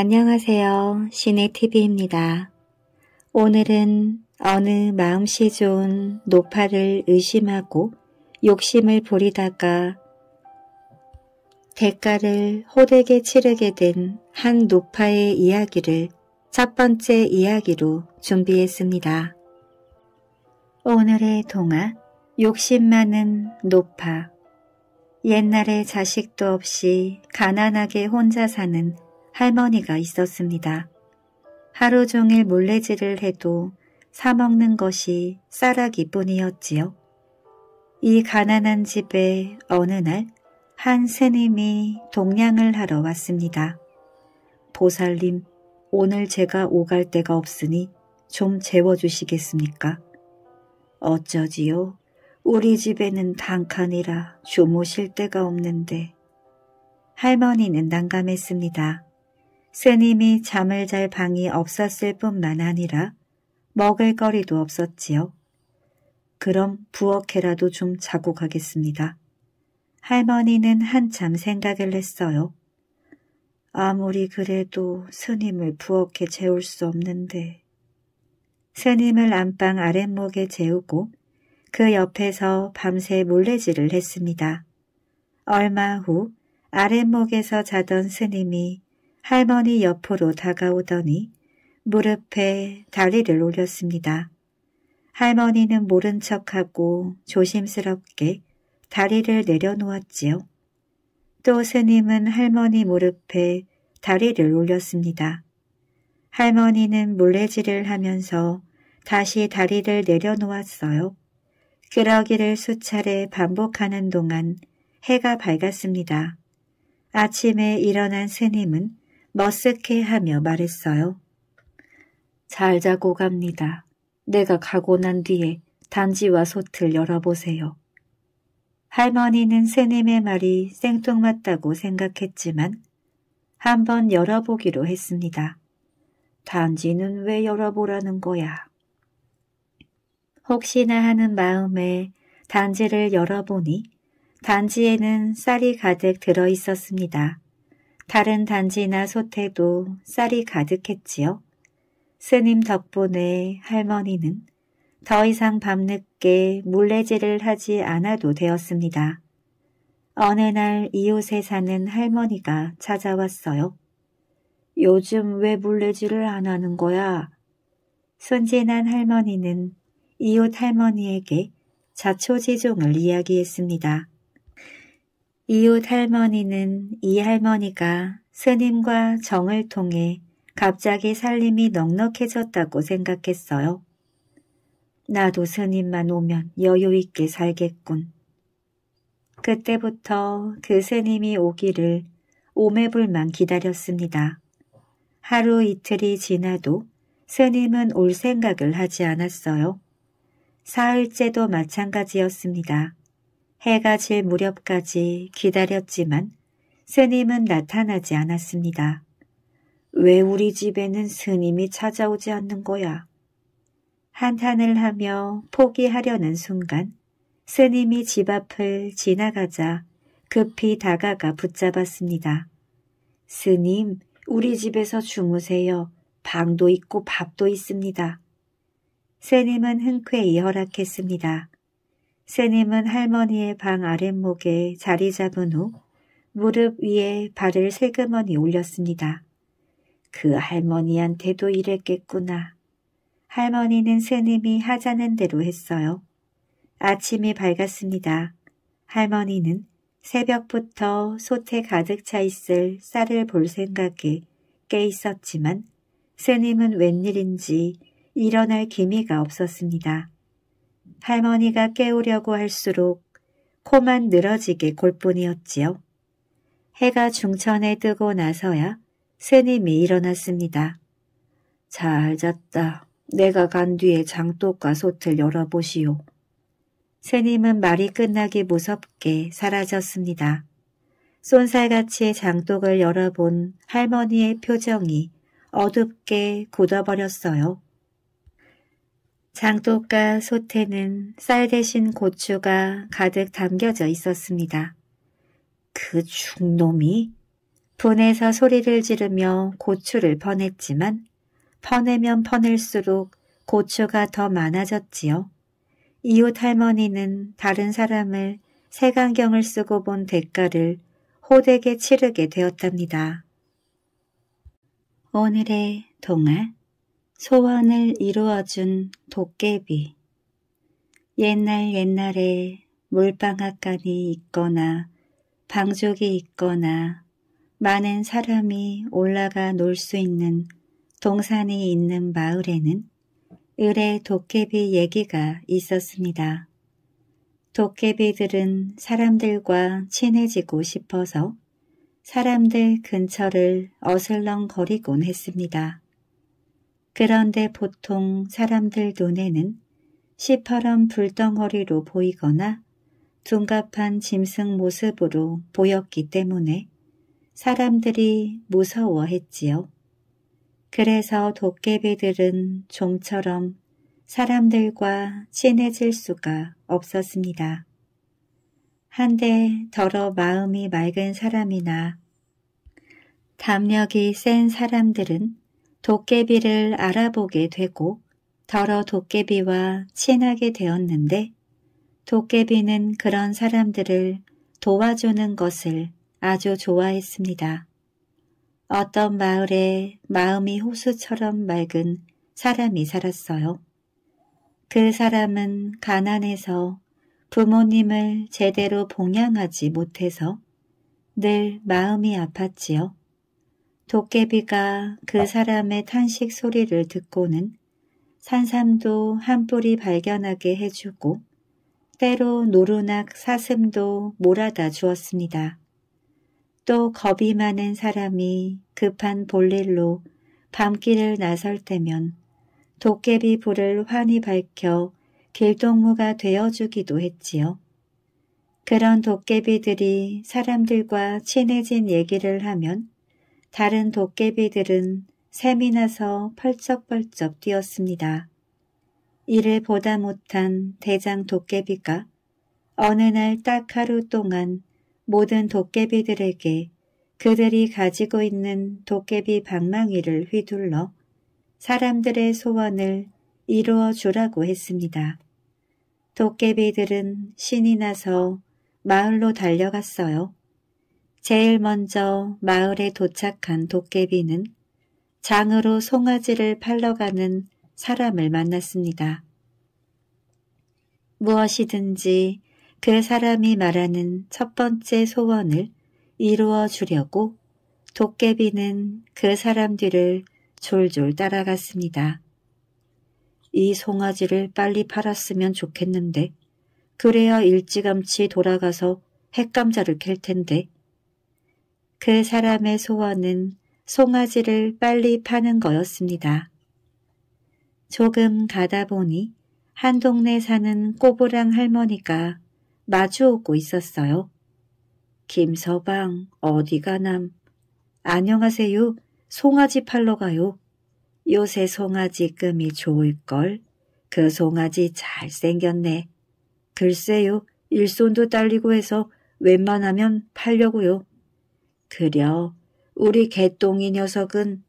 안녕하세요. 시네TV입니다. 오늘은 어느 마음씨 좋은 노파를 의심하고 욕심을 부리다가 대가를 호되게 치르게 된 한 노파의 이야기를 첫 번째 이야기로 준비했습니다. 오늘의 동화 욕심 많은 노파 옛날에 자식도 없이 가난하게 혼자 사는 할머니가 있었습니다. 하루 종일 몰래질을 해도 사먹는 것이 쌀아기뿐이었지요. 이 가난한 집에 어느 날한 새님이 동냥을 하러 왔습니다. 보살님, 오늘 제가 오갈 데가 없으니 좀 재워주시겠습니까? 어쩌지요? 우리 집에는 단칸이라 주무실 데가 없는데. 할머니는 난감했습니다. 스님이 잠을 잘 방이 없었을 뿐만 아니라 먹을 거리도 없었지요. 그럼 부엌에라도 좀 자고 가겠습니다. 할머니는 한참 생각을 했어요. 아무리 그래도 스님을 부엌에 재울 수 없는데. 스님을 안방 아랫목에 재우고 그 옆에서 밤새 몰래질을 했습니다. 얼마 후 아랫목에서 자던 스님이 할머니 옆으로 다가오더니 무릎에 다리를 올렸습니다. 할머니는 모른 척하고 조심스럽게 다리를 내려놓았지요. 또 스님은 할머니 무릎에 다리를 올렸습니다. 할머니는 물레질을 하면서 다시 다리를 내려놓았어요. 그러기를 수차례 반복하는 동안 해가 밝았습니다. 아침에 일어난 스님은 머쓱해하며 말했어요. 잘 자고 갑니다. 내가 가고 난 뒤에 단지와 솥을 열어보세요. 할머니는 새님의 말이 생뚱맞다고 생각했지만 한번 열어보기로 했습니다. 단지는 왜 열어보라는 거야? 혹시나 하는 마음에 단지를 열어보니 단지에는 쌀이 가득 들어있었습니다. 다른 단지나 소태도 쌀이 가득했지요. 스님 덕분에 할머니는 더 이상 밤늦게 물레질을 하지 않아도 되었습니다. 어느 날 이웃에 사는 할머니가 찾아왔어요. 요즘 왜 물레질을 안 하는 거야? 순진한 할머니는 이웃 할머니에게 자초지종을 이야기했습니다. 이웃 할머니는 이 할머니가 스님과 정을 통해 갑자기 살림이 넉넉해졌다고 생각했어요. 나도 스님만 오면 여유있게 살겠군. 그때부터 그 스님이 오기를 오매불만 기다렸습니다. 하루 이틀이 지나도 스님은 올 생각을 하지 않았어요. 사흘째도 마찬가지였습니다. 해가 질 무렵까지 기다렸지만 스님은 나타나지 않았습니다. 왜 우리 집에는 스님이 찾아오지 않는 거야? 한탄을 하며 포기하려는 순간 스님이 집 앞을 지나가자 급히 다가가 붙잡았습니다. 스님, 우리 집에서 주무세요. 방도 있고 밥도 있습니다. 스님은 흔쾌히 허락했습니다. 새님은 할머니의 방 아랫목에 자리 잡은 후 무릎 위에 발을 세그머니 올렸습니다. 그 할머니한테도 이랬겠구나. 할머니는 새님이 하자는 대로 했어요. 아침이 밝았습니다. 할머니는 새벽부터 솥에 가득 차 있을 쌀을 볼 생각에 깨 있었지만 새님은 웬일인지 일어날 기미가 없었습니다. 할머니가 깨우려고 할수록 코만 늘어지게 골뿐이었지요. 해가 중천에 뜨고 나서야 새님이 일어났습니다. 잘 잤다. 내가 간 뒤에 장독과 솥을 열어보시오. 새님은 말이 끝나기 무섭게 사라졌습니다. 쏜살같이 장독을 열어본 할머니의 표정이 어둡게 굳어버렸어요. 장독과 소태는 쌀 대신 고추가 가득 담겨져 있었습니다. 그 중놈이 분에서 소리를 지르며 고추를 퍼냈지만 퍼내면 퍼낼수록 고추가 더 많아졌지요. 이웃 할머니는 다른 사람을 색안경을 쓰고 본 대가를 호되게 치르게 되었답니다. 오늘의 동화 소원을 이루어준 도깨비 옛날 옛날에 물방앗간이 있거나 방족이 있거나 많은 사람이 올라가 놀 수 있는 동산이 있는 마을에는 을의 도깨비 얘기가 있었습니다. 도깨비들은 사람들과 친해지고 싶어서 사람들 근처를 어슬렁거리곤 했습니다. 그런데 보통 사람들 눈에는 시퍼런 불덩어리로 보이거나 둔갑한 짐승 모습으로 보였기 때문에 사람들이 무서워했지요. 그래서 도깨비들은 좀처럼 사람들과 친해질 수가 없었습니다. 한데 더러 마음이 맑은 사람이나 담력이 센 사람들은 도깨비를 알아보게 되고 더러 도깨비와 친하게 되었는데 도깨비는 그런 사람들을 도와주는 것을 아주 좋아했습니다. 어떤 마을에 마음이 호수처럼 맑은 사람이 살았어요. 그 사람은 가난해서 부모님을 제대로 봉양하지 못해서 늘 마음이 아팠지요. 도깨비가 그 아. 사람의 탄식 소리를 듣고는 산삼도 한 뿌리 발견하게 해주고 때로 노루낙 사슴도 몰아다 주었습니다. 또 겁이 많은 사람이 급한 볼일로 밤길을 나설 때면 도깨비 불을 환히 밝혀 길동무가 되어주기도 했지요. 그런 도깨비들이 사람들과 친해진 얘기를 하면 다른 도깨비들은 샘이 나서 펄쩍펄쩍 뛰었습니다. 이를 보다 못한 대장 도깨비가 어느 날 딱 하루 동안 모든 도깨비들에게 그들이 가지고 있는 도깨비 방망이를 휘둘러 사람들의 소원을 이루어 주라고 했습니다. 도깨비들은 신이 나서 마을로 달려갔어요. 제일 먼저 마을에 도착한 도깨비는 장으로 송아지를 팔러 가는 사람을 만났습니다. 무엇이든지 그 사람이 말하는 첫 번째 소원을 이루어 주려고 도깨비는 그 사람 뒤를 졸졸 따라갔습니다. 이 송아지를 빨리 팔았으면 좋겠는데 그래야 일찌감치 돌아가서 핵감자를캘 텐데 그 사람의 소원은 송아지를 빨리 파는 거였습니다. 조금 가다 보니 한 동네 사는 꼬부랑 할머니가 마주오고 있었어요. 김서방 어디 가남? 안녕하세요. 송아지 팔러 가요. 요새 송아지 금이 좋을걸. 그 송아지 잘생겼네. 글쎄요. 일손도 딸리고 해서 웬만하면 팔려고요. 그려 우리 개똥이 녀석은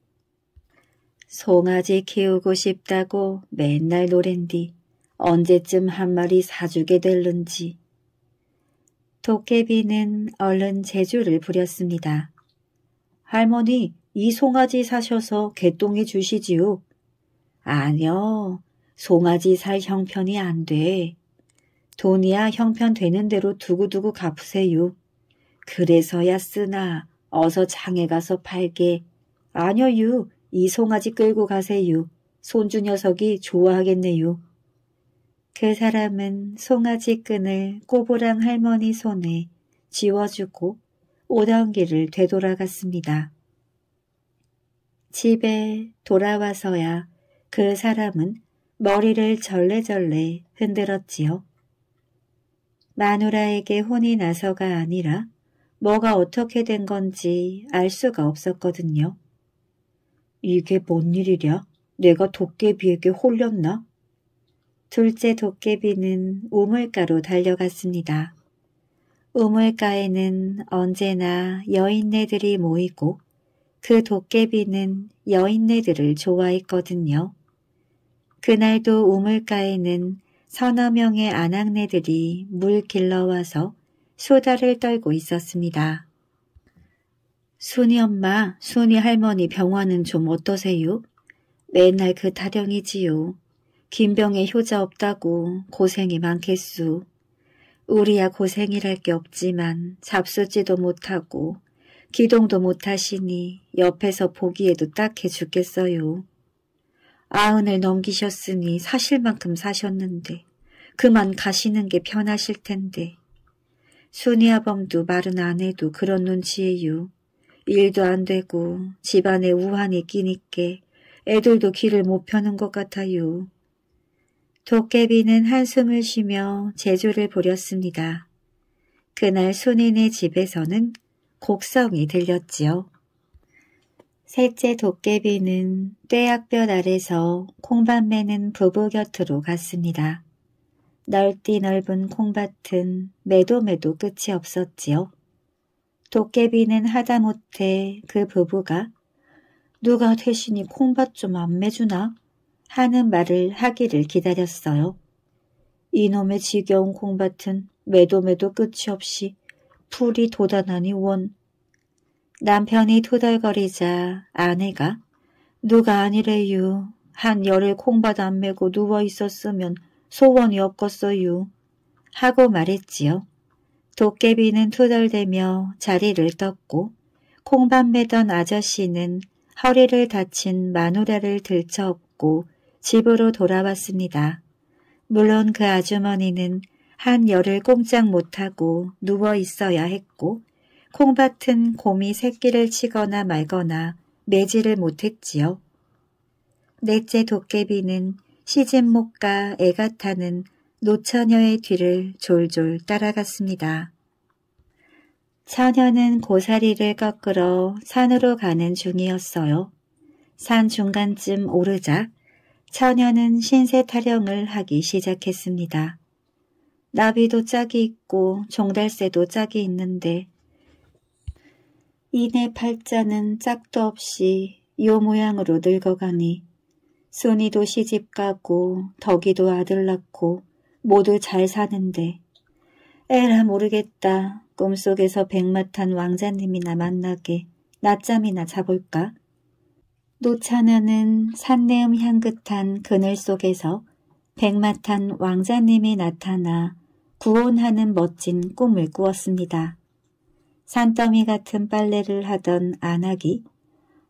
송아지 키우고 싶다고 맨날 노랜디 언제쯤 한 마리 사주게 될는지. 도깨비는 얼른 재주를 부렸습니다. 할머니, 이 송아지 사셔서 개똥이 주시지요. 아니요, 송아지 살 형편이 안 돼. 돈이야 형편 되는 대로 두고두고 갚으세요. 그래서야 쓰나 어서 장에 가서 팔게. 아녀유 이 송아지 끌고 가세요. 손주 녀석이 좋아하겠네요. 그 사람은 송아지 끈을 꼬부랑 할머니 손에 지워주고 오던 길을 되돌아갔습니다. 집에 돌아와서야 그 사람은 머리를 절레절레 흔들었지요. 마누라에게 혼이 나서가 아니라 뭐가 어떻게 된 건지 알 수가 없었거든요. 이게 뭔 일이랴? 내가 도깨비에게 홀렸나? 둘째 도깨비는 우물가로 달려갔습니다. 우물가에는 언제나 여인네들이 모이고 그 도깨비는 여인네들을 좋아했거든요. 그날도 우물가에는 서너 명의 아낙네들이 물 길러와서 소다를 떨고 있었습니다. 순이 엄마, 순이 할머니 병원은 좀 어떠세요? 맨날 그 타령이지요. 김 병에 효자 없다고 고생이 많겠수. 우리야 고생이랄 게 없지만 잡수지도 못하고 기동도 못하시니 옆에서 보기에도 딱해 죽겠어요. 아흔을 넘기셨으니 사실 만큼 사셨는데 그만 가시는 게 편하실 텐데 순이아범도 마른 아내도 그런 눈치예요. 일도 안 되고 집안에 우환이 끼니께 애들도 길을 못 펴는 것 같아요. 도깨비는 한숨을 쉬며 제주를 부렸습니다. 그날 순이네 집에서는 곡성이 들렸지요. 셋째 도깨비는 떼약볕 아래서 콩밥 매는 부부 곁으로 갔습니다. 넓디 넓은 콩밭은 매도 매도 끝이 없었지요. 도깨비는 하다못해 그 부부가 누가 대신이 콩밭 좀 안 매주나 하는 말을 하기를 기다렸어요. 이놈의 지겨운 콩밭은 매도 매도 끝이 없이 풀이 돋아나니 원. 남편이 투덜거리자 아내가 누가 아니래유. 한 열흘 콩밭 안 메고 누워 있었으면 소원이 없겠어요. 하고 말했지요. 도깨비는 투덜대며 자리를 떴고 콩밥 매던 아저씨는 허리를 다친 마누라를 들쳐업고 집으로 돌아왔습니다. 물론 그 아주머니는 한 열을 꼼짝 못하고 누워 있어야 했고 콩밭은 곰이 새끼를 치거나 말거나 매지를 못했지요. 넷째 도깨비는 시집목과 애가 타는 노처녀의 뒤를 졸졸 따라갔습니다. 처녀는 고사리를 꺾으러 산으로 가는 중이었어요. 산 중간쯤 오르자 처녀는 신세 타령을 하기 시작했습니다. 나비도 짝이 있고 종달새도 짝이 있는데 이내 팔자는 짝도 없이 요 모양으로 늙어가니 순이도 시집 가고 덕이도 아들 낳고 모두 잘 사는데 에라 모르겠다. 꿈속에서 백마탄 왕자님이나 만나게 낮잠이나 자볼까? 노차나는 산내음 향긋한 그늘 속에서 백마탄 왕자님이 나타나 구혼하는 멋진 꿈을 꾸었습니다. 산더미 같은 빨래를 하던 안악이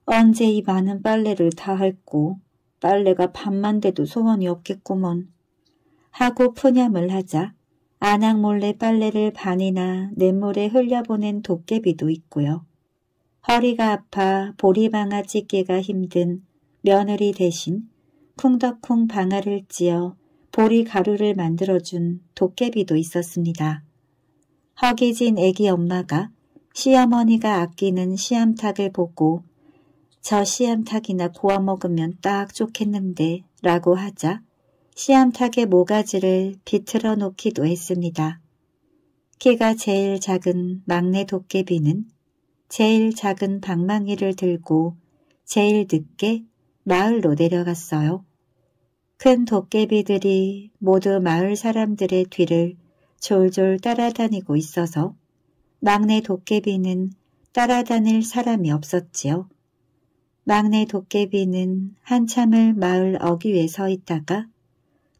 언제 이 많은 빨래를 다 할꼬 빨래가 밤만 돼도 소원이 없겠구먼. 하고 푸념을 하자 안악 몰래 빨래를 반이나 냇물에 흘려보낸 도깨비도 있고요. 허리가 아파 보리방아 찢기가 힘든 며느리 대신 쿵덕쿵 방아를 찧어 보리 가루를 만들어준 도깨비도 있었습니다. 허기진 애기 엄마가 시어머니가 아끼는 시암탉을 보고 저 씨암탉이나 구워 먹으면 딱 좋겠는데 라고 하자 씨암탉의 모가지를 비틀어 놓기도 했습니다. 키가 제일 작은 막내 도깨비는 제일 작은 방망이를 들고 제일 늦게 마을로 내려갔어요. 큰 도깨비들이 모두 마을 사람들의 뒤를 졸졸 따라다니고 있어서 막내 도깨비는 따라다닐 사람이 없었지요. 막내 도깨비는 한참을 마을 어귀에 서 있다가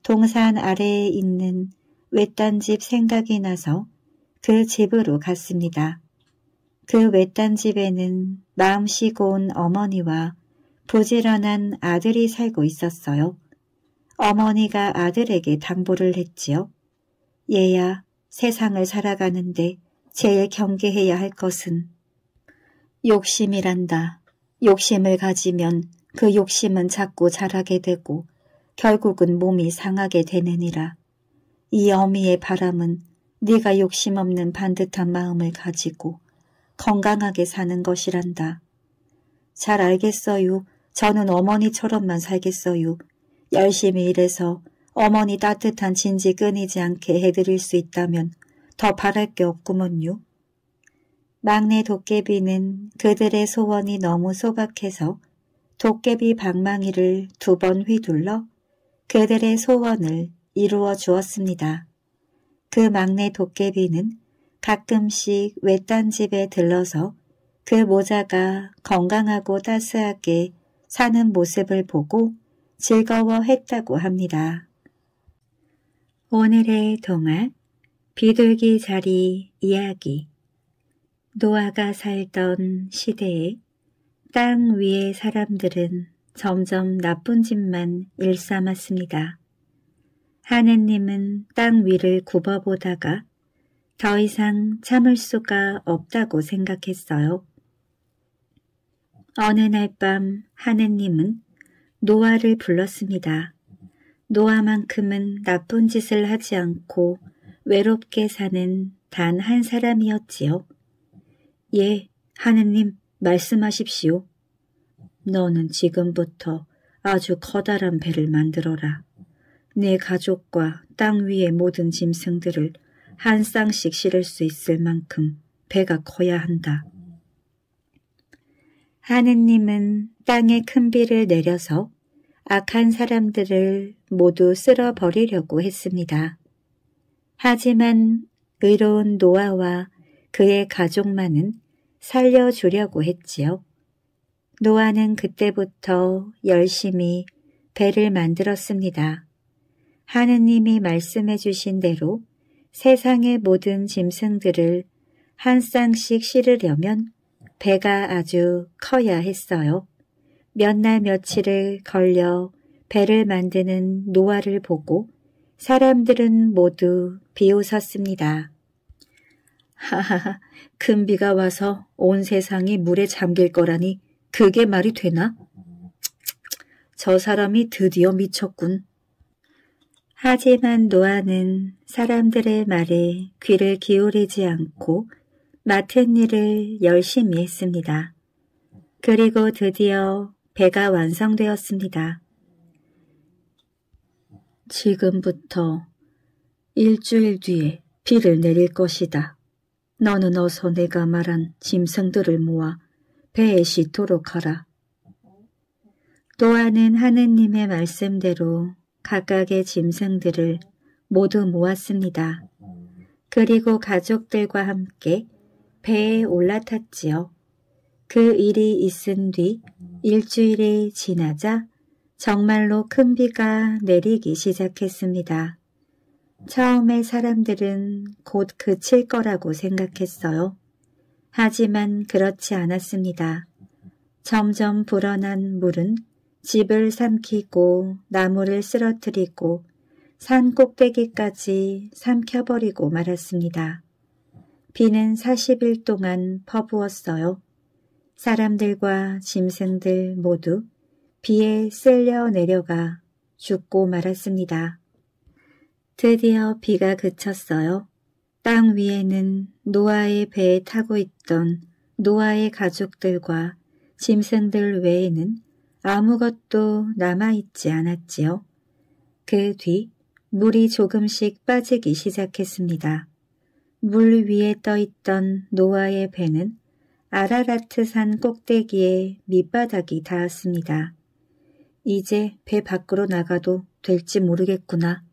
동산 아래에 있는 외딴 집 생각이 나서 그 집으로 갔습니다. 그 외딴 집에는 마음씨고 온 어머니와 부지런한 아들이 살고 있었어요. 어머니가 아들에게 당부를 했지요. 얘야 세상을 살아가는데 제일 경계해야 할 것은 욕심이란다. 욕심을 가지면 그 욕심은 자꾸 자라게 되고 결국은 몸이 상하게 되느니라. 이 어미의 바람은 네가 욕심 없는 반듯한 마음을 가지고 건강하게 사는 것이란다. 잘 알겠어요. 저는 어머니처럼만 살겠어요. 열심히 일해서 어머니 따뜻한 진지 끊이지 않게 해드릴 수 있다면 더 바랄 게 없구먼요. 막내 도깨비는 그들의 소원이 너무 소박해서 도깨비 방망이를 두 번 휘둘러 그들의 소원을 이루어 주었습니다. 그 막내 도깨비는 가끔씩 외딴 집에 들러서 그 모자가 건강하고 따스하게 사는 모습을 보고 즐거워했다고 합니다. 오늘의 동안 비둘기 자리 이야기 노아가 살던 시대에 땅 위의 사람들은 점점 나쁜 짓만 일삼았습니다. 하느님은 땅 위를 굽어보다가 더 이상 참을 수가 없다고 생각했어요. 어느 날 밤 하느님은 노아를 불렀습니다. 노아만큼은 나쁜 짓을 하지 않고 외롭게 사는 단 한 사람이었지요. 예, 하느님, 말씀하십시오. 너는 지금부터 아주 커다란 배를 만들어라. 내 가족과 땅 위의 모든 짐승들을 한 쌍씩 실을 수 있을 만큼 배가 커야 한다. 하느님은 땅에 큰 비를 내려서 악한 사람들을 모두 쓸어버리려고 했습니다. 하지만 의로운 노아와 그의 가족만은 살려주려고 했지요. 노아는 그때부터 열심히 배를 만들었습니다. 하느님이 말씀해 주신 대로 세상의 모든 짐승들을 한 쌍씩 실으려면 배가 아주 커야 했어요. 몇 날 며칠을 걸려 배를 만드는 노아를 보고 사람들은 모두 비웃었습니다. 하하하, 큰 비가 와서 온 세상이 물에 잠길 거라니 그게 말이 되나? 저 사람이 드디어 미쳤군. 하지만 노아는 사람들의 말에 귀를 기울이지 않고 맡은 일을 열심히 했습니다. 그리고 드디어 배가 완성되었습니다. 지금부터 일주일 뒤에 비를 내릴 것이다. 너는 어서 내가 말한 짐승들을 모아 배에 싣도록 하라. 또한은 하느님의 말씀대로 각각의 짐승들을 모두 모았습니다. 그리고 가족들과 함께 배에 올라탔지요. 그 일이 있은 뒤 일주일이 지나자 정말로 큰 비가 내리기 시작했습니다. 처음에 사람들은 곧 그칠 거라고 생각했어요. 하지만 그렇지 않았습니다. 점점 불어난 물은 집을 삼키고 나무를 쓰러뜨리고 산 꼭대기까지 삼켜버리고 말았습니다. 비는 40일 동안 퍼부었어요. 사람들과 짐승들 모두 비에 쓸려 내려가 죽고 말았습니다. 드디어 비가 그쳤어요. 땅 위에는 노아의 배에 타고 있던 노아의 가족들과 짐승들 외에는 아무것도 남아있지 않았지요. 그 뒤 물이 조금씩 빠지기 시작했습니다. 물 위에 떠있던 노아의 배는 아라라트산 꼭대기에 밑바닥이 닿았습니다. 이제 배 밖으로 나가도 될지 모르겠구나.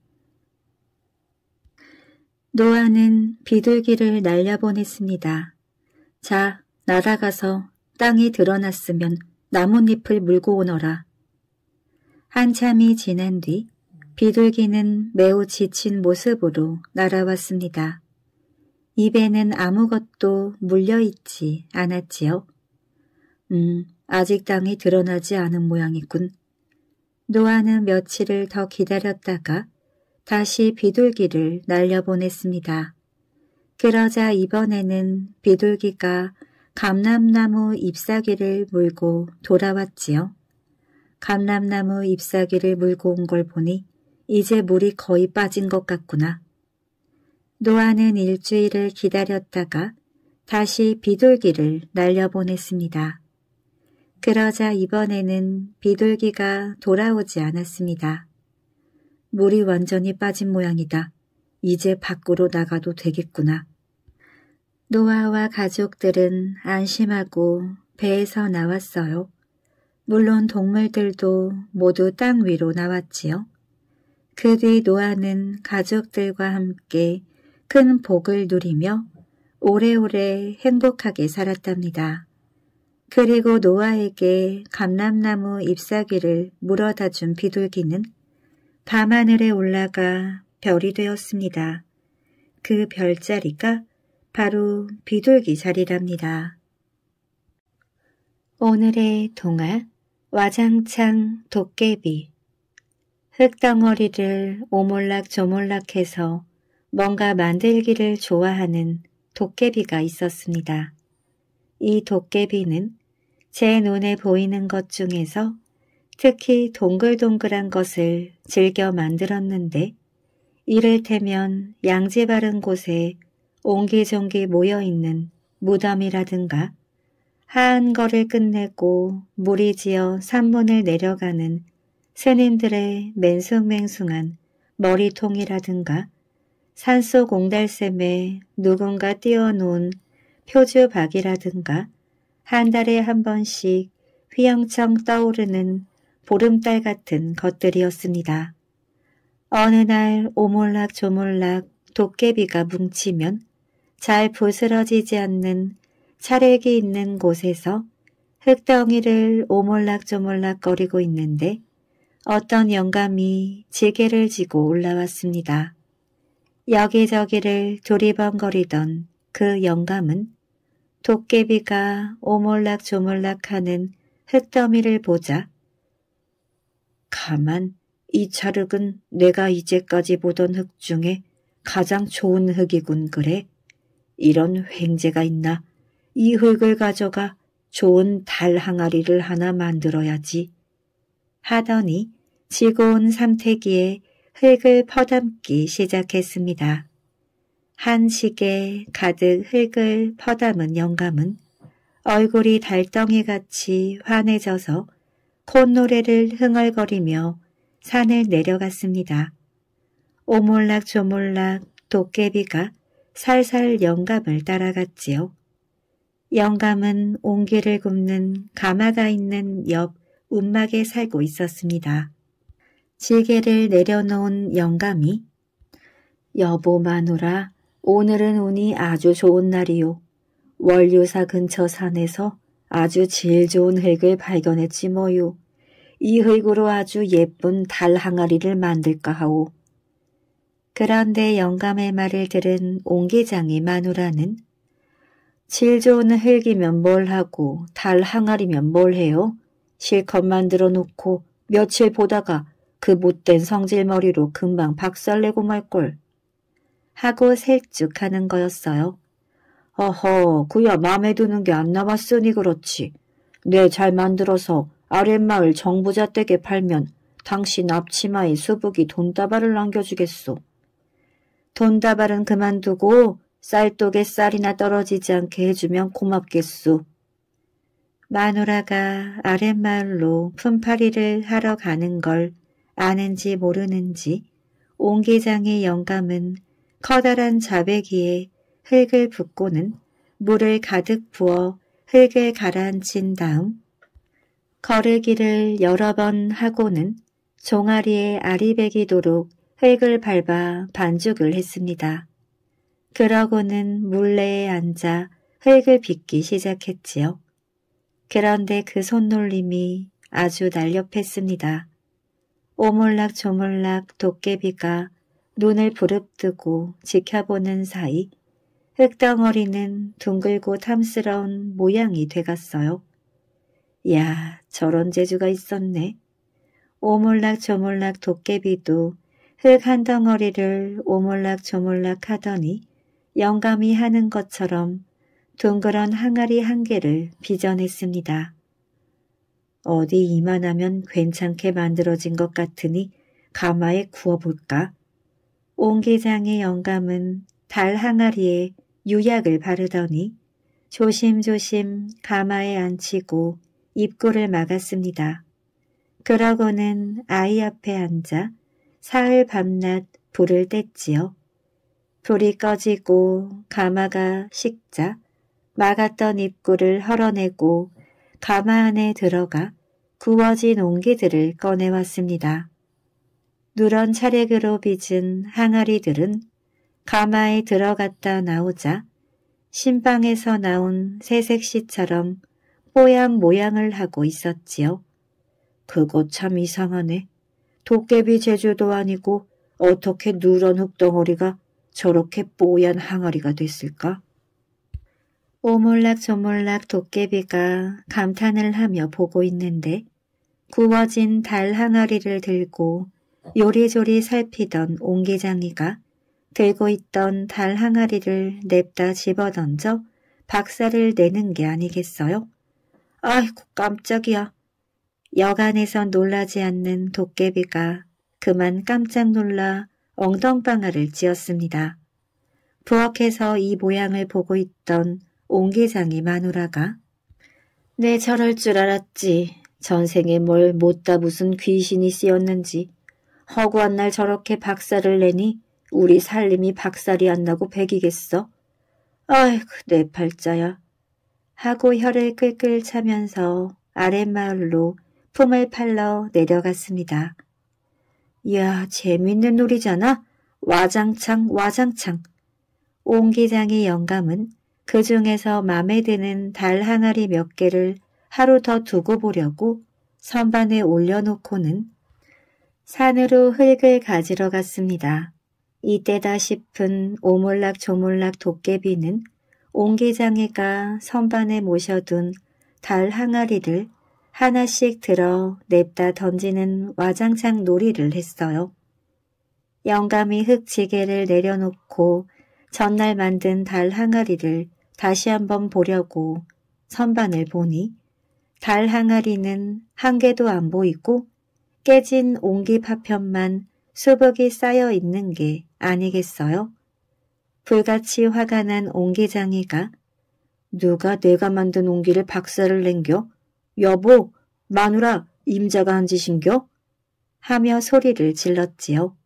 노아는 비둘기를 날려보냈습니다. 자, 날아가서 땅이 드러났으면 나뭇잎을 물고 오너라. 한참이 지난 뒤 비둘기는 매우 지친 모습으로 날아왔습니다. 입에는 아무것도 물려있지 않았지요. 음, 아직 땅이 드러나지 않은 모양이군. 노아는 며칠을 더 기다렸다가 다시 비둘기를 날려보냈습니다. 그러자 이번에는 비둘기가 감람나무 잎사귀를 물고 돌아왔지요. 감람나무 잎사귀를 물고 온 걸 보니 이제 물이 거의 빠진 것 같구나. 노아는 일주일을 기다렸다가 다시 비둘기를 날려보냈습니다. 그러자 이번에는 비둘기가 돌아오지 않았습니다. 물이 완전히 빠진 모양이다. 이제 밖으로 나가도 되겠구나. 노아와 가족들은 안심하고 배에서 나왔어요. 물론 동물들도 모두 땅 위로 나왔지요. 그 뒤 노아는 가족들과 함께 큰 복을 누리며 오래오래 행복하게 살았답니다. 그리고 노아에게 감람나무 잎사귀를 물어다 준 비둘기는 밤하늘에 올라가 별이 되었습니다. 그 별자리가 바로 비둘기 자리랍니다. 오늘의 동화 와장창 도깨비 흙덩어리를 오몰락조몰락 해서 뭔가 만들기를 좋아하는 도깨비가 있었습니다. 이 도깨비는 제 눈에 보이는 것 중에서 특히 동글동글한 것을 즐겨 만들었는데 이를테면 양지 바른 곳에 옹기종기 모여있는 무덤이라든가 하한 거를 끝내고 물이 지어 산문을 내려가는 세님들의 맨숭맹숭한 머리통이라든가 산속 옹달샘에 누군가 띄워놓은 표주박이라든가 한 달에 한 번씩 휘영청 떠오르는 보름달 같은 것들이었습니다. 어느 날 오몰락 조몰락 도깨비가 뭉치면 잘 부스러지지 않는 차렉이 있는 곳에서 흙덩이를 오몰락조몰락 거리고 있는데 어떤 영감이 지게를 지고 올라왔습니다. 여기저기를 조리번거리던그 영감은 도깨비가 오몰락조몰락하는 흙더미를 보자 다만 이 찰흙은 내가 이제까지 보던 흙 중에 가장 좋은 흙이군 그래. 이런 횡재가 있나. 이 흙을 가져가 좋은 달 항아리를 하나 만들어야지. 하더니 지고온 삼태기에 흙을 퍼담기 시작했습니다. 한 시계 가득 흙을 퍼담은 영감은 얼굴이 달덩이같이 환해져서 콧노래를 흥얼거리며 산을 내려갔습니다. 오몰락조몰락 도깨비가 살살 영감을 따라갔지요. 영감은 옹기를 굽는 가마가 있는 옆 운막에 살고 있었습니다. 지게를 내려놓은 영감이 여보 마누라 오늘은 운이 아주 좋은 날이요. 원료사 근처 산에서 아주 질 좋은 흙을 발견했지 뭐요. 이 흙으로 아주 예쁜 달 항아리를 만들까 하오. 그런데 영감의 말을 들은 옹기장이 마누라는 질 좋은 흙이면 뭘 하고 달 항아리면 뭘 해요? 실컷 만들어 놓고 며칠 보다가 그 못된 성질머리로 금방 박살내고 말걸 하고 셀쭉하는 거였어요. 허허, 그야 마음에 드는 게 안 남았으니 그렇지. 네, 잘 만들어서 아랫마을 정부자 댁에 팔면 당신 앞치마에 수북이 돈다발을 남겨주겠소. 돈다발은 그만두고 쌀독에 쌀이나 떨어지지 않게 해주면 고맙겠소. 마누라가 아랫마을로 품팔이를 하러 가는 걸 아는지 모르는지 옹기장의 영감은 커다란 자배기에 흙을 붓고는 물을 가득 부어 흙을 가라앉힌 다음 거르기를 여러 번 하고는 종아리에 알이 배기도록 흙을 밟아 반죽을 했습니다. 그러고는 물레에 앉아 흙을 빚기 시작했지요. 그런데 그 손놀림이 아주 날렵했습니다. 오물락조물락 도깨비가 눈을 부릅뜨고 지켜보는 사이 흙덩어리는 둥글고 탐스러운 모양이 돼갔어요. 야, 저런 재주가 있었네. 오몰락 저몰락 도깨비도 흙 한 덩어리를 오몰락 저몰락 하더니 영감이 하는 것처럼 둥그런 항아리 한 개를 빚어냈습니다. 어디 이만하면 괜찮게 만들어진 것 같으니 가마에 구워볼까? 온기장의 영감은 달 항아리에 유약을 바르더니 조심조심 가마에 앉히고 입구를 막았습니다. 그러고는 아이 앞에 앉아 사흘 밤낮 불을 뗐지요. 불이 꺼지고 가마가 식자 막았던 입구를 헐어내고 가마 안에 들어가 구워진 옹기들을 꺼내왔습니다. 누런 차례그로 빚은 항아리들은 가마에 들어갔다 나오자 신방에서 나온 새색시처럼 뽀얀 모양을 하고 있었지요. 그거 참 이상하네. 도깨비 제주도 아니고 어떻게 누런 흙덩어리가 저렇게 뽀얀 항아리가 됐을까? 오몰락조몰락 도깨비가 감탄을 하며 보고 있는데 구워진 달 항아리를 들고 요리조리 살피던 옹기장이가 들고 있던 달 항아리를 냅다 집어던져 박살을 내는 게 아니겠어요? 아이고 깜짝이야. 여간에서 놀라지 않는 도깨비가 그만 깜짝 놀라 엉덩방아를 찧었습니다. 부엌에서 이 모양을 보고 있던 옹기장이 마누라가 내 네, 저럴 줄 알았지. 전생에 뭘 못다 무슨 귀신이 씌었는지. 허구한 날 저렇게 박살을 내니 우리 살림이 박살이 안 나고 백이겠어? 아이고 그 내 팔자야. 하고 혀를 끌끌 차면서 아랫마을로 품을 팔러 내려갔습니다. 이야 재밌는 놀이잖아. 와장창 와장창. 온 기장의 영감은 그 중에서 마음에 드는 달 항아리 몇 개를 하루 더 두고 보려고 선반에 올려놓고는 산으로 흙을 가지러 갔습니다. 이때다 싶은 오몰락조몰락 도깨비는 옹기장애가 선반에 모셔둔 달 항아리를 하나씩 들어 냅다 던지는 와장창 놀이를 했어요. 영감이 흙지게를 내려놓고 전날 만든 달 항아리를 다시 한번 보려고 선반을 보니 달 항아리는 한 개도 안 보이고 깨진 옹기 파편만 수복이 쌓여 있는 게 아니겠어요? 불같이 화가 난 옹기장이가 누가 내가 만든 옹기를 박살을 낸겨? 여보, 마누라, 임자가 한 짓인겨? 하며 소리를 질렀지요.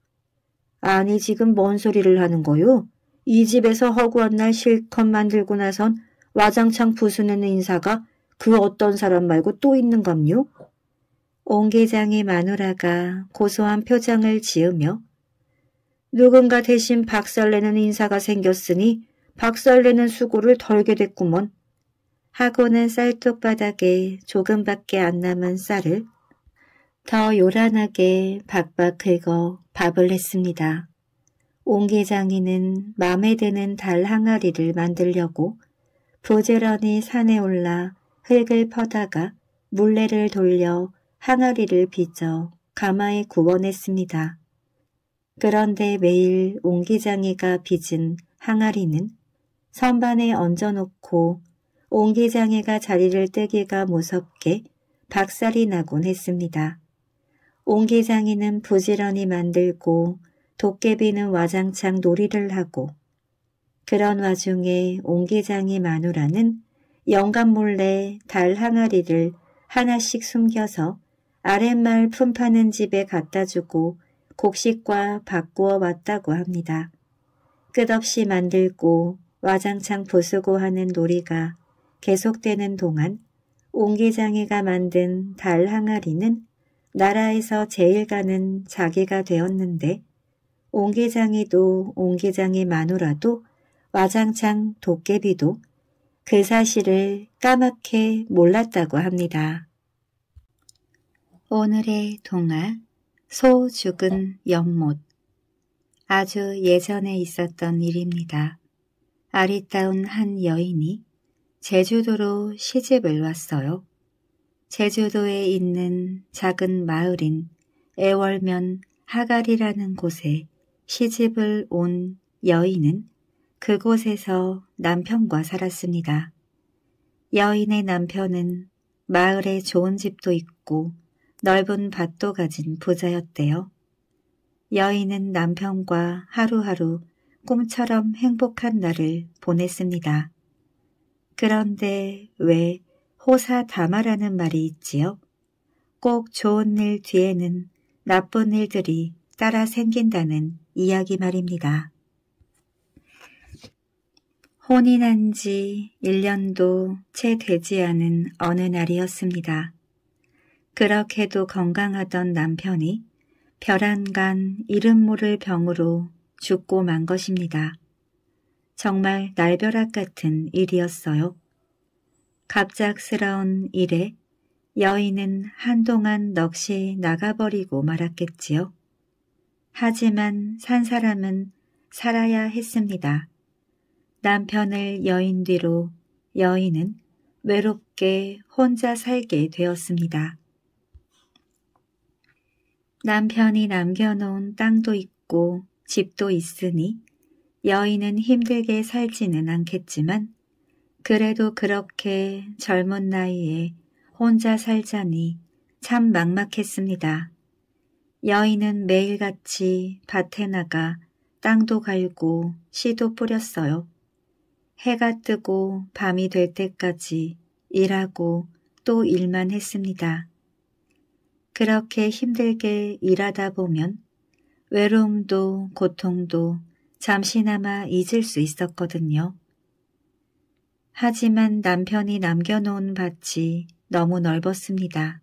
아니 지금 뭔 소리를 하는 거요? 이 집에서 허구한 날 실컷 만들고 나선 와장창 부수는 인사가 그 어떤 사람 말고 또 있는 감요? 옹계장의 마누라가 고소한 표정을 지으며 누군가 대신 박설레는 인사가 생겼으니 박설레는 수고를 덜게 됐구먼. 하고는 쌀톱바닥에 조금밖에 안 남은 쌀을 더 요란하게 박박 긁어 밥을 했습니다. 옹계장이는 맘에 드는 달 항아리를 만들려고 부지런히 산에 올라 흙을 퍼다가 물레를 돌려 항아리를 빚어 가마에 구워했습니다 그런데 매일 옹기장이가 빚은 항아리는 선반에 얹어놓고 옹기장이가 자리를 뜨기가 무섭게 박살이 나곤 했습니다. 옹기장이는 부지런히 만들고 도깨비는 와장창 놀이를 하고 그런 와중에 옹기장이 마누라는 영감 몰래 달 항아리를 하나씩 숨겨서 아랫말 품파는 집에 갖다 주고 곡식과 바꾸어 왔다고 합니다. 끝없이 만들고 와장창 부수고 하는 놀이가 계속되는 동안 옹기장이가 만든 달 항아리는 나라에서 제일 가는 자기가 되었는데 옹기장이도 옹기장이 마누라도 와장창 도깨비도 그 사실을 까맣게 몰랐다고 합니다. 오늘의 동화 소 죽은 연못 아주 예전에 있었던 일입니다. 아리따운 한 여인이 제주도로 시집을 왔어요. 제주도에 있는 작은 마을인 애월면 하갈이라는 곳에 시집을 온 여인은 그곳에서 남편과 살았습니다. 여인의 남편은 마을에 좋은 집도 있고 넓은 밭도 가진 부자였대요. 여인은 남편과 하루하루 꿈처럼 행복한 날을 보냈습니다. 그런데 왜 호사 다마라는 말이 있지요? 꼭 좋은 일 뒤에는 나쁜 일들이 따라 생긴다는 이야기 말입니다. 혼인한 지 1년도 채 되지 않은 어느 날이었습니다. 그렇게도 건강하던 남편이 벼안간 이름 모를 병으로 죽고 만 것입니다. 정말 날벼락 같은 일이었어요. 갑작스러운 일에 여인은 한동안 넋이 나가버리고 말았겠지요. 하지만 산 사람은 살아야 했습니다. 남편을 여인 뒤로 여인은 외롭게 혼자 살게 되었습니다. 남편이 남겨놓은 땅도 있고 집도 있으니 여인은 힘들게 살지는 않겠지만 그래도 그렇게 젊은 나이에 혼자 살자니 참 막막했습니다. 여인은 매일같이 밭에 나가 땅도 갈고 씨도 뿌렸어요. 해가 뜨고 밤이 될 때까지 일하고 또 일만 했습니다. 그렇게 힘들게 일하다 보면 외로움도 고통도 잠시나마 잊을 수 있었거든요. 하지만 남편이 남겨놓은 밭이 너무 넓었습니다.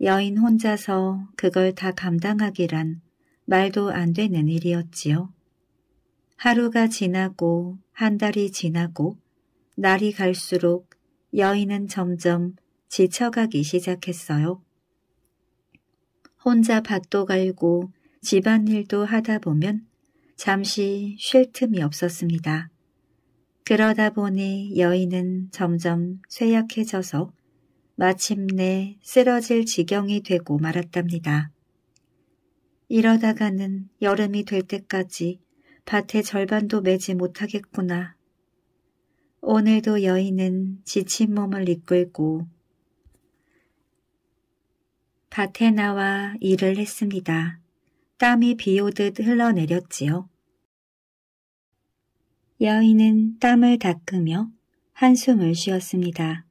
여인 혼자서 그걸 다 감당하기란 말도 안 되는 일이었지요. 하루가 지나고 한 달이 지나고 날이 갈수록 여인은 점점 지쳐가기 시작했어요. 혼자 밭도 갈고 집안일도 하다 보면 잠시 쉴 틈이 없었습니다. 그러다 보니 여인은 점점 쇠약해져서 마침내 쓰러질 지경이 되고 말았답니다. 이러다가는 여름이 될 때까지 밭의 절반도 매지 못하겠구나. 오늘도 여인은 지친 몸을 이끌고 밭에 나와 일을 했습니다. 땀이 비 오듯 흘러내렸지요. 여인은 땀을 닦으며 한숨을 쉬었습니다.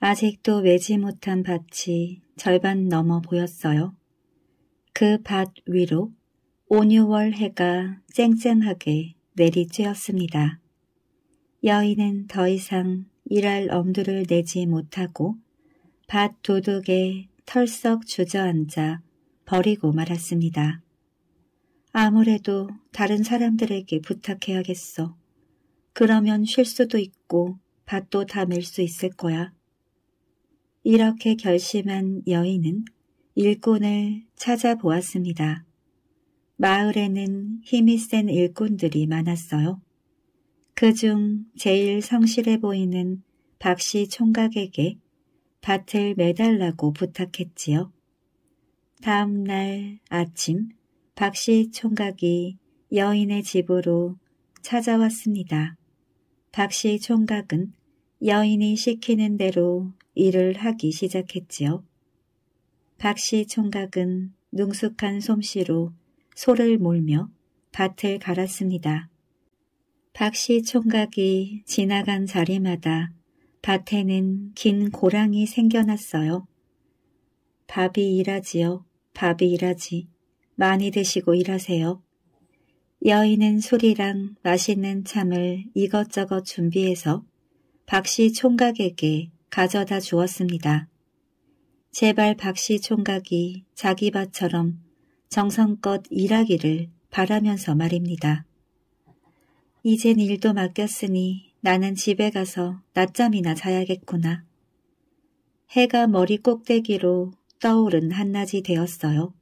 아직도 외지 못한 밭이 절반 넘어 보였어요. 그 밭 위로 온유월 해가 쨍쨍하게 내리쬐었습니다. 여인은 더 이상 일할 엄두를 내지 못하고 밭 도둑에 털썩 주저앉아 버리고 말았습니다. 아무래도 다른 사람들에게 부탁해야겠어. 그러면 쉴 수도 있고 밭도 다 밀 수 있을 거야. 이렇게 결심한 여인은 일꾼을 찾아보았습니다. 마을에는 힘이 센 일꾼들이 많았어요. 그 중 제일 성실해 보이는 박씨 총각에게 밭을 매달라고 부탁했지요. 다음 날 아침 박씨 총각이 여인의 집으로 찾아왔습니다. 박씨 총각은 여인이 시키는 대로 일을 하기 시작했지요. 박씨 총각은 능숙한 솜씨로 소를 몰며 밭을 갈았습니다. 박씨 총각이 지나간 자리마다 밭에는 긴 고랑이 생겨났어요. 밥이 일하지요. 밥이 일하지. 많이 드시고 일하세요. 여인은 술이랑 맛있는 참을 이것저것 준비해서 박씨 총각에게 가져다 주었습니다. 제발 박씨 총각이 자기 밭처럼 정성껏 일하기를 바라면서 말입니다. 이젠 일도 맡겼으니 나는 집에 가서 낮잠이나 자야겠구나. 해가 머리 꼭대기로 떠오른 한낮이 되었어요.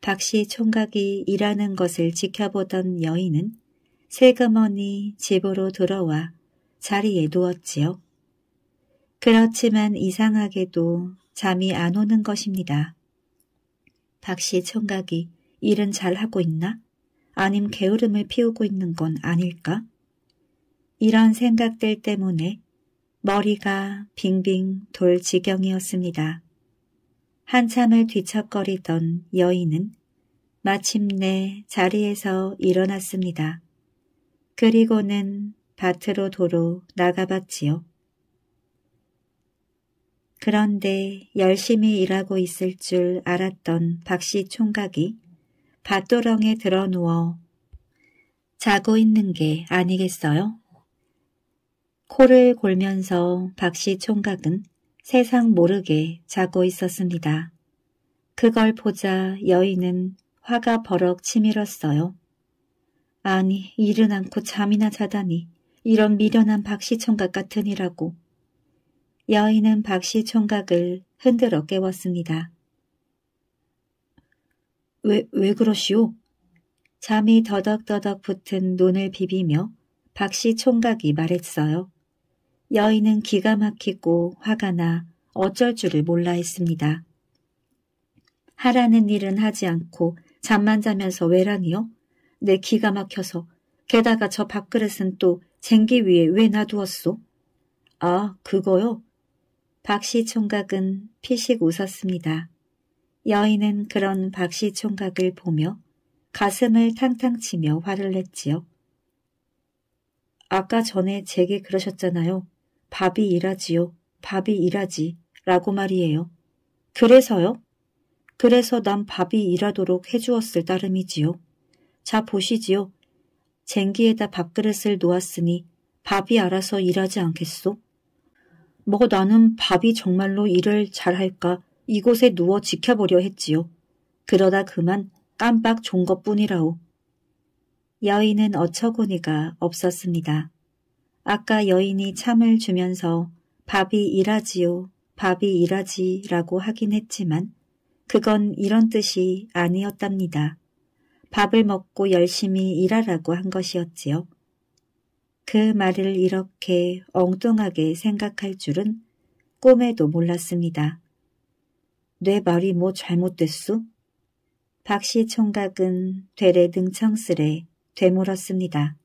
박씨 총각이 일하는 것을 지켜보던 여인은 세금머니 집으로 들어와 자리에 누웠지요. 그렇지만 이상하게도 잠이 안 오는 것입니다. 박씨 총각이 일은 잘하고 있나? 아님 게으름을 피우고 있는 건 아닐까? 이런 생각들 때문에 머리가 빙빙 돌 지경이었습니다. 한참을 뒤척거리던 여인은 마침내 자리에서 일어났습니다. 그리고는 밭으로 도로 나가봤지요. 그런데 열심히 일하고 있을 줄 알았던 박씨 총각이 밭도렁에 들어누워 자고 있는 게 아니겠어요? 코를 골면서 박씨 총각은 세상 모르게 자고 있었습니다. 그걸 보자 여인은 화가 버럭 치밀었어요. 아니 일은 않고 잠이나 자다니 이런 미련한 박씨 총각 같으니라고. 여인은 박씨 총각을 흔들어 깨웠습니다. 왜, 왜 그러시오? 잠이 더덕더덕 붙은 눈을 비비며 박씨 총각이 말했어요. 여인은 기가 막히고 화가 나 어쩔 줄을 몰라 했습니다. 하라는 일은 하지 않고 잠만 자면서 왜라니요? 내 기가 막혀서 게다가 저 밥그릇은 또 쟁기 위에 왜 놔두었소? 아, 그거요? 박씨 총각은 피식 웃었습니다. 여인은 그런 박씨 총각을 보며 가슴을 탕탕 치며 화를 냈지요. 아까 전에 제게 그러셨잖아요. 밥이 일하지요. 밥이 일하지. 라고 말이에요. 그래서요? 그래서 난 밥이 일하도록 해주었을 따름이지요. 자 보시지요. 쟁기에다 밥그릇을 놓았으니 밥이 알아서 일하지 않겠소? 뭐 나는 밥이 정말로 일을 잘할까 이곳에 누워 지켜보려 했지요. 그러다 그만 깜빡 존 것뿐이라오. 여인은 어처구니가 없었습니다. 아까 여인이 참을 주면서 밥이 일하지요, 밥이 일하지라고 하긴 했지만 그건 이런 뜻이 아니었답니다. 밥을 먹고 열심히 일하라고 한 것이었지요. 그 말을 이렇게 엉뚱하게 생각할 줄은 꿈에도 몰랐습니다. 내 말이 뭐 잘못됐수? 박씨 총각은 되레 능청스레 되물었습니다.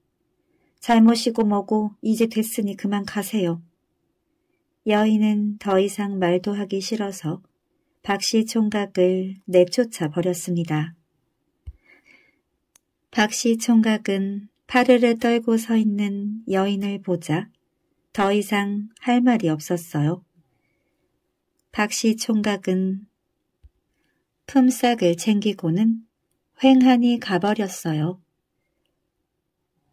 잘못이고 뭐고 이제 됐으니 그만 가세요. 여인은 더 이상 말도 하기 싫어서 박씨 총각을 내쫓아 버렸습니다. 박씨 총각은 파르르 떨고 서 있는 여인을 보자 더 이상 할 말이 없었어요. 박씨 총각은 품삯을 챙기고는 횡하니 가버렸어요.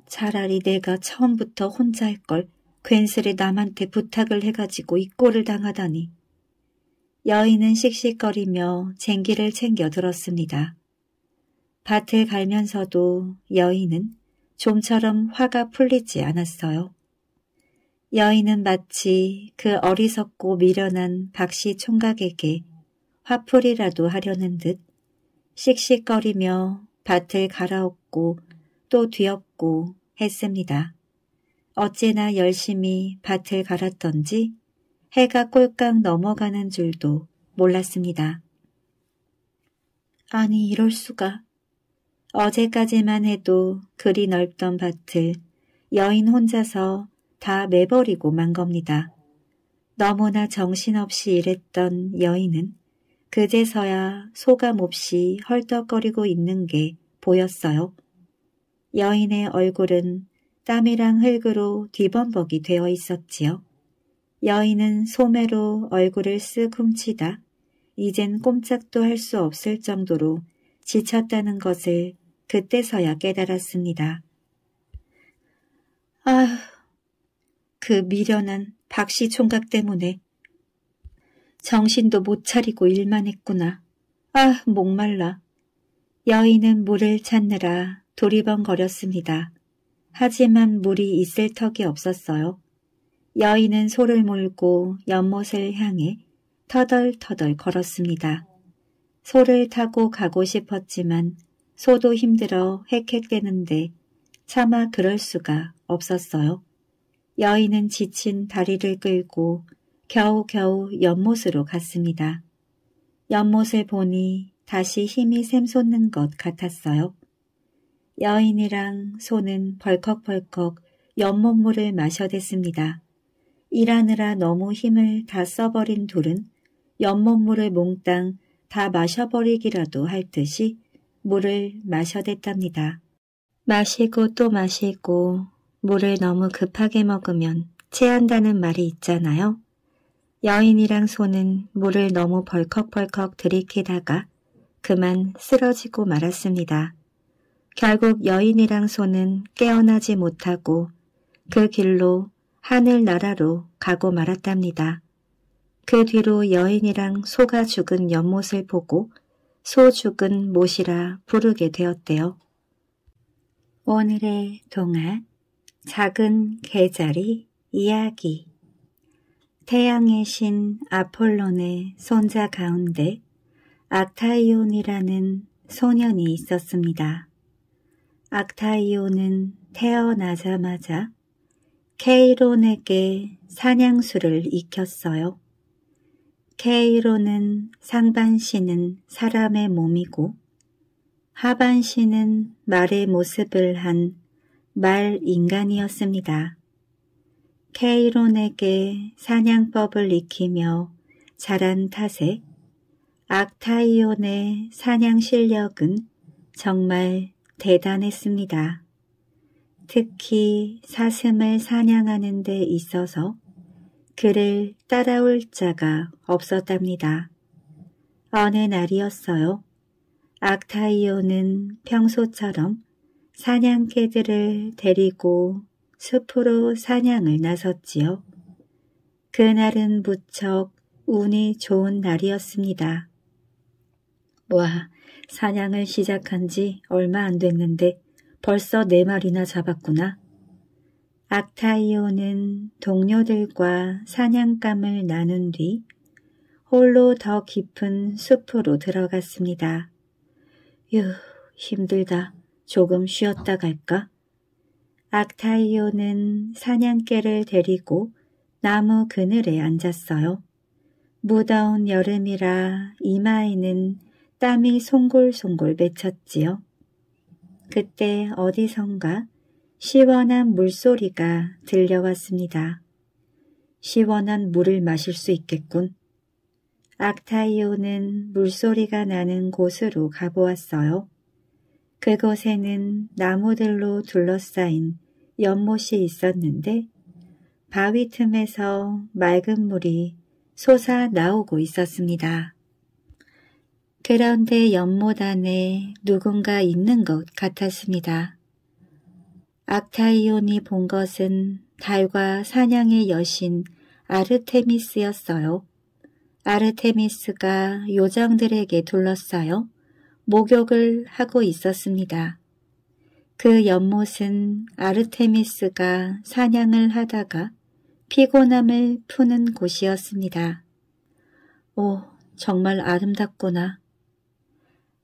차라리 내가 처음부터 혼자 할 걸 괜스레 남한테 부탁을 해가지고 이 꼴을 당하다니. 여인은 씩씩거리며 쟁기를 챙겨 들었습니다. 밭을 갈면서도 여인은 좀처럼 화가 풀리지 않았어요. 여인은 마치 그 어리석고 미련한 박씨 총각에게 화풀이라도 하려는 듯 씩씩거리며 밭을 갈아엎고 또 뒤엎고 했고 했습니다. 어찌나 열심히 밭을 갈았던지 해가 꼴깍 넘어가는 줄도 몰랐습니다. 아니 이럴 수가. 어제까지만 해도 그리 넓던 밭을 여인 혼자서 다 매버리고 만 겁니다. 너무나 정신없이 일했던 여인은 그제서야 소감없이 헐떡거리고 있는 게 보였어요. 여인의 얼굴은 땀이랑 흙으로 뒤범벅이 되어 있었지요. 여인은 소매로 얼굴을 쓱 훔치다 이젠 꼼짝도 할 수 없을 정도로 지쳤다는 것을 그때서야 깨달았습니다. 아휴, 그 미련한 박씨 총각 때문에 정신도 못 차리고 일만 했구나. 아, 목말라. 여인은 물을 찾느라 도리번거렸습니다. 하지만 물이 있을 턱이 없었어요. 여인은 소를 몰고 연못을 향해 터덜터덜 걸었습니다. 소를 타고 가고 싶었지만 소도 힘들어 헥헥대는데 차마 그럴 수가 없었어요. 여인은 지친 다리를 끌고 겨우겨우 연못으로 갔습니다. 연못을 보니 다시 힘이 샘솟는 것 같았어요. 여인이랑 손은 벌컥벌컥 연못물을 마셔댔습니다. 일하느라 너무 힘을 다 써버린 둘은 연못물을 몽땅 다 마셔버리기라도 할 듯이 물을 마셔댔답니다. 마시고 또 마시고 물을 너무 급하게 먹으면 체한다는 말이 있잖아요. 여인이랑 손은 물을 너무 벌컥벌컥 들이키다가 그만 쓰러지고 말았습니다. 결국 여인이랑 소는 깨어나지 못하고 그 길로 하늘나라로 가고 말았답니다. 그 뒤로 여인이랑 소가 죽은 연못을 보고 소 죽은 못이라 부르게 되었대요. 오늘의 동화 작은 개자리 이야기 태양의 신 아폴론의 손자 가운데 아타이온이라는 소년이 있었습니다. 악타이오는 태어나자마자 케이론에게 사냥술을 익혔어요. 케이론은 상반신은 사람의 몸이고 하반신은 말의 모습을 한 말 인간이었습니다. 케이론에게 사냥법을 익히며 자란 탓에 악타이온의 사냥 실력은 정말 대단했습니다. 특히 사슴을 사냥하는 데 있어서 그를 따라올 자가 없었답니다. 어느 날이었어요. 악타이오는 평소처럼 사냥개들을 데리고 숲으로 사냥을 나섰지요. 그날은 무척 운이 좋은 날이었습니다. 와, 사냥을 시작한 지 얼마 안 됐는데 벌써 네 마리나 잡았구나. 악타이오는 동료들과 사냥감을 나눈 뒤 홀로 더 깊은 숲으로 들어갔습니다. 휴, 힘들다. 조금 쉬었다 갈까? 악타이오는 사냥개를 데리고 나무 그늘에 앉았어요. 무더운 여름이라 이마에는 땀이 송골송골 맺혔지요. 그때 어디선가 시원한 물소리가 들려왔습니다. 시원한 물을 마실 수 있겠군. 악타이오는 물소리가 나는 곳으로 가보았어요. 그곳에는 나무들로 둘러싸인 연못이 있었는데 바위 틈에서 맑은 물이 솟아 나오고 있었습니다. 그런데 연못 안에 누군가 있는 것 같았습니다. 악타이온이 본 것은 달과 사냥의 여신 아르테미스였어요. 아르테미스가 요정들에게 둘러싸여 목욕을 하고 있었습니다. 그 연못은 아르테미스가 사냥을 하다가 피곤함을 푸는 곳이었습니다. 오, 정말 아름답구나.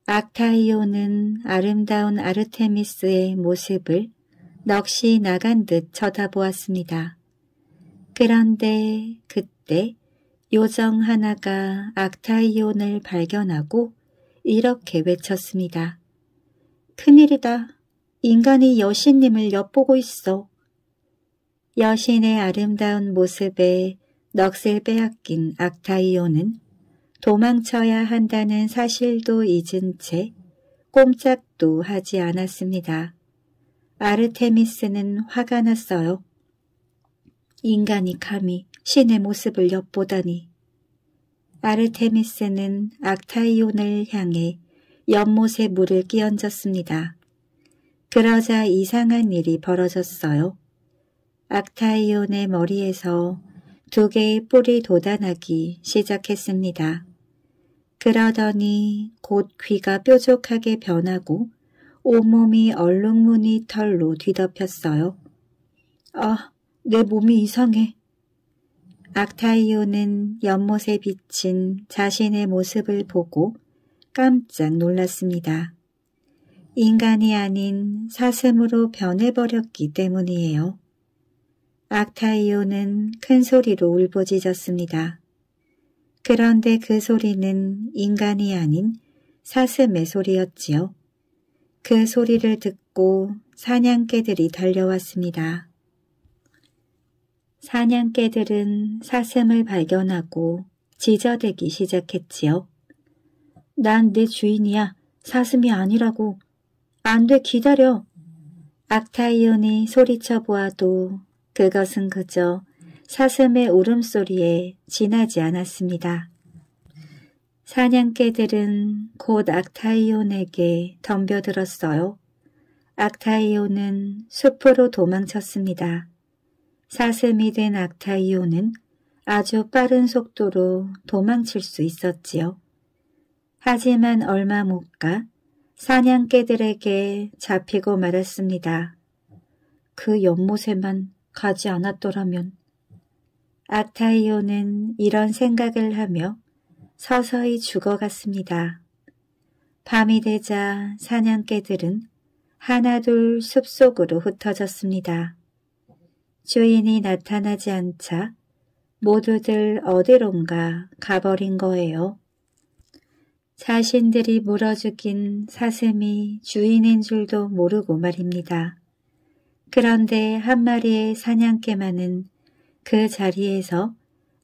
아카이오는 아름다운 아르테미스의 모습을 넋이 나간 듯 쳐다보았습니다. 그런데 그때 요정 하나가 악타이온을 발견하고 이렇게 외쳤습니다. 큰일이다. 인간이 여신님을 엿보고 있어. 여신의 아름다운 모습에 넋을 빼앗긴 악타이온은 도망쳐야 한다는 사실도 잊은 채 꼼짝도 하지 않았습니다. 아르테미스는 화가 났어요. 인간이 감히 신의 모습을 엿보다니. 아르테미스는 악타이온을 향해 연못에 물을 끼얹었습니다. 그러자 이상한 일이 벌어졌어요. 악타이온의 머리에서 두 개의 뿔이 돋아나기 시작했습니다. 그러더니 곧 귀가 뾰족하게 변하고 온몸이 얼룩무늬 털로 뒤덮였어요. 아, 내 몸이 이상해. 악타이오는 연못에 비친 자신의 모습을 보고 깜짝 놀랐습니다. 인간이 아닌 사슴으로 변해버렸기 때문이에요. 악타이오는 큰 소리로 울부짖었습니다. 그런데 그 소리는 인간이 아닌 사슴의 소리였지요. 그 소리를 듣고 사냥개들이 달려왔습니다. 사냥개들은 사슴을 발견하고 지저대기 시작했지요. 난 내 주인이야. 사슴이 아니라고. 안 돼, 기다려. 악타이온이 소리쳐 보아도 그것은 그저 사슴의 울음소리에 지나지 않았습니다. 사냥개들은 곧 악타이온에게 덤벼들었어요. 악타이온은 숲으로 도망쳤습니다. 사슴이 된 악타이온은 아주 빠른 속도로 도망칠 수 있었지요. 하지만 얼마 못 가 사냥개들에게 잡히고 말았습니다. 그 연못에만 가지 않았더라면 악타이오는 이런 생각을 하며 서서히 죽어갔습니다. 밤이 되자 사냥개들은 하나둘 숲속으로 흩어졌습니다. 주인이 나타나지 않자 모두들 어디론가 가버린 거예요. 자신들이 물어 죽인 사슴이 주인인 줄도 모르고 말입니다. 그런데 한 마리의 사냥개만은 그 자리에서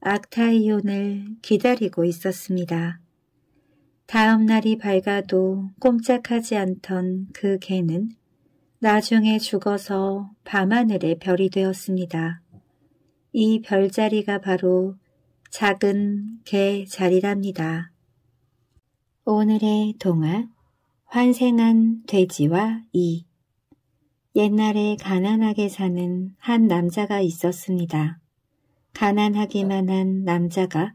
악타이온을 기다리고 있었습니다. 다음 날이 밝아도 꼼짝하지 않던 그 개는 나중에 죽어서 밤하늘의 별이 되었습니다. 이 별자리가 바로 작은 개 자리랍니다. 오늘의 동화 환생한 돼지와 이 옛날에 가난하게 사는 한 남자가 있었습니다. 가난하기만 한 남자가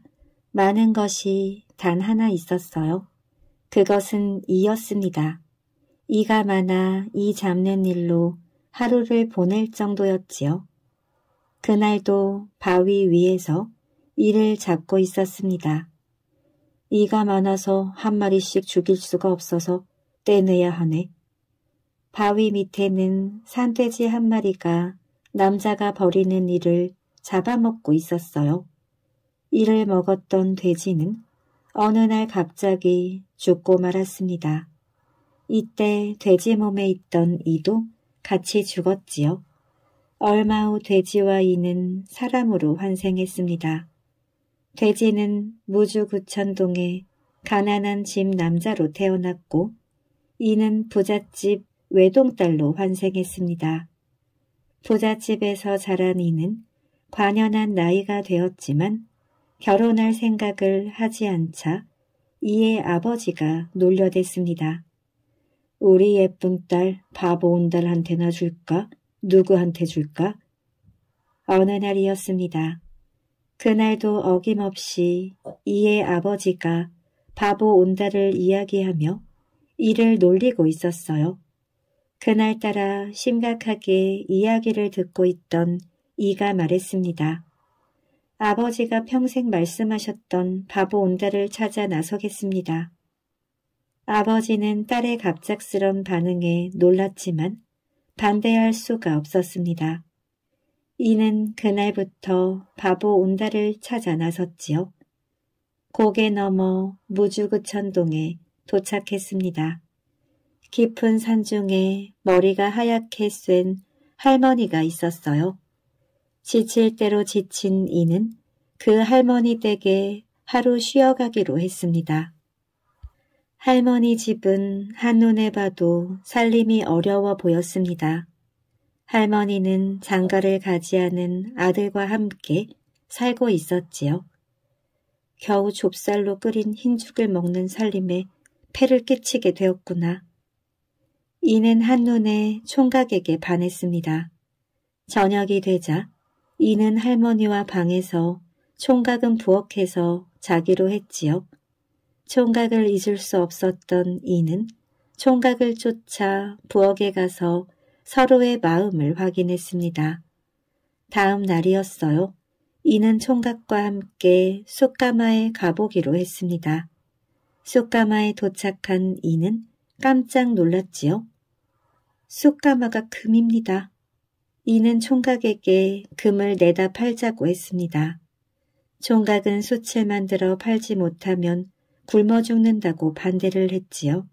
많은 것이 단 하나 있었어요. 그것은 이였습니다. 이가 많아 이 잡는 일로 하루를 보낼 정도였지요. 그날도 바위 위에서 이를 잡고 있었습니다. 이가 많아서 한 마리씩 죽일 수가 없어서 떼내야 하네. 바위 밑에는 산돼지 한 마리가 남자가 버리는 일을 잡아먹고 있었어요. 이를 먹었던 돼지는 어느 날 갑자기 죽고 말았습니다. 이때 돼지 몸에 있던 이도 같이 죽었지요. 얼마 후 돼지와 이는 사람으로 환생했습니다. 돼지는 무주 구천동에 가난한 집 남자로 태어났고 이는 부잣집 외동딸로 환생했습니다. 부잣집에서 자란 이는 관연한 나이가 되었지만 결혼할 생각을 하지 않자 이에 아버지가 놀려댔습니다. 우리 예쁜 딸 바보 온달한테나 줄까? 누구한테 줄까? 어느 날이었습니다. 그날도 어김없이 이의 아버지가 바보 온달을 이야기하며 이를 놀리고 있었어요. 그날따라 심각하게 이야기를 듣고 있던 이가 말했습니다. 아버지가 평생 말씀하셨던 바보 온다를 찾아 나서겠습니다. 아버지는 딸의 갑작스런 반응에 놀랐지만 반대할 수가 없었습니다. 이는 그날부터 바보 온다를 찾아 나섰지요. 고개 넘어 무주구천동에 도착했습니다. 깊은 산중에 머리가 하얗게 쐴 할머니가 있었어요. 지칠 대로 지친 이는 그 할머니 댁에 하루 쉬어가기로 했습니다. 할머니 집은 한눈에 봐도 살림이 어려워 보였습니다. 할머니는 장가를 가지 않은 아들과 함께 살고 있었지요. 겨우 좁쌀로 끓인 흰죽을 먹는 살림에 폐를 끼치게 되었구나. 이는 한눈에 총각에게 반했습니다. 저녁이 되자 이는 할머니와 방에서 총각은 부엌에서 자기로 했지요. 총각을 잊을 수 없었던 이는 총각을 쫓아 부엌에 가서 서로의 마음을 확인했습니다. 다음 날이었어요. 이는 총각과 함께 쑥가마에 가보기로 했습니다. 쑥가마에 도착한 이는 깜짝 놀랐지요. 쑥가마가 금입니다. 이는 총각에게 금을 내다 팔자고 했습니다. 총각은 숯을 만들어 팔지 못하면 굶어 죽는다고 반대를 했지요.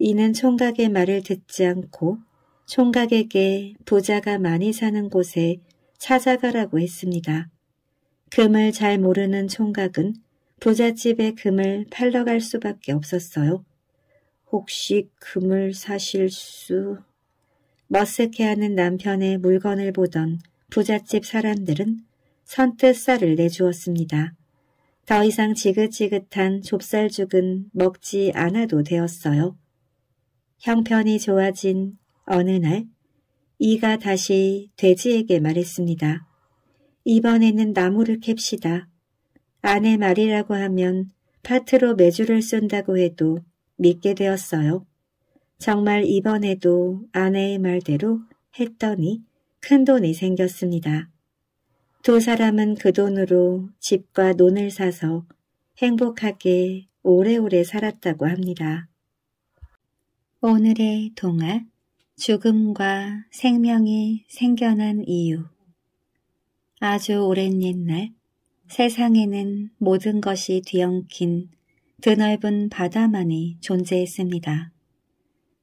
이는 총각의 말을 듣지 않고 총각에게 부자가 많이 사는 곳에 찾아가라고 했습니다. 금을 잘 모르는 총각은 부잣집에 금을 팔러 갈 수밖에 없었어요. 혹시 금을 사실 수... 머쓱해하는 남편의 물건을 보던 부잣집 사람들은 선뜻 쌀을 내주었습니다. 더 이상 지긋지긋한 좁쌀죽은 먹지 않아도 되었어요. 형편이 좋아진 어느 날 이가 다시 돼지에게 말했습니다. 이번에는 나무를 캡시다. 아내 말이라고 하면 파트로 매주를 쏜다고 해도 믿게 되었어요. 정말 이번에도 아내의 말대로 했더니 큰 돈이 생겼습니다. 두 사람은 그 돈으로 집과 논을 사서 행복하게 오래오래 살았다고 합니다. 오늘의 동화 죽음과 생명이 생겨난 이유 아주 오랜 옛날 세상에는 모든 것이 뒤엉킨 드넓은 바다만이 존재했습니다.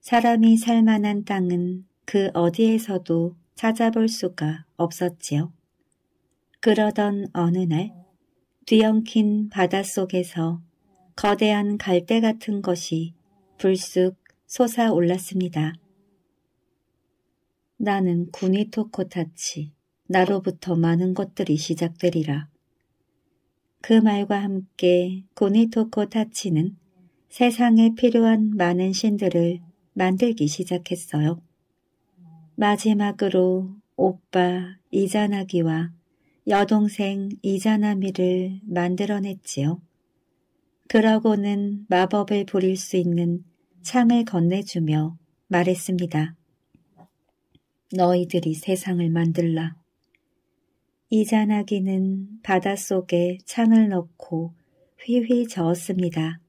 사람이 살 만한 땅은 그 어디에서도 찾아볼 수가 없었지요. 그러던 어느 날 뒤엉킨 바닷속에서 거대한 갈대 같은 것이 불쑥 솟아올랐습니다. 나는 구니토코타치 나로부터 많은 것들이 시작되리라. 그 말과 함께 구니토코타치는 세상에 필요한 많은 신들을 만들기 시작했어요. 마지막으로 오빠 이자나기와 여동생 이자나미를 만들어냈지요. 그러고는 마법을 부릴 수 있는 창을 건네주며 말했습니다. 너희들이 세상을 만들라. 이자나기는 바닷속에 창을 넣고 휘휘 저었습니다.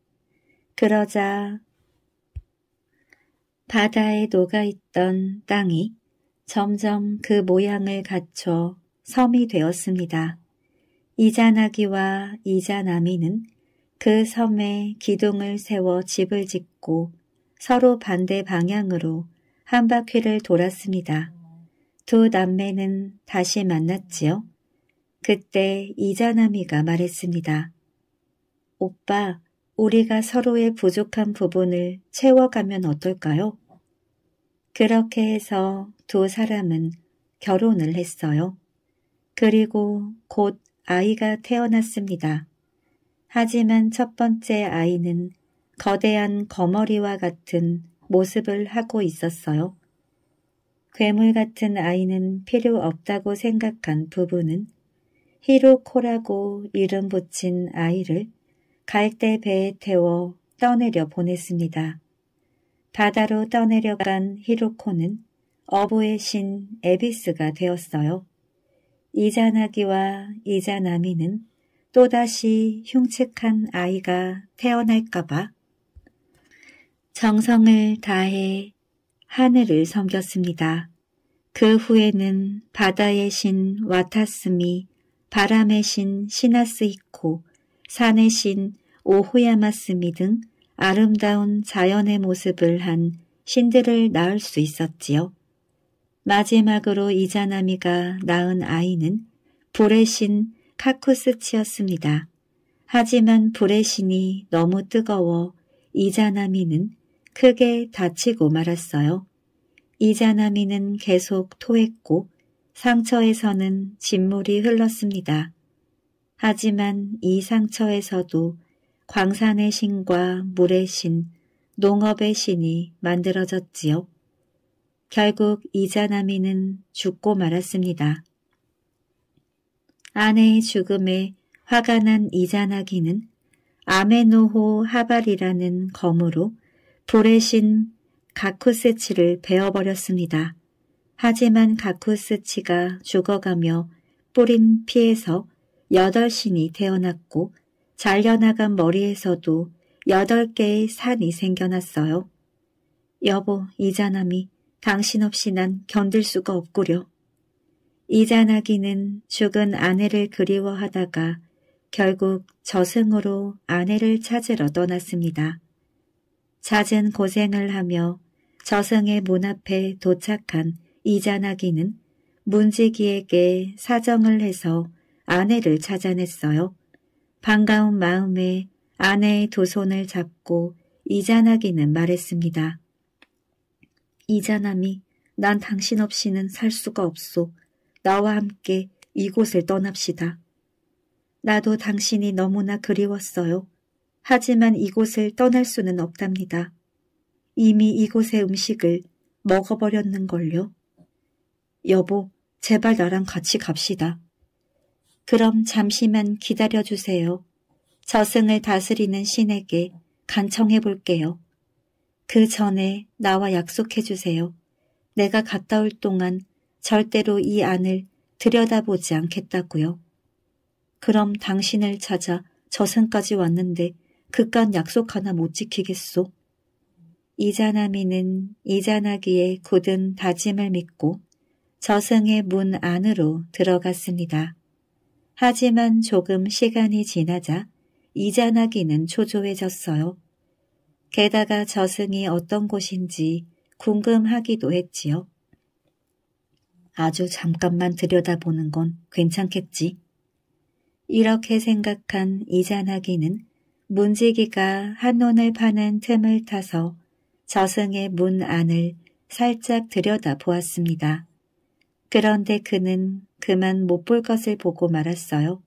그러자 바다에 녹아있던 땅이 점점 그 모양을 갖춰 섬이 되었습니다. 이자나기와 이자나미는 그 섬에 기둥을 세워 집을 짓고 서로 반대 방향으로 한 바퀴를 돌았습니다. 두 남매는 다시 만났지요. 그때 이자나미가 말했습니다. 오빠, 우리가 서로의 부족한 부분을 채워가면 어떨까요? 그렇게 해서 두 사람은 결혼을 했어요. 그리고 곧 아이가 태어났습니다. 하지만 첫 번째 아이는 거대한 거머리와 같은 모습을 하고 있었어요. 괴물 같은 아이는 필요 없다고 생각한 부부는 히로코라고 이름 붙인 아이를 갈대 배에 태워 떠내려 보냈습니다. 바다로 떠내려간 히로코는 어부의 신 에비스가 되었어요. 이자나기와 이자나미는 또다시 흉측한 아이가 태어날까봐 정성을 다해 하늘을 섬겼습니다. 그 후에는 바다의 신 와타스미, 바람의 신 시나스이코, 산의 신 오호야마스미 등 아름다운 자연의 모습을 한 신들을 낳을 수 있었지요. 마지막으로 이자나미가 낳은 아이는 불의 신 카쿠스치였습니다. 하지만 불의 신이 너무 뜨거워 이자나미는 크게 다치고 말았어요. 이자나미는 계속 토했고 상처에서는 진물이 흘렀습니다. 하지만 이 상처에서도 광산의 신과 물의 신, 농업의 신이 만들어졌지요. 결국 이자나미는 죽고 말았습니다. 아내의 죽음에 화가 난 이자나기는 아메노호 하발이라는 검으로 불의 신 가쿠스치를 베어버렸습니다. 하지만 가쿠스치가 죽어가며 뿌린 피에서 여덟 신이 태어났고 잘려나간 머리에서도 여덟 개의 산이 생겨났어요. 여보, 이자남이 당신 없이 난 견딜 수가 없구려. 이자나기는 죽은 아내를 그리워하다가 결국 저승으로 아내를 찾으러 떠났습니다. 잦은 고생을 하며 저승의 문 앞에 도착한 이자나기는 문지기에게 사정을 해서 아내를 찾아냈어요. 반가운 마음에 아내의 두 손을 잡고 이자나기는 말했습니다. 이자나미난 당신 없이는 살 수가 없소. 나와 함께 이곳을 떠납시다. 나도 당신이 너무나 그리웠어요. 하지만 이곳을 떠날 수는 없답니다. 이미 이곳의 음식을 먹어버렸는걸요. 여보, 제발 나랑 같이 갑시다. 그럼 잠시만 기다려주세요. 저승을 다스리는 신에게 간청해 볼게요. 그 전에 나와 약속해 주세요. 내가 갔다 올 동안 절대로 이 안을 들여다보지 않겠다고요. 그럼 당신을 찾아 저승까지 왔는데 그깟 약속 하나 못 지키겠소. 이자나미는 이자나기의 굳은 다짐을 믿고 저승의 문 안으로 들어갔습니다. 하지만 조금 시간이 지나자 이자나기는 초조해졌어요. 게다가 저승이 어떤 곳인지 궁금하기도 했지요. 아주 잠깐만 들여다보는 건 괜찮겠지. 이렇게 생각한 이자나기는 문지기가 한눈을 파는 틈을 타서 저승의 문 안을 살짝 들여다보았습니다. 그런데 그는 그만 못 볼 것을 보고 말았어요.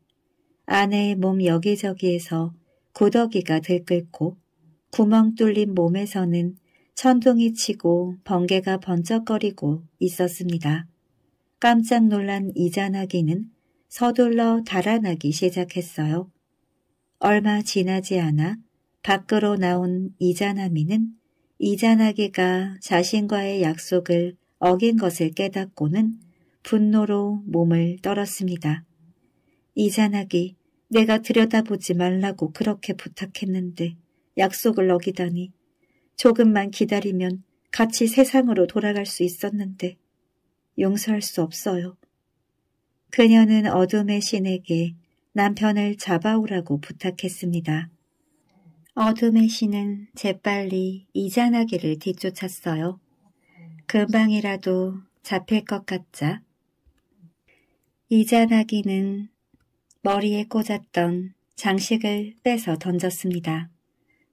아내의 몸 여기저기에서 구더기가 들끓고 구멍 뚫린 몸에서는 천둥이 치고 번개가 번쩍거리고 있었습니다. 깜짝 놀란 이자나기는 서둘러 달아나기 시작했어요. 얼마 지나지 않아 밖으로 나온 이자나미는 이자나기가 자신과의 약속을 어긴 것을 깨닫고는 분노로 몸을 떨었습니다. 이잔하기 내가 들여다보지 말라고 그렇게 부탁했는데 약속을 어기다니 조금만 기다리면 같이 세상으로 돌아갈 수 있었는데 용서할 수 없어요. 그녀는 어둠의 신에게 남편을 잡아오라고 부탁했습니다. 어둠의 신은 재빨리 이자나기를 뒤쫓았어요. 금방이라도 잡힐 것 같자 이자나기는 머리에 꽂았던 장식을 빼서 던졌습니다.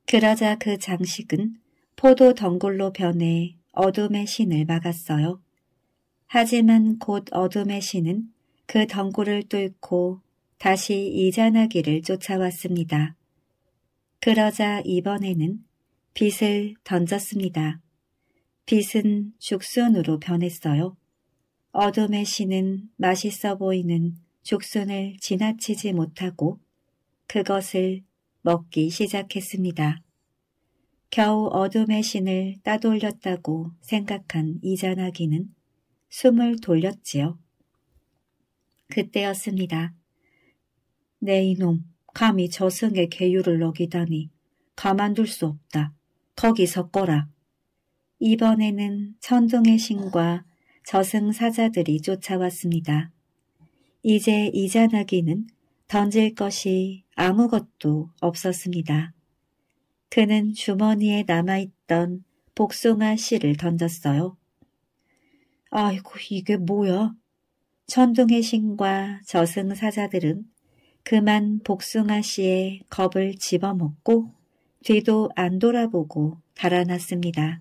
그러자 그 장식은 포도 덩굴로 변해 어둠의 신을 막았어요. 하지만 곧 어둠의 신은 그 덩굴을 뚫고 다시 이자나기를 쫓아왔습니다. 그러자 이번에는 빛을 던졌습니다. 빛은 죽순으로 변했어요. 어둠의 신은 맛있어 보이는 죽순을 지나치지 못하고 그것을 먹기 시작했습니다. 겨우 어둠의 신을 따돌렸다고 생각한 이자나기는 숨을 돌렸지요. 그때였습니다. 네 이놈, 감히 저승의 계율을 어기다니 가만둘 수 없다. 거기섞어라 이번에는 천둥의 신과 저승사자들이 쫓아왔습니다. 이제 이자나기는 던질 것이 아무것도 없었습니다. 그는 주머니에 남아있던 복숭아 씨를 던졌어요. 아이고 이게 뭐야? 천둥의 신과 저승사자들은 그만 복숭아 씨의 겁을 집어먹고 뒤도 안 돌아보고 달아났습니다.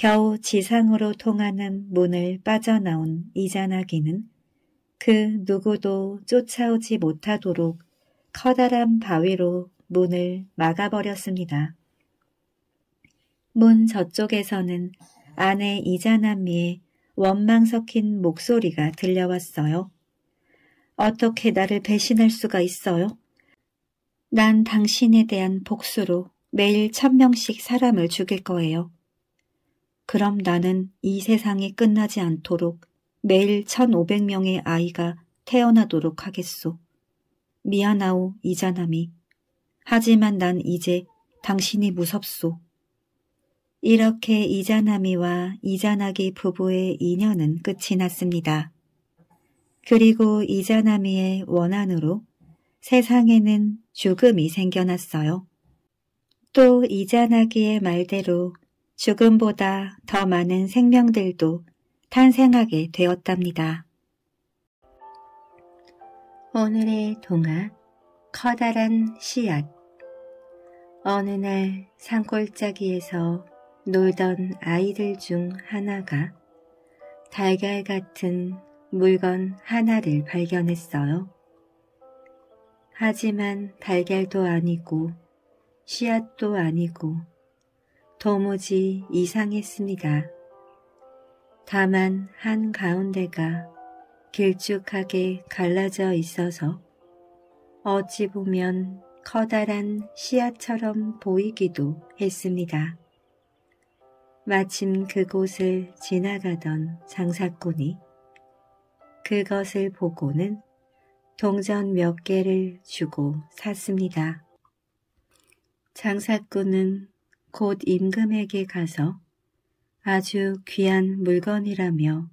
겨우 지상으로 통하는 문을 빠져나온 이자나기는 그 누구도 쫓아오지 못하도록 커다란 바위로 문을 막아버렸습니다. 문 저쪽에서는 아내 이자나미의 원망 섞인 목소리가 들려왔어요. 어떻게 나를 배신할 수가 있어요? 난 당신에 대한 복수로 매일 천명씩 사람을 죽일 거예요. 그럼 나는 이 세상이 끝나지 않도록 매일 1500명의 아이가 태어나도록 하겠소. 미안하오 이자나미 하지만 난 이제 당신이 무섭소. 이렇게 이자나미와 이자나기 부부의 인연은 끝이 났습니다. 그리고 이자나미의 원한으로 세상에는 죽음이 생겨났어요. 또 이자나기의 말대로 죽음보다 더 많은 생명들도 탄생하게 되었답니다. 오늘의 동화 커다란 씨앗 어느 날 산골짜기에서 놀던 아이들 중 하나가 달걀 같은 물건 하나를 발견했어요. 하지만 달걀도 아니고 씨앗도 아니고 도무지 이상했습니다. 다만 한 가운데가 길쭉하게 갈라져 있어서 어찌 보면 커다란 씨앗처럼 보이기도 했습니다. 마침 그곳을 지나가던 장사꾼이 그것을 보고는 동전 몇 개를 주고 샀습니다. 장사꾼은 곧 임금에게 가서 아주 귀한 물건이라며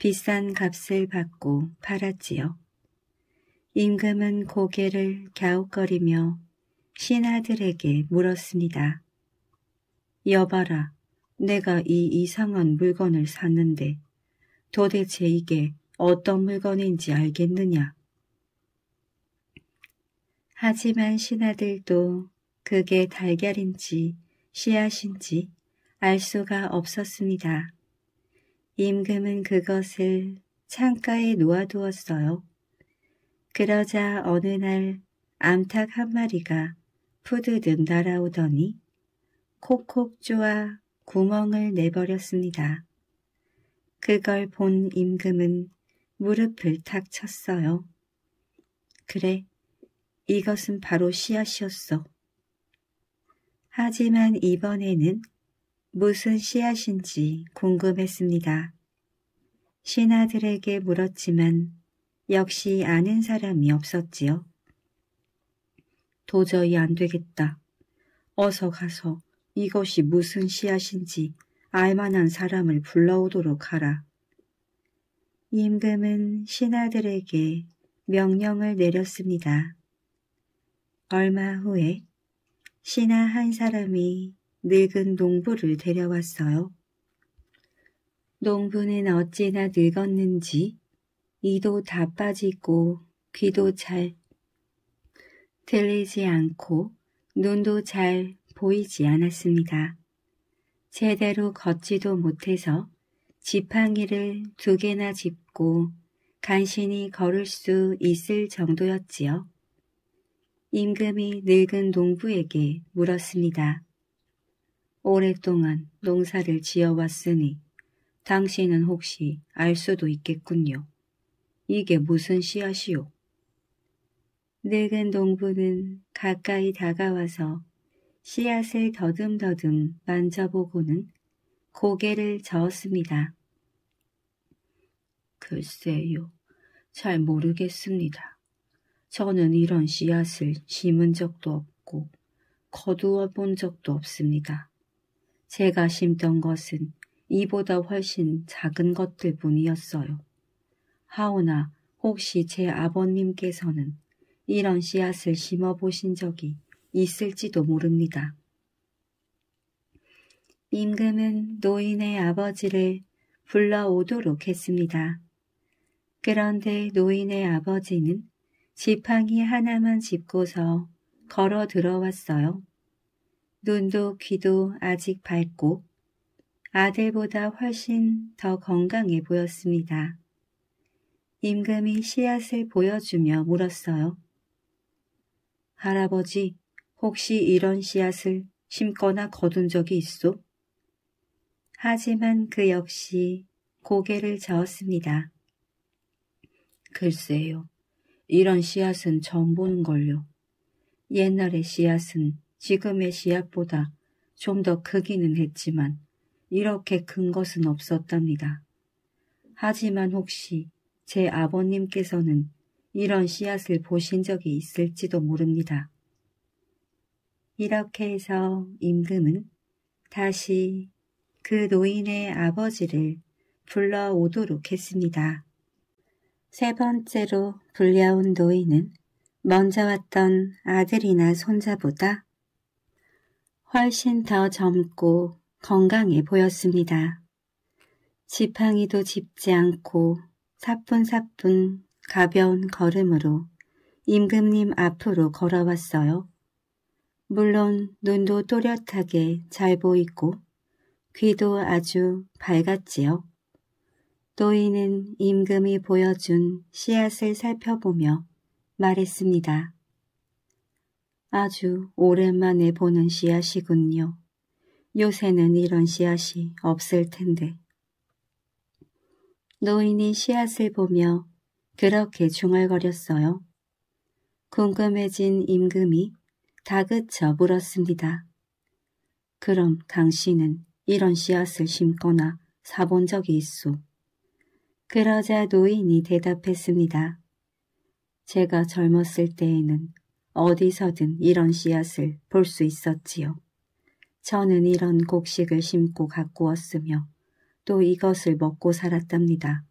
비싼 값을 받고 팔았지요. 임금은 고개를 갸웃거리며 신하들에게 물었습니다. 여봐라, 내가 이 이상한 물건을 샀는데 도대체 이게 어떤 물건인지 알겠느냐? 하지만 신하들도 그게 달걀인지 씨앗인지 알 수가 없었습니다. 임금은 그것을 창가에 놓아두었어요. 그러자 어느 날 암탉 한 마리가 푸드득 날아오더니 콕콕 쪼아 구멍을 내버렸습니다. 그걸 본 임금은 무릎을 탁 쳤어요. 그래, 이것은 바로 씨앗이었어. 하지만 이번에는 무슨 씨앗인지 궁금했습니다. 신하들에게 물었지만 역시 아는 사람이 없었지요. 도저히 안 되겠다. 어서 가서 이것이 무슨 씨앗인지 알만한 사람을 불러오도록 하라. 임금은 신하들에게 명령을 내렸습니다. 얼마 후에 신하 한 사람이 늙은 농부를 데려왔어요. 농부는 어찌나 늙었는지 이도 다 빠지고 귀도 잘 들리지 않고 눈도 잘 보이지 않았습니다. 제대로 걷지도 못해서 지팡이를 두 개나 짚고 간신히 걸을 수 있을 정도였지요. 임금이 늙은 농부에게 물었습니다. 오랫동안 농사를 지어왔으니 당신은 혹시 알 수도 있겠군요. 이게 무슨 씨앗이오 늙은 농부는 가까이 다가와서 씨앗을 더듬더듬 만져보고는 고개를 저었습니다. 글쎄요, 잘 모르겠습니다. 저는 이런 씨앗을 심은 적도 없고 거두어 본 적도 없습니다. 제가 심던 것은 이보다 훨씬 작은 것들 뿐이었어요. 하오나 혹시 제 아버님께서는 이런 씨앗을 심어 보신 적이 있을지도 모릅니다. 임금은 노인의 아버지를 불러오도록 했습니다. 그런데 노인의 아버지는 지팡이 하나만 짚고서 걸어 들어왔어요. 눈도 귀도 아직 밝고 아들보다 훨씬 더 건강해 보였습니다. 임금이 씨앗을 보여주며 물었어요. 할아버지, 혹시 이런 씨앗을 심거나 거둔 적이 있소? 하지만 그 역시 고개를 저었습니다. 글쎄요. 이런 씨앗은 처음 보는걸요. 옛날의 씨앗은 지금의 씨앗보다 좀 더 크기는 했지만 이렇게 큰 것은 없었답니다. 하지만 혹시 제 아버님께서는 이런 씨앗을 보신 적이 있을지도 모릅니다. 이렇게 해서 임금은 다시 그 노인의 아버지를 불러오도록 했습니다. 세 번째로 불려온 노인은 먼저 왔던 아들이나 손자보다 훨씬 더 젊고 건강해 보였습니다. 지팡이도 짚지 않고 사뿐사뿐 가벼운 걸음으로 임금님 앞으로 걸어왔어요. 물론 눈도 또렷하게 잘 보이고 귀도 아주 밝았지요. 또이는 임금이 보여준 씨앗을 살펴보며 말했습니다. 아주 오랜만에 보는 씨앗이군요. 요새는 이런 씨앗이 없을 텐데. 노인이 씨앗을 보며 그렇게 중얼거렸어요. 궁금해진 임금이 다그쳐 물었습니다. 그럼 당신은 이런 씨앗을 심거나 사본 적이 있소. 그러자 노인이 대답했습니다. 제가 젊었을 때에는 어디서든 이런 씨앗을 볼 수 있었지요. 저는 이런 곡식을 심고 가꾸었으며 또 이것을 먹고 살았답니다.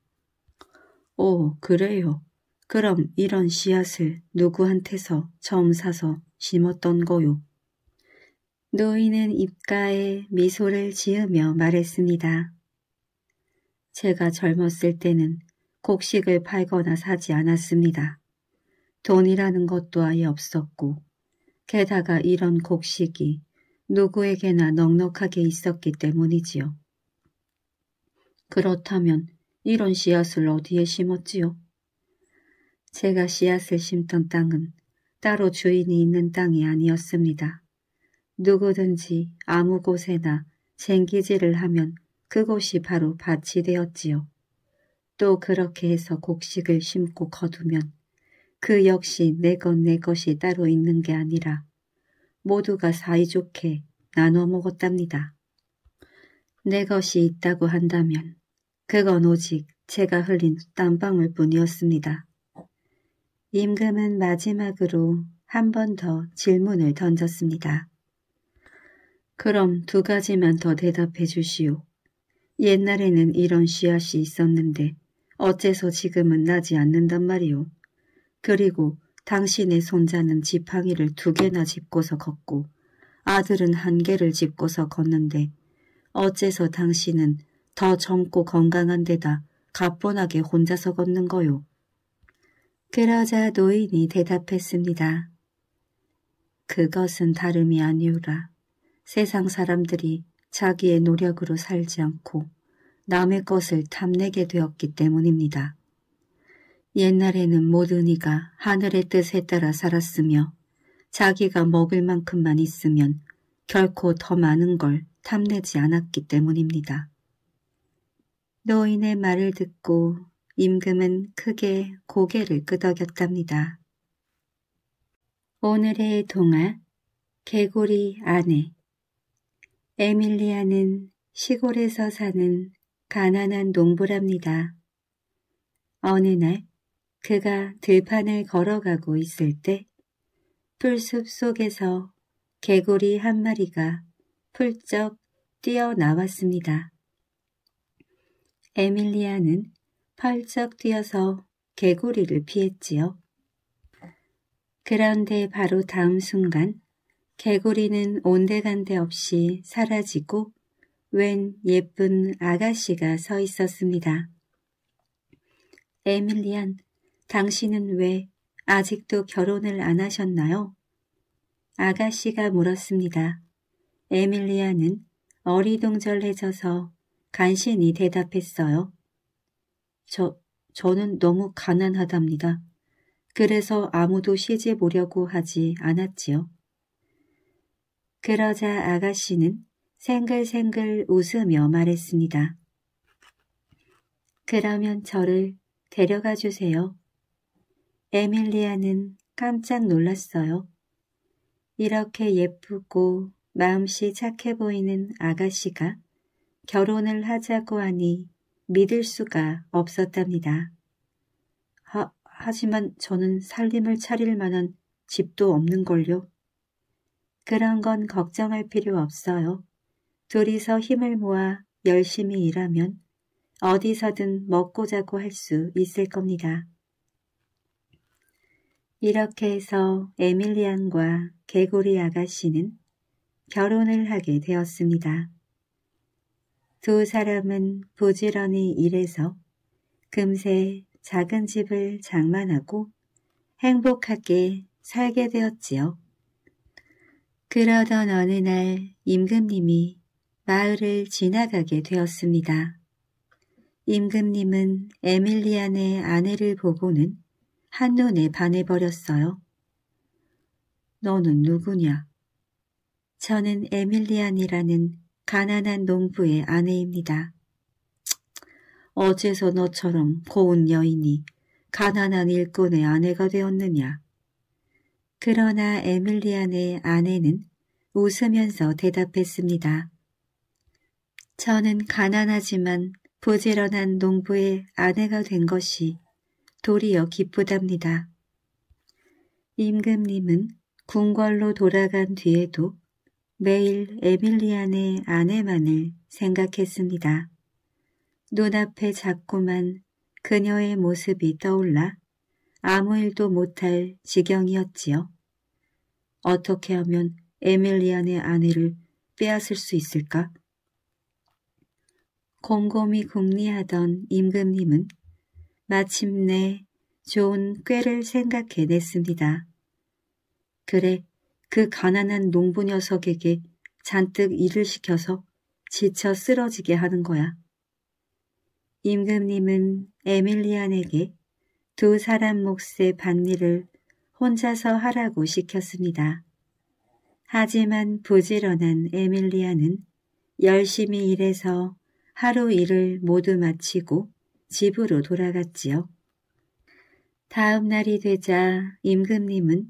오, 그래요. 그럼 이런 씨앗을 누구한테서 처음 사서 심었던 거요? 노인은 입가에 미소를 지으며 말했습니다. 제가 젊었을 때는 곡식을 팔거나 사지 않았습니다. 돈이라는 것도 아예 없었고 게다가 이런 곡식이 누구에게나 넉넉하게 있었기 때문이지요. 그렇다면 이런 씨앗을 어디에 심었지요? 제가 씨앗을 심던 땅은 따로 주인이 있는 땅이 아니었습니다. 누구든지 아무 곳에나 쟁기질을 하면 그곳이 바로 밭이 되었지요. 또 그렇게 해서 곡식을 심고 거두면 그 역시 내 것 내 것이 따로 있는 게 아니라 모두가 사이좋게 나눠 먹었답니다. 내 것이 있다고 한다면 그건 오직 제가 흘린 땀방울 뿐이었습니다. 임금은 마지막으로 한 번 더 질문을 던졌습니다. 그럼 두 가지만 더 대답해 주시오. 옛날에는 이런 씨앗이 있었는데 어째서 지금은 나지 않는단 말이오. 그리고 당신의 손자는 지팡이를 두 개나 짚고서 걷고 아들은 한 개를 짚고서 걷는데 어째서 당신은 더 젊고 건강한 데다 가뿐하게 혼자서 걷는 거요. 그러자 노인이 대답했습니다. 그것은 다름이 아니오라. 세상 사람들이 자기의 노력으로 살지 않고 남의 것을 탐내게 되었기 때문입니다. 옛날에는 모든 이가 하늘의 뜻에 따라 살았으며 자기가 먹을 만큼만 있으면 결코 더 많은 걸 탐내지 않았기 때문입니다. 노인의 말을 듣고 임금은 크게 고개를 끄덕였답니다. 오늘의 동화 개구리 아내 에밀리아는 시골에서 사는 가난한 농부랍니다. 어느 날 그가 들판을 걸어가고 있을 때 풀숲 속에서 개구리 한 마리가 풀쩍 뛰어나왔습니다. 에밀리아는 펄쩍 뛰어서 개구리를 피했지요. 그런데 바로 다음 순간 개구리는 온데간데 없이 사라지고 웬 예쁜 아가씨가 서 있었습니다. 에밀리안, 당신은 왜 아직도 결혼을 안 하셨나요? 아가씨가 물었습니다. 에밀리안은 어리둥절해져서 간신히 대답했어요. 저, 저는 너무 가난하답니다. 그래서 아무도 시집 오려고 하지 않았지요. 그러자 아가씨는 생글생글 웃으며 말했습니다. 그러면 저를 데려가 주세요. 에밀리아는 깜짝 놀랐어요. 이렇게 예쁘고 마음씨 착해 보이는 아가씨가 결혼을 하자고 하니 믿을 수가 없었답니다. 하, 하지만 저는 살림을 차릴 만한 집도 없는걸요. 그런 건 걱정할 필요 없어요. 둘이서 힘을 모아 열심히 일하면 어디서든 먹고 자고 할 수 있을 겁니다. 이렇게 해서 에밀리안과 개구리 아가씨는 결혼을 하게 되었습니다. 두 사람은 부지런히 일해서 금세 작은 집을 장만하고 행복하게 살게 되었지요. 그러던 어느 날 임금님이 마을을 지나가게 되었습니다. 임금님은 에밀리안의 아내를 보고는 한눈에 반해버렸어요. 너는 누구냐? 저는 에밀리안이라는 가난한 농부의 아내입니다. 어째서 너처럼 고운 여인이 가난한 일꾼의 아내가 되었느냐? 그러나 에밀리안의 아내는 웃으면서 대답했습니다. 저는 가난하지만 부지런한 농부의 아내가 된 것이 도리어 기쁘답니다. 임금님은 궁궐로 돌아간 뒤에도 매일 에밀리안의 아내만을 생각했습니다. 눈앞에 자꾸만 그녀의 모습이 떠올라 아무 일도 못할 지경이었지요. 어떻게 하면 에밀리안의 아내를 빼앗을 수 있을까? 곰곰이 궁리하던 임금님은 마침내 좋은 꾀를 생각해냈습니다. 그래 그 가난한 농부 녀석에게 잔뜩 일을 시켜서 지쳐 쓰러지게 하는 거야. 임금님은 에밀리안에게 두 사람 몫의 반일를 혼자서 하라고 시켰습니다. 하지만 부지런한 에밀리아는 열심히 일해서 하루 일을 모두 마치고 집으로 돌아갔지요. 다음 날이 되자 임금님은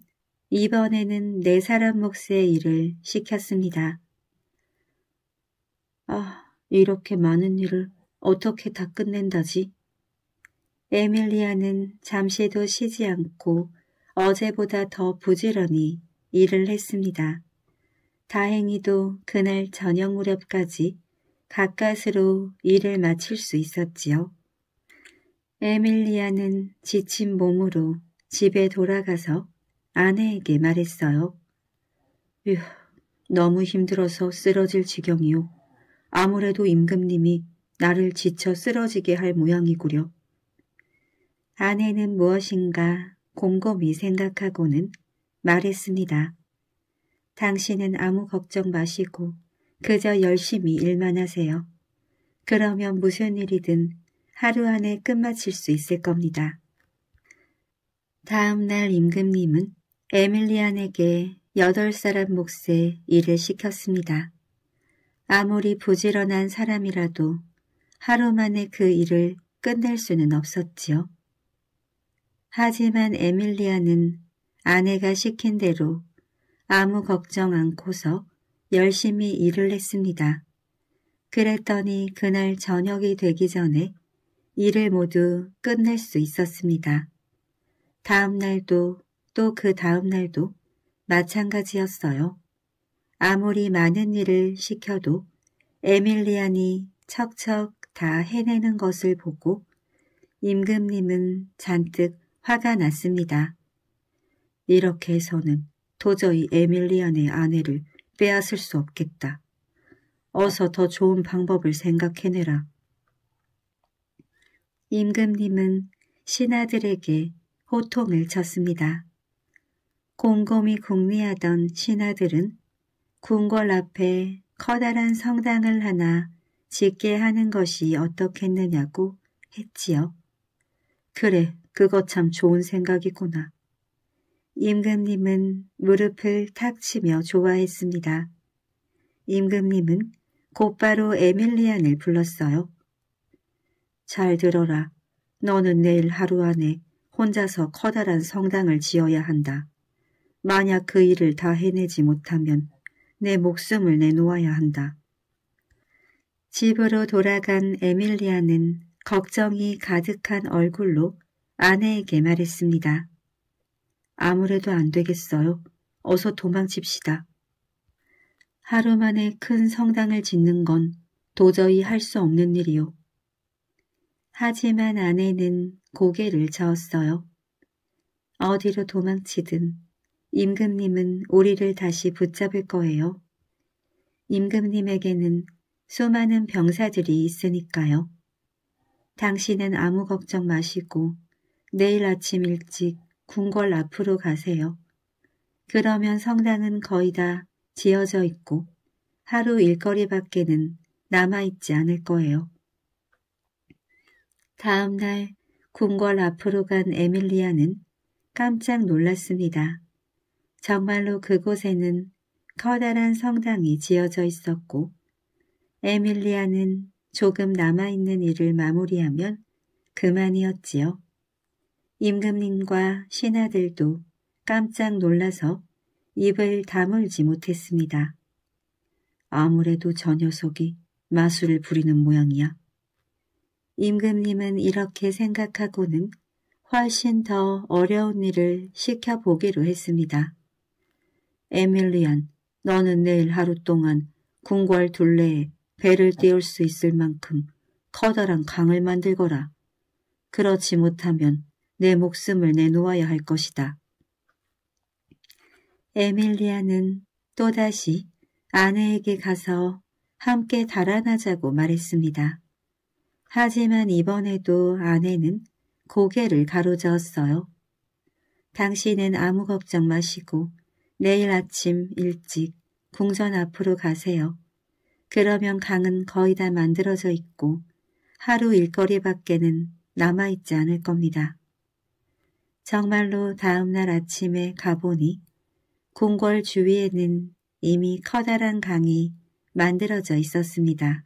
이번에는 네 사람 몫의 일을 시켰습니다. 아, 이렇게 많은 일을 어떻게 다 끝낸다지? 에밀리아는 잠시도 쉬지 않고 어제보다 더 부지런히 일을 했습니다. 다행히도 그날 저녁 무렵까지 가까스로 일을 마칠 수 있었지요. 에밀리아는 지친 몸으로 집에 돌아가서 아내에게 말했어요. 휴, 너무 힘들어서 쓰러질 지경이요. 아무래도 임금님이 나를 지쳐 쓰러지게 할 모양이구려. 아내는 무엇인가 곰곰이 생각하고는 말했습니다. 당신은 아무 걱정 마시고 그저 열심히 일만 하세요. 그러면 무슨 일이든 하루 안에 끝마칠 수 있을 겁니다. 다음 날 임금님은 에밀리안에게 여덟 사람 몫의 일을 시켰습니다. 아무리 부지런한 사람이라도 하루 만에 그 일을 끝낼 수는 없었지요. 하지만 에밀리아는 아내가 시킨 대로 아무 걱정 않고서 열심히 일을 했습니다. 그랬더니 그날 저녁이 되기 전에 일을 모두 끝낼 수 있었습니다. 다음 날도 또 그 다음 날도 마찬가지였어요. 아무리 많은 일을 시켜도 에밀리안이 척척 다 해내는 것을 보고 임금님은 잔뜩 화가 났습니다. 이렇게 해서는 도저히 에밀리안의 아내를 빼앗을 수 없겠다. 어서 더 좋은 방법을 생각해내라. 임금님은 신하들에게 호통을 쳤습니다. 곰곰이 궁리하던 신하들은 궁궐 앞에 커다란 성당을 하나 짓게 하는 것이 어떻겠느냐고 했지요. 그래, 그거 참 좋은 생각이구나. 임금님은 무릎을 탁 치며 좋아했습니다. 임금님은 곧바로 에밀리안을 불렀어요. 잘 들어라. 너는 내일 하루 안에 혼자서 커다란 성당을 지어야 한다. 만약 그 일을 다 해내지 못하면 내 목숨을 내놓아야 한다. 집으로 돌아간 에밀리아는 걱정이 가득한 얼굴로 아내에게 말했습니다. 아무래도 안 되겠어요. 어서 도망칩시다. 하루 만에 큰 성당을 짓는 건 도저히 할 수 없는 일이요. 하지만 아내는 고개를 저었어요. 어디로 도망치든 임금님은 우리를 다시 붙잡을 거예요. 임금님에게는 수많은 병사들이 있으니까요. 당신은 아무 걱정 마시고 내일 아침 일찍 궁궐 앞으로 가세요. 그러면 성당은 거의 다 지어져 있고 하루 일거리 밖에는 남아있지 않을 거예요. 다음 날 궁궐 앞으로 간 에밀리아는 깜짝 놀랐습니다. 정말로 그곳에는 커다란 성당이 지어져 있었고 에밀리아는 조금 남아있는 일을 마무리하면 그만이었지요. 임금님과 신하들도 깜짝 놀라서 입을 다물지 못했습니다. 아무래도 저 녀석이 마술을 부리는 모양이야. 임금님은 이렇게 생각하고는 훨씬 더 어려운 일을 시켜보기로 했습니다. 에밀리안, 너는 내일 하루 동안 궁궐 둘레에 배를 띄울 수 있을 만큼 커다란 강을 만들거라. 그렇지 못하면 내 목숨을 내놓아야 할 것이다. 에밀리아는 또다시 아내에게 가서 함께 달아나자고 말했습니다. 하지만 이번에도 아내는 고개를 가로저었어요. 당신은 아무 걱정 마시고 내일 아침 일찍 궁전 앞으로 가세요. 그러면 강은 거의 다 만들어져 있고 하루 일거리 밖에는 남아있지 않을 겁니다. 정말로 다음날 아침에 가보니 궁궐 주위에는 이미 커다란 강이 만들어져 있었습니다.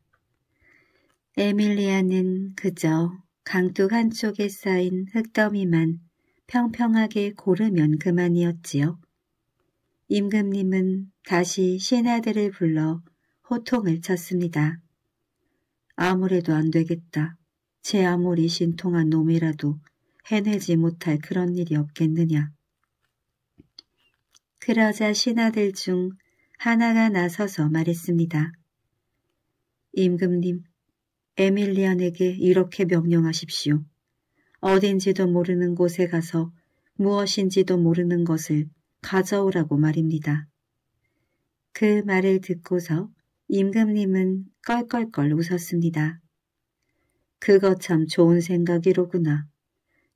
에밀리아는 그저 강둑 한쪽에 쌓인 흙더미만 평평하게 고르면 그만이었지요. 임금님은 다시 신하들을 불러 호통을 쳤습니다. 아무래도 안 되겠다. 제 아무리 신통한 놈이라도 해내지 못할 그런 일이 없겠느냐. 그러자 신하들 중 하나가 나서서 말했습니다. 임금님, 에밀리안에게 이렇게 명령하십시오. 어딘지도 모르는 곳에 가서 무엇인지도 모르는 것을 가져오라고 말입니다. 그 말을 듣고서 임금님은 껄껄껄 웃었습니다. 그거 참 좋은 생각이로구나.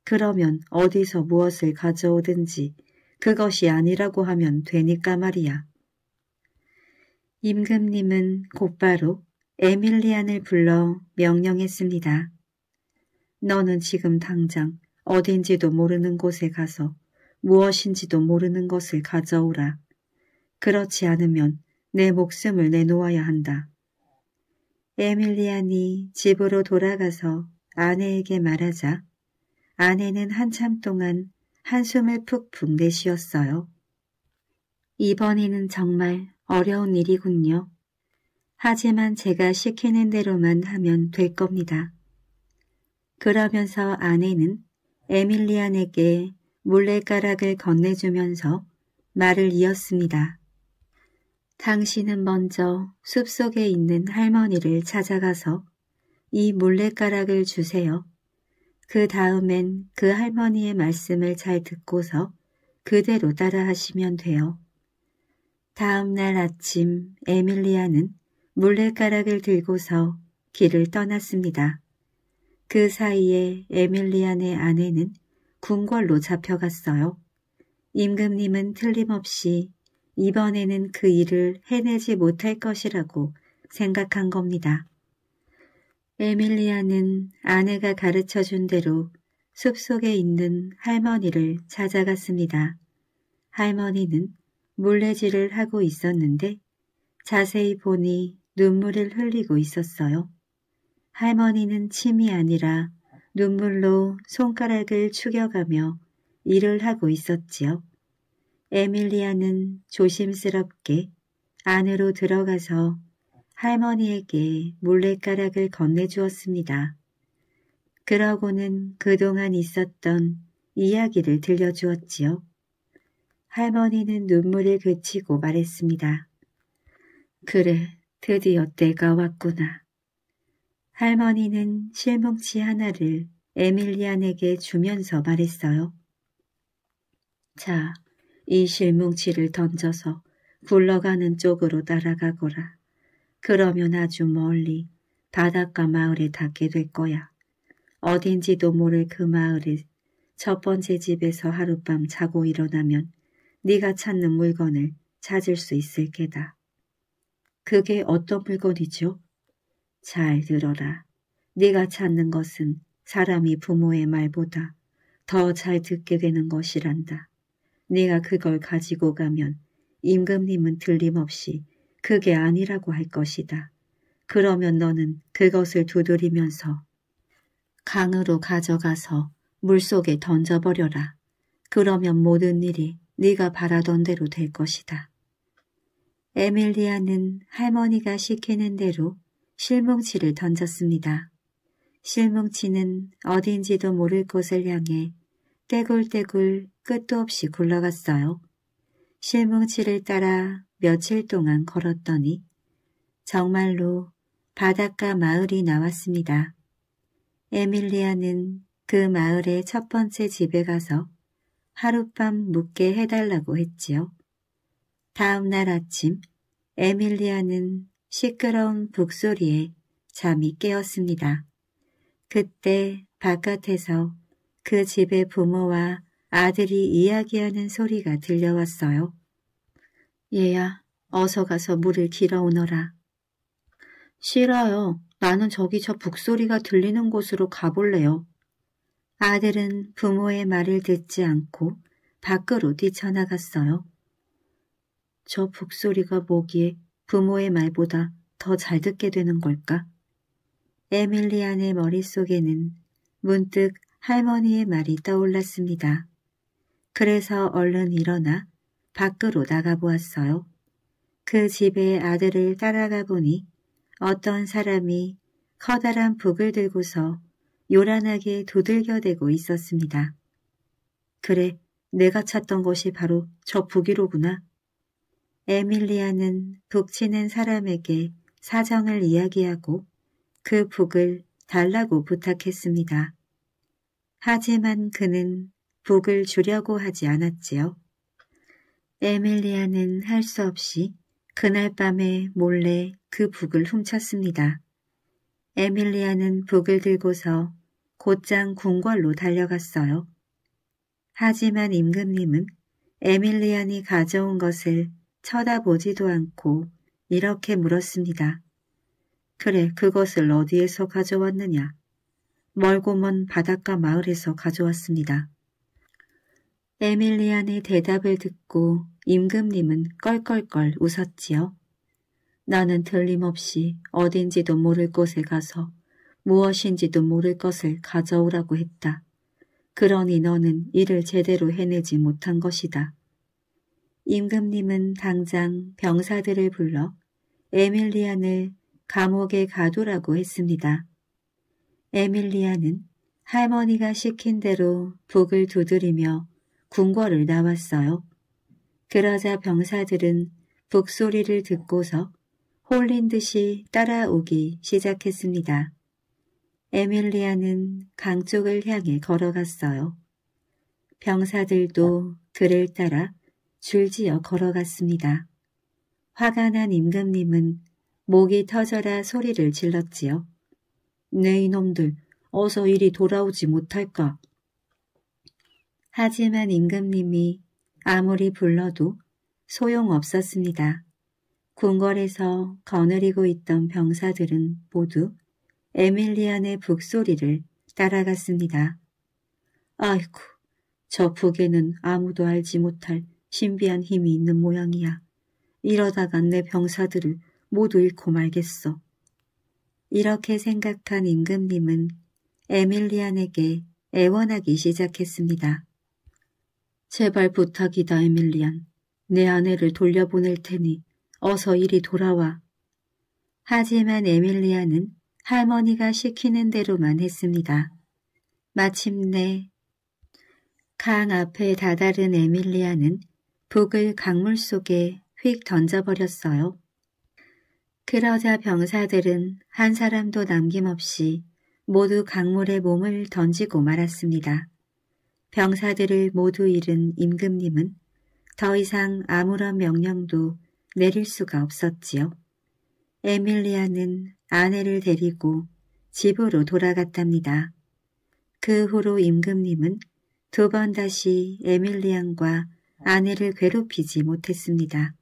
그러면 어디서 무엇을 가져오든지 그것이 아니라고 하면 되니까 말이야. 임금님은 곧바로 에밀리안을 불러 명령했습니다. 너는 지금 당장 어딘지도 모르는 곳에 가서 무엇인지도 모르는 것을 가져오라. 그렇지 않으면 내 목숨을 내놓아야 한다. 에밀리안이 집으로 돌아가서 아내에게 말하자 아내는 한참 동안 한숨을 푹푹 내쉬었어요. 이번에는 정말 어려운 일이군요. 하지만 제가 시키는 대로만 하면 될 겁니다. 그러면서 아내는 에밀리안에게 물레가락을 건네주면서 말을 이었습니다. 당신은 먼저 숲속에 있는 할머니를 찾아가서 이 몰래가락을 주세요. 그 다음엔 그 할머니의 말씀을 잘 듣고서 그대로 따라 하시면 돼요. 다음 날 아침 에밀리아는 물레가락을 들고서 길을 떠났습니다. 그 사이에 에밀리안의 아내는 궁궐로 잡혀갔어요. 임금님은 틀림없이 이번에는 그 일을 해내지 못할 것이라고 생각한 겁니다. 에밀리아는 아내가 가르쳐준 대로 숲속에 있는 할머니를 찾아갔습니다. 할머니는 물레질을 하고 있었는데 자세히 보니 눈물을 흘리고 있었어요. 할머니는 침이 아니라 눈물로 손가락을 축여가며 일을 하고 있었지요. 에밀리아는 조심스럽게 안으로 들어가서 할머니에게 물레가락을 건네주었습니다. 그러고는 그동안 있었던 이야기를 들려주었지요. 할머니는 눈물을 그치고 말했습니다. 그래, 드디어 때가 왔구나. 할머니는 실뭉치 하나를 에밀리안에게 주면서 말했어요. 자, 이 실뭉치를 던져서 굴러가는 쪽으로 따라가거라. 그러면 아주 멀리 바닷가 마을에 닿게 될 거야. 어딘지도 모를 그 마을에 첫 번째 집에서 하룻밤 자고 일어나면 네가 찾는 물건을 찾을 수 있을 게다. 그게 어떤 물건이죠? 잘 들어라. 네가 찾는 것은 사람이 부모의 말보다 더 잘 듣게 되는 것이란다. 네가 그걸 가지고 가면 임금님은 들림없이 그게 아니라고 할 것이다. 그러면 너는 그것을 두드리면서 강으로 가져가서 물속에 던져버려라. 그러면 모든 일이 네가 바라던 대로 될 것이다. 에밀리아는 할머니가 시키는 대로 실뭉치를 던졌습니다. 실뭉치는 어딘지도 모를 곳을 향해 떼굴떼굴 끝도 없이 굴러갔어요. 실뭉치를 따라 며칠 동안 걸었더니 정말로 바닷가 마을이 나왔습니다. 에밀리아는 그 마을의 첫 번째 집에 가서 하룻밤 묵게 해달라고 했지요. 다음 날 아침 에밀리아는 시끄러운 북소리에 잠이 깨었습니다. 그때 바깥에서 그 집의 부모와 아들이 이야기하는 소리가 들려왔어요. 얘야, 어서 가서 물을 길어오너라. 싫어요. 나는 저기 저 북소리가 들리는 곳으로 가볼래요. 아들은 부모의 말을 듣지 않고 밖으로 뛰쳐나갔어요. 저 북소리가 뭐기에 부모의 말보다 더 잘 듣게 되는 걸까? 에밀리안의 머릿속에는 문득 할머니의 말이 떠올랐습니다. 그래서 얼른 일어나 밖으로 나가 보았어요. 그 집의 아들을 따라가 보니 어떤 사람이 커다란 북을 들고서 요란하게 두들겨대고 있었습니다. 그래, 내가 찾던 것이 바로 저 북이로구나. 에밀리아는 북치는 사람에게 사정을 이야기하고 그 북을 달라고 부탁했습니다. 하지만 그는 북을 주려고 하지 않았지요. 에밀리아는 할 수 없이 그날 밤에 몰래 그 북을 훔쳤습니다. 에밀리아는 북을 들고서 곧장 궁궐로 달려갔어요. 하지만 임금님은 에밀리안이 가져온 것을 쳐다보지도 않고 이렇게 물었습니다. 그래, 그것을 어디에서 가져왔느냐? 멀고 먼 바닷가 마을에서 가져왔습니다. 에밀리안의 대답을 듣고 임금님은 껄껄껄 웃었지요. 나는 틀림없이 어딘지도 모를 곳에 가서 무엇인지도 모를 것을 가져오라고 했다. 그러니 너는 일을 제대로 해내지 못한 것이다. 임금님은 당장 병사들을 불러 에밀리안을 감옥에 가두라고 했습니다. 에밀리아는 할머니가 시킨 대로 북을 두드리며 궁궐을 나왔어요. 그러자 병사들은 북소리를 듣고서 홀린 듯이 따라오기 시작했습니다. 에밀리아는 강 쪽을 향해 걸어갔어요. 병사들도 그를 따라 줄지어 걸어갔습니다. 화가 난 임금님은 목이 터져라 소리를 질렀지요. 네 이놈들 어서 이리 돌아오지 못할까. 하지만 임금님이 아무리 불러도 소용없었습니다. 궁궐에서 거느리고 있던 병사들은 모두 에밀리안의 북소리를 따라갔습니다. 아이쿠, 저 북에는 아무도 알지 못할 신비한 힘이 있는 모양이야. 이러다간 내 병사들을 모두 잃고 말겠어. 이렇게 생각한 임금님은 에밀리안에게 애원하기 시작했습니다. 제발 부탁이다 에밀리안. 내 아내를 돌려보낼 테니 어서 이리 돌아와. 하지만 에밀리안은 할머니가 시키는 대로만 했습니다. 마침내 강 앞에 다다른 에밀리안은 북을 강물 속에 휙 던져버렸어요. 그러자 병사들은 한 사람도 남김없이 모두 강물에 몸을 던지고 말았습니다. 병사들을 모두 잃은 임금님은 더 이상 아무런 명령도 내릴 수가 없었지요. 에밀리아는 아내를 데리고 집으로 돌아갔답니다. 그 후로 임금님은 두 번 다시 에밀리안과 아내를 괴롭히지 못했습니다.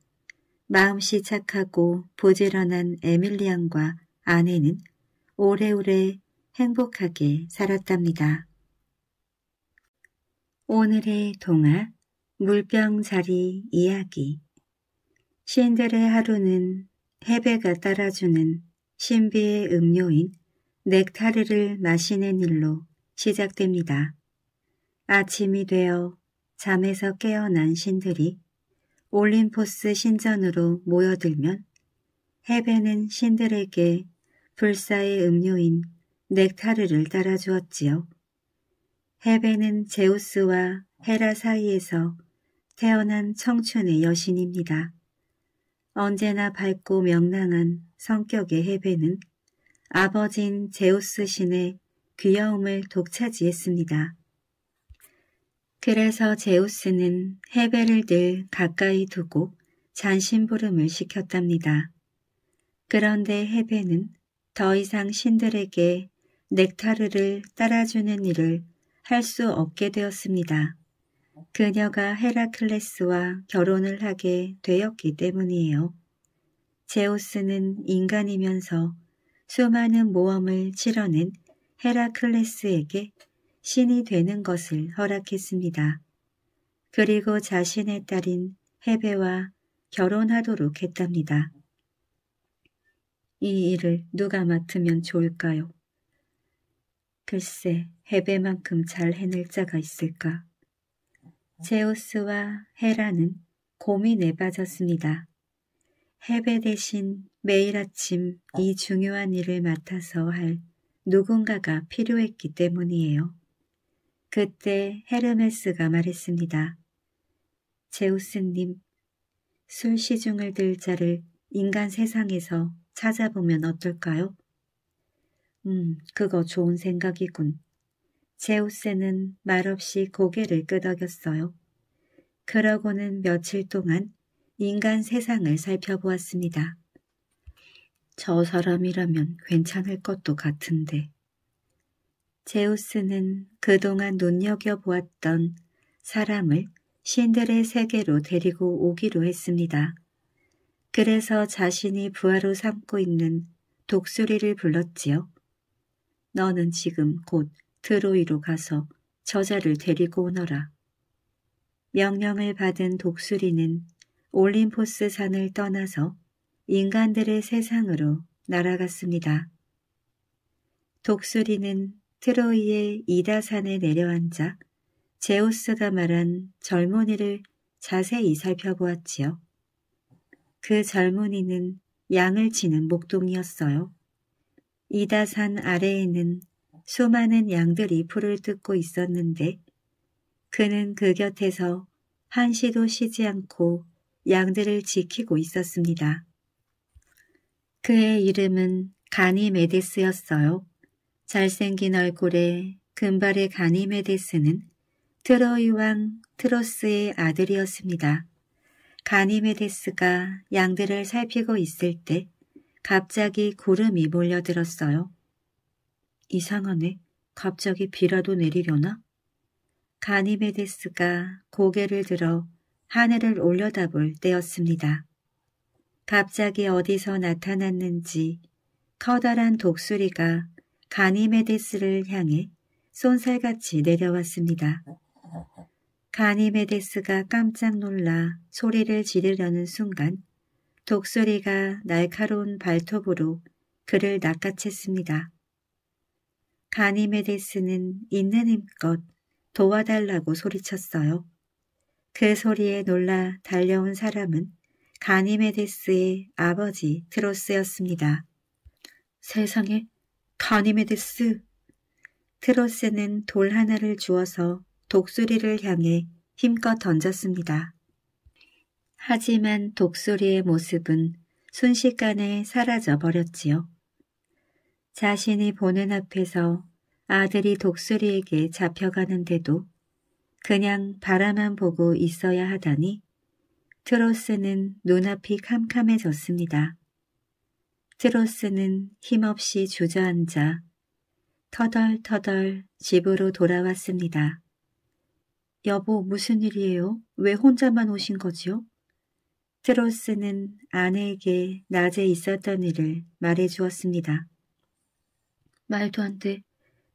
마음씨 착하고 보지런한 에밀리안과 아내는 오래오래 행복하게 살았답니다. 오늘의 동화 물병자리 이야기 신들의 하루는 해배가 따라주는 신비의 음료인 넥타르를 마시는 일로 시작됩니다. 아침이 되어 잠에서 깨어난 신들이 올림포스 신전으로 모여들면 헤베는 신들에게 불사의 음료인 넥타르를 따라주었지요. 헤베는 제우스와 헤라 사이에서 태어난 청춘의 여신입니다. 언제나 밝고 명랑한 성격의 헤베는 아버지인 제우스 신의 귀여움을 독차지했습니다. 그래서 제우스는 헤베를늘 가까이 두고 잔심부름을 시켰답니다. 그런데 헤베는더 이상 신들에게 넥타르를 따라주는 일을 할 수 없게 되었습니다. 그녀가 헤라클레스와 결혼을 하게 되었기 때문이에요. 제우스는 인간이면서 수많은 모험을 치러낸 헤라클레스에게 신이 되는 것을 허락했습니다. 그리고 자신의 딸인 헤베와 결혼하도록 했답니다. 이 일을 누가 맡으면 좋을까요? 글쎄 헤베만큼 잘 해낼 자가 있을까? 제우스와 헤라는 고민에 빠졌습니다. 헤베 대신 매일 아침 이 중요한 일을 맡아서 할 누군가가 필요했기 때문이에요. 그때 헤르메스가 말했습니다. 제우스님, 술시중을 들 자를 인간 세상에서 찾아보면 어떨까요? 음, 그거 좋은 생각이군. 제우스는 말없이 고개를 끄덕였어요. 그러고는 며칠 동안 인간 세상을 살펴보았습니다. 저 사람이라면 괜찮을 것도 같은데 제우스는 그동안 눈여겨보았던 사람을 신들의 세계로 데리고 오기로 했습니다. 그래서 자신이 부하로 삼고 있는 독수리를 불렀지요. 너는 지금 곧 드로이로 가서 저자를 데리고 오너라. 명령을 받은 독수리는 올림포스 산을 떠나서 인간들의 세상으로 날아갔습니다. 독수리는 트로이의 이다산에 내려앉아 제우스가 말한 젊은이를 자세히 살펴보았지요. 그 젊은이는 양을 치는 목동이었어요. 이다산 아래에는 수많은 양들이 풀을 뜯고 있었는데 그는 그 곁에서 한시도 쉬지 않고 양들을 지키고 있었습니다. 그의 이름은 가니메데스였어요. 잘생긴 얼굴에 금발의 가니메데스는 트로이 왕 트로스의 아들이었습니다. 가니메데스가 양들을 살피고 있을 때 갑자기 구름이 몰려들었어요. 이상하네. 갑자기 비라도 내리려나? 가니메데스가 고개를 들어 하늘을 올려다볼 때였습니다. 갑자기 어디서 나타났는지 커다란 독수리가 가니메데스를 향해 쏜살같이 내려왔습니다. 가니메데스가 깜짝 놀라 소리를 지르려는 순간 독소리가 날카로운 발톱으로 그를 낚아챘습니다. 가니메데스는 있는 힘껏 도와달라고 소리쳤어요. 그 소리에 놀라 달려온 사람은 가니메데스의 아버지 트로스였습니다. 세상에 가니메데스! 트러스는 돌 하나를 주어서 독수리를 향해 힘껏 던졌습니다. 하지만 독수리의 모습은 순식간에 사라져 버렸지요. 자신이 보는 앞에서 아들이 독수리에게 잡혀가는데도 그냥 바라만 보고 있어야 하다니 트로스는 눈앞이 캄캄해졌습니다. 트로스는 힘없이 주저앉아 터덜터덜 집으로 돌아왔습니다. 여보, 무슨 일이에요? 왜 혼자만 오신 거지요? 트로스는 아내에게 낮에 있었던 일을 말해주었습니다. 말도 안 돼.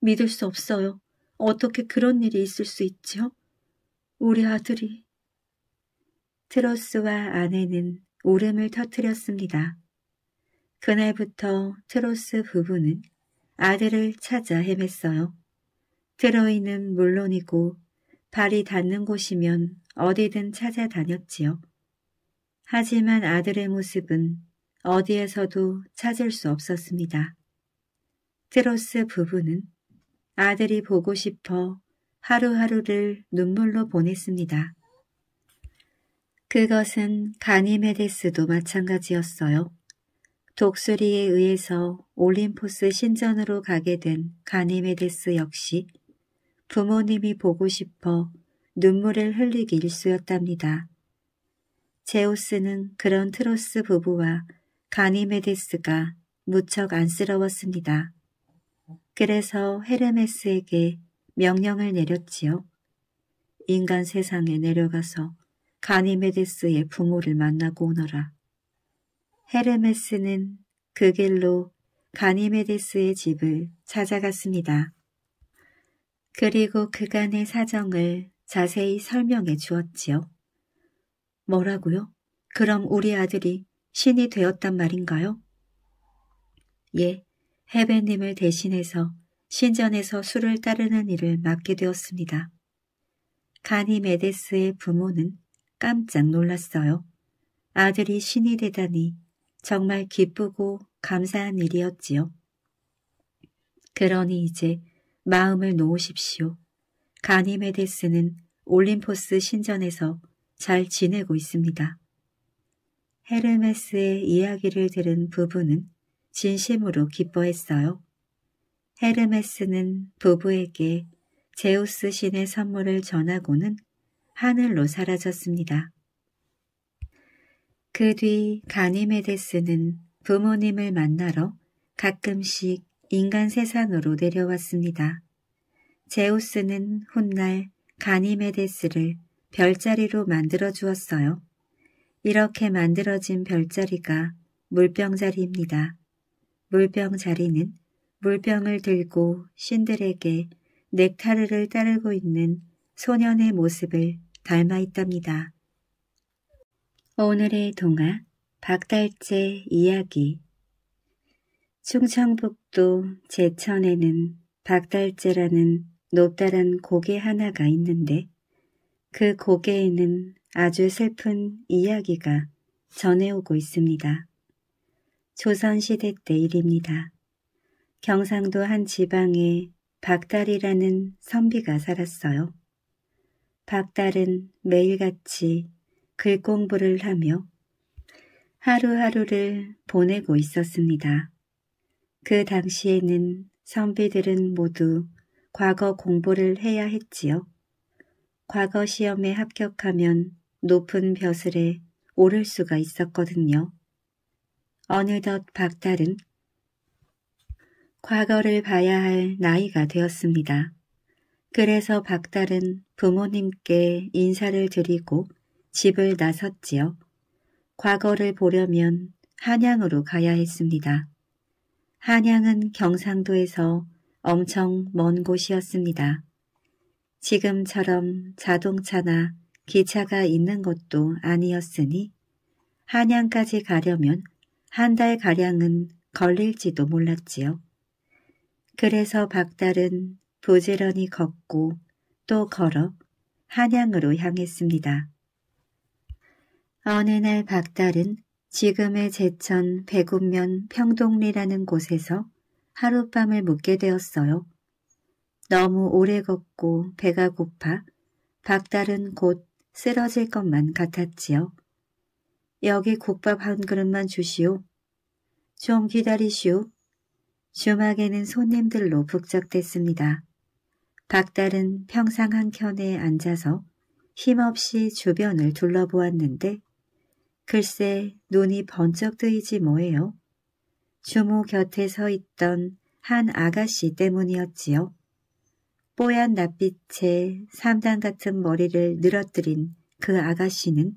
믿을 수 없어요. 어떻게 그런 일이 있을 수있죠 우리 아들이. 트로스와 아내는 울음을 터뜨렸습니다. 그날부터 트로스 부부는 아들을 찾아 헤맸어요. 트로이는 물론이고 발이 닿는 곳이면 어디든 찾아다녔지요. 하지만 아들의 모습은 어디에서도 찾을 수 없었습니다. 트로스 부부는 아들이 보고 싶어 하루하루를 눈물로 보냈습니다. 그것은 가니메데스도 마찬가지였어요. 독수리에 의해서 올림포스 신전으로 가게 된 가니메데스 역시 부모님이 보고 싶어 눈물을 흘리기 일쑤였답니다. 제우스는 그런 트로스 부부와 가니메데스가 무척 안쓰러웠습니다. 그래서 헤르메스에게 명령을 내렸지요. 인간 세상에 내려가서 가니메데스의 부모를 만나고 오너라. 헤르메스는 그 길로 가니메데스의 집을 찾아갔습니다. 그리고 그간의 사정을 자세히 설명해 주었지요. 뭐라고요? 그럼 우리 아들이 신이 되었단 말인가요? 예, 헤베님을 대신해서 신전에서 술을 따르는 일을 맡게 되었습니다. 가니메데스의 부모는 깜짝 놀랐어요. 아들이 신이 되다니 정말 기쁘고 감사한 일이었지요. 그러니 이제 마음을 놓으십시오. 가니메데스는 올림포스 신전에서 잘 지내고 있습니다. 헤르메스의 이야기를 들은 부부는 진심으로 기뻐했어요. 헤르메스는 부부에게 제우스 신의 선물을 전하고는 하늘로 사라졌습니다. 그뒤 가니메데스는 부모님을 만나러 가끔씩 인간 세상으로 내려왔습니다. 제우스는 훗날 가니메데스를 별자리로 만들어 주었어요. 이렇게 만들어진 별자리가 물병자리입니다. 물병자리는 물병을 들고 신들에게 넥타르를 따르고 있는 소년의 모습을 닮아 있답니다. 오늘의 동화 박달재 이야기 충청북도 제천에는 박달재라는 높다란 고개 하나가 있는데 그 고개에는 아주 슬픈 이야기가 전해오고 있습니다. 조선시대 때 일입니다. 경상도 한 지방에 박달이라는 선비가 살았어요. 박달은 매일같이 글 그 공부를 하며 하루하루를 보내고 있었습니다. 그 당시에는 선비들은 모두 과거 공부를 해야 했지요. 과거 시험에 합격하면 높은 벼슬에 오를 수가 있었거든요. 어느덧 박달은 과거를 봐야 할 나이가 되었습니다. 그래서 박달은 부모님께 인사를 드리고 집을 나섰지요. 과거를 보려면 한양으로 가야 했습니다. 한양은 경상도에서 엄청 먼 곳이었습니다. 지금처럼 자동차나 기차가 있는 것도 아니었으니 한양까지 가려면 한 달가량은 걸릴지도 몰랐지요. 그래서 박달은 부지런히 걷고 또 걸어 한양으로 향했습니다. 어느 날 박달은 지금의 제천 백운면 평동리라는 곳에서 하룻밤을 묵게 되었어요. 너무 오래 걷고 배가 고파 박달은 곧 쓰러질 것만 같았지요. 여기 국밥 한 그릇만 주시오. 좀 기다리시오. 주막에는 손님들로 북적댔습니다. 박달은 평상 한켠에 앉아서 힘없이 주변을 둘러보았는데 글쎄 눈이 번쩍 뜨이지 뭐예요. 주모 곁에 서 있던 한 아가씨 때문이었지요. 뽀얀 낯빛에 삼단 같은 머리를 늘어뜨린 그 아가씨는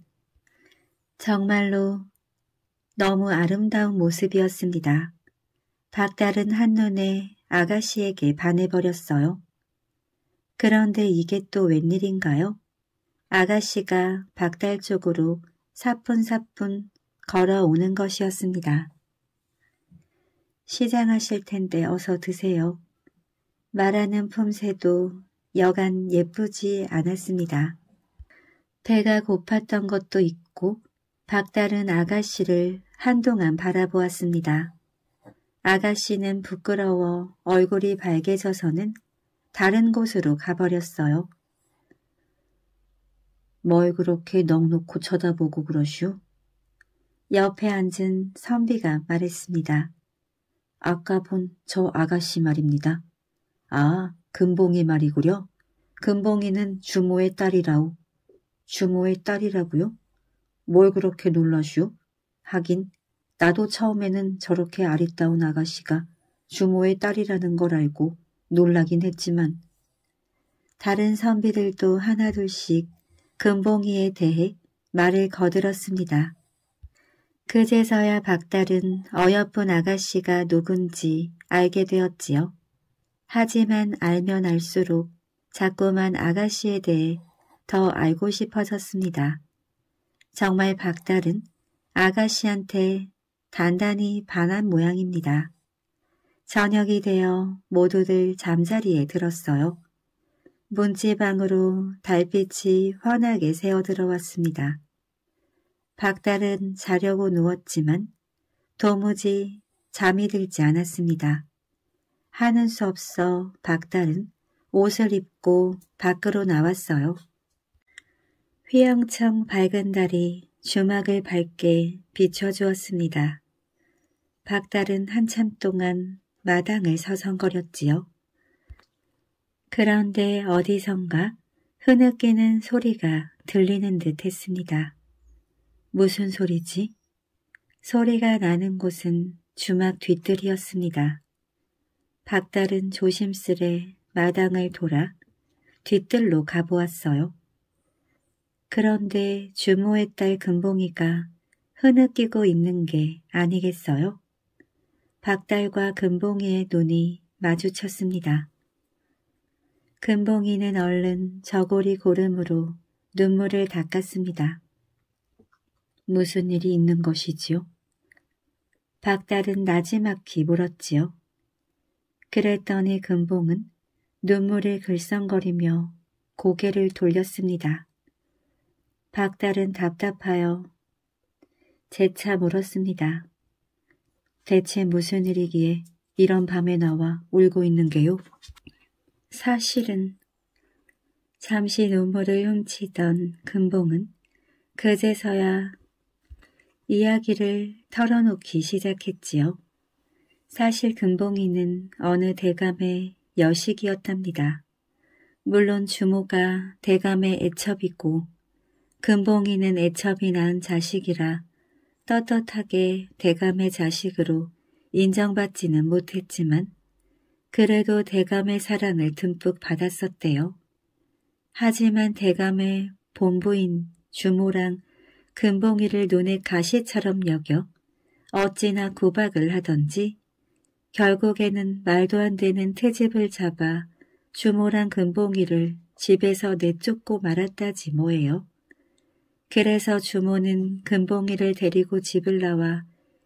정말로 너무 아름다운 모습이었습니다. 박달은 한눈에 아가씨에게 반해버렸어요. 그런데 이게 또 웬일인가요? 아가씨가 박달 쪽으로 사뿐사뿐 걸어오는 것이었습니다. 시장하실 텐데 어서 드세요. 말하는 품새도 여간 예쁘지 않았습니다. 배가 고팠던 것도 있고 박다른 아가씨를 한동안 바라보았습니다. 아가씨는 부끄러워 얼굴이 밝게져서는 다른 곳으로 가버렸어요. 뭘 그렇게 넋놓고 쳐다보고 그러슈? 옆에 앉은 선비가 말했습니다. 아까 본 저 아가씨 말입니다. 아, 금봉이 말이구려. 금봉이는 주모의 딸이라오. 주모의 딸이라고요? 뭘 그렇게 놀라슈? 하긴 나도 처음에는 저렇게 아리따운 아가씨가 주모의 딸이라는 걸 알고 놀라긴 했지만 다른 선비들도 하나둘씩 금봉이에 대해 말을 거들었습니다. 그제서야 박달은 어여쁜 아가씨가 누군지 알게 되었지요. 하지만 알면 알수록 자꾸만 아가씨에 대해 더 알고 싶어졌습니다. 정말 박달은 아가씨한테 단단히 반한 모양입니다. 저녁이 되어 모두들 잠자리에 들었어요. 문지방으로 달빛이 환하게 새어 들어왔습니다. 박달은 자려고 누웠지만 도무지 잠이 들지 않았습니다. 하는 수 없어 박달은 옷을 입고 밖으로 나왔어요. 휘영청 밝은 달이 주막을 밝게 비춰주었습니다. 박달은 한참 동안 마당을 서성거렸지요. 그런데 어디선가 흐느끼는 소리가 들리는 듯 했습니다. 무슨 소리지? 소리가 나는 곳은 주막 뒤뜰이었습니다. 박달은 조심스레 마당을 돌아 뒤뜰로 가보았어요. 그런데 주모의 딸 금봉이가 흐느끼고 있는 게 아니겠어요? 박달과 금봉이의 눈이 마주쳤습니다. 금봉이는 얼른 저고리 고름으로 눈물을 닦았습니다. 무슨 일이 있는 것이지요? 박달은 나지막히 물었지요. 그랬더니 금봉은 눈물을 글썽거리며 고개를 돌렸습니다. 박달은 답답하여 재차 물었습니다. 대체 무슨 일이기에 이런 밤에 나와 울고 있는 게요? 사실은 잠시 눈물을 훔치던 금봉은 그제서야 이야기를 털어놓기 시작했지요. 사실 금봉이는 어느 대감의 여식이었답니다. 물론 주모가 대감의 애첩이고 금봉이는 애첩이 낳은 자식이라 떳떳하게 대감의 자식으로 인정받지는 못했지만 그래도 대감의 사랑을 듬뿍 받았었대요. 하지만 대감의 본부인 주모랑 금봉이를 눈에 가시처럼 여겨 어찌나 구박을 하던지 결국에는 말도 안 되는 퇴집을 잡아 주모랑 금봉이를 집에서 내쫓고 말았다지 뭐예요. 그래서 주모는 금봉이를 데리고 집을 나와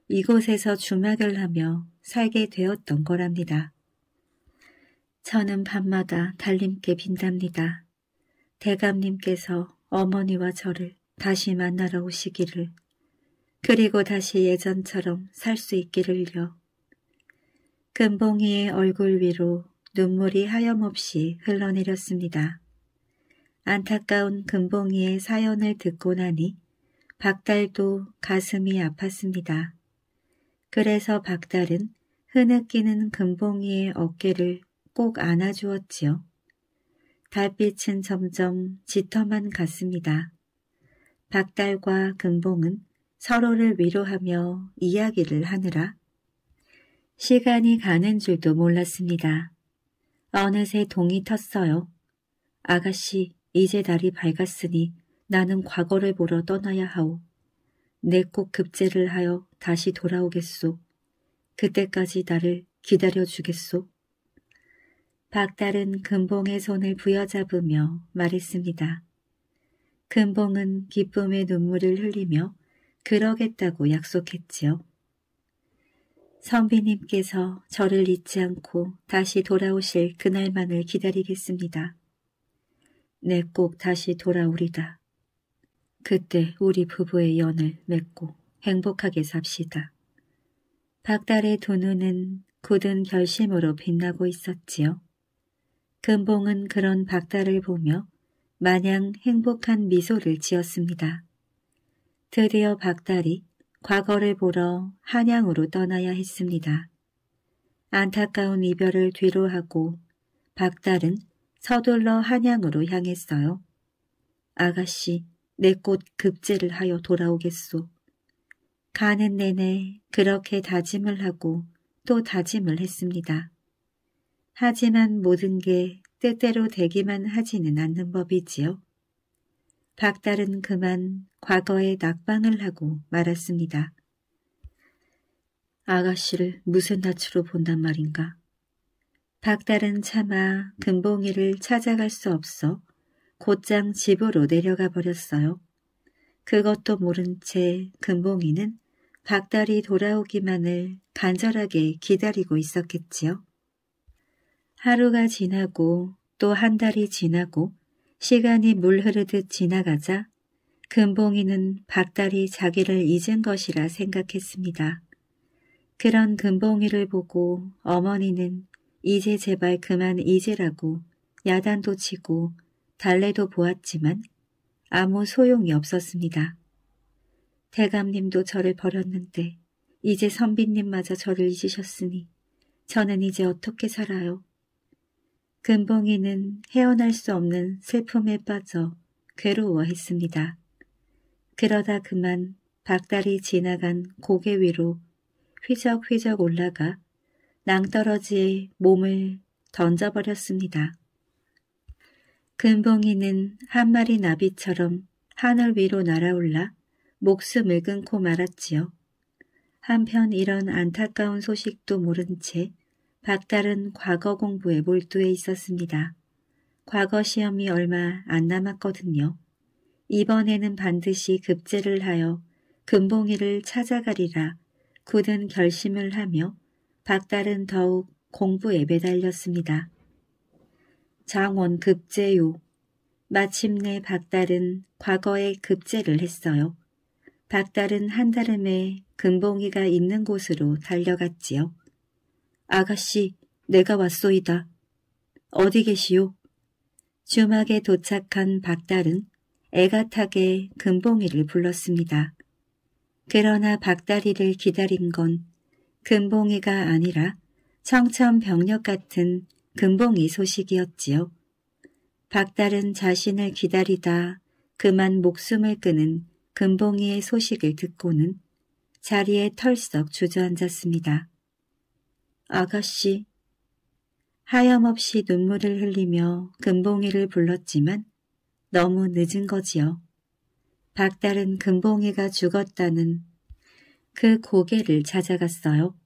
이곳에서 주막을 하며 살게 되었던 거랍니다. 저는 밤마다 달님께 빈답니다. 대감님께서 어머니와 저를 다시 만나러 오시기를 그리고 다시 예전처럼 살 수 있기를요. 금봉이의 얼굴 위로 눈물이 하염없이 흘러내렸습니다. 안타까운 금봉이의 사연을 듣고 나니 박달도 가슴이 아팠습니다. 그래서 박달은 흐느끼는 금봉이의 어깨를 꼭 안아주었지요. 달빛은 점점 짙어만 갔습니다. 박달과 금봉은 서로를 위로하며 이야기를 하느라 시간이 가는 줄도 몰랐습니다. 어느새 동이 텄어요. 아가씨, 이제 날이 밝았으니 나는 과거를 보러 떠나야 하오. 내 꼭 급제를 하여 다시 돌아오겠소. 그때까지 나를 기다려주겠소. 박달은 금봉의 손을 부여잡으며 말했습니다. 금봉은 기쁨의 눈물을 흘리며 그러겠다고 약속했지요. 선비님께서 저를 잊지 않고 다시 돌아오실 그날만을 기다리겠습니다. 내꼭 네, 다시 돌아오리다. 그때 우리 부부의 연을 맺고 행복하게 삽시다. 박달의 두 눈은 굳은 결심으로 빛나고 있었지요. 금봉은 그런 박달을 보며 마냥 행복한 미소를 지었습니다. 드디어 박달이 과거를 보러 한양으로 떠나야 했습니다. 안타까운 이별을 뒤로 하고 박달은 서둘러 한양으로 향했어요. 아가씨, 내 꽃 급제를 하여 돌아오겠소. 가는 내내 그렇게 다짐을 하고 또 다짐을 했습니다. 하지만 모든 게 때때로 되기만 하지는 않는 법이지요. 박달은 그만 과거에 낙방을 하고 말았습니다. 아가씨를 무슨 낯으로 본단 말인가. 박달은 차마 금봉이를 찾아갈 수 없어 곧장 집으로 내려가 버렸어요. 그것도 모른 채 금봉이는 박달이 돌아오기만을 간절하게 기다리고 있었겠지요. 하루가 지나고 또 한 달이 지나고 시간이 물 흐르듯 지나가자 금봉이는 박달이 자기를 잊은 것이라 생각했습니다. 그런 금봉이를 보고 어머니는 이제 제발 그만 잊으라고 야단도 치고 달래도 보았지만 아무 소용이 없었습니다. 대감님도 저를 버렸는데 이제 선비님마저 저를 잊으셨으니 저는 이제 어떻게 살아요? 금봉이는 헤어날 수 없는 슬픔에 빠져 괴로워했습니다. 그러다 그만 박달이 지나간 고개 위로 휘적휘적 올라가 낭떠러지에 몸을 던져버렸습니다. 금봉이는 한 마리 나비처럼 하늘 위로 날아올라 목숨을 끊고 말았지요. 한편 이런 안타까운 소식도 모른 채 박달은 과거 공부에 몰두해 있었습니다. 과거 시험이 얼마 안 남았거든요. 이번에는 반드시 급제를 하여 금봉이를 찾아가리라 굳은 결심을 하며 박달은 더욱 공부에 매달렸습니다. 장원 급제요. 마침내 박달은 과거에 급제를 했어요. 박달은 한달음에 금봉이가 있는 곳으로 달려갔지요. 아가씨, 내가 왔소이다. 어디 계시오? 주막에 도착한 박달은 애가타게 금봉이를 불렀습니다. 그러나 박다리를 기다린 건 금봉이가 아니라 청천벽력 같은 금봉이 소식이었지요. 박달은 자신을 기다리다 그만 목숨을 끄는 금봉이의 소식을 듣고는 자리에 털썩 주저앉았습니다. 아가씨. 하염없이 눈물을 흘리며 금봉이를 불렀지만 너무 늦은 거지요. 박달은 금봉이가 죽었다는 그 고개를 찾아갔어요.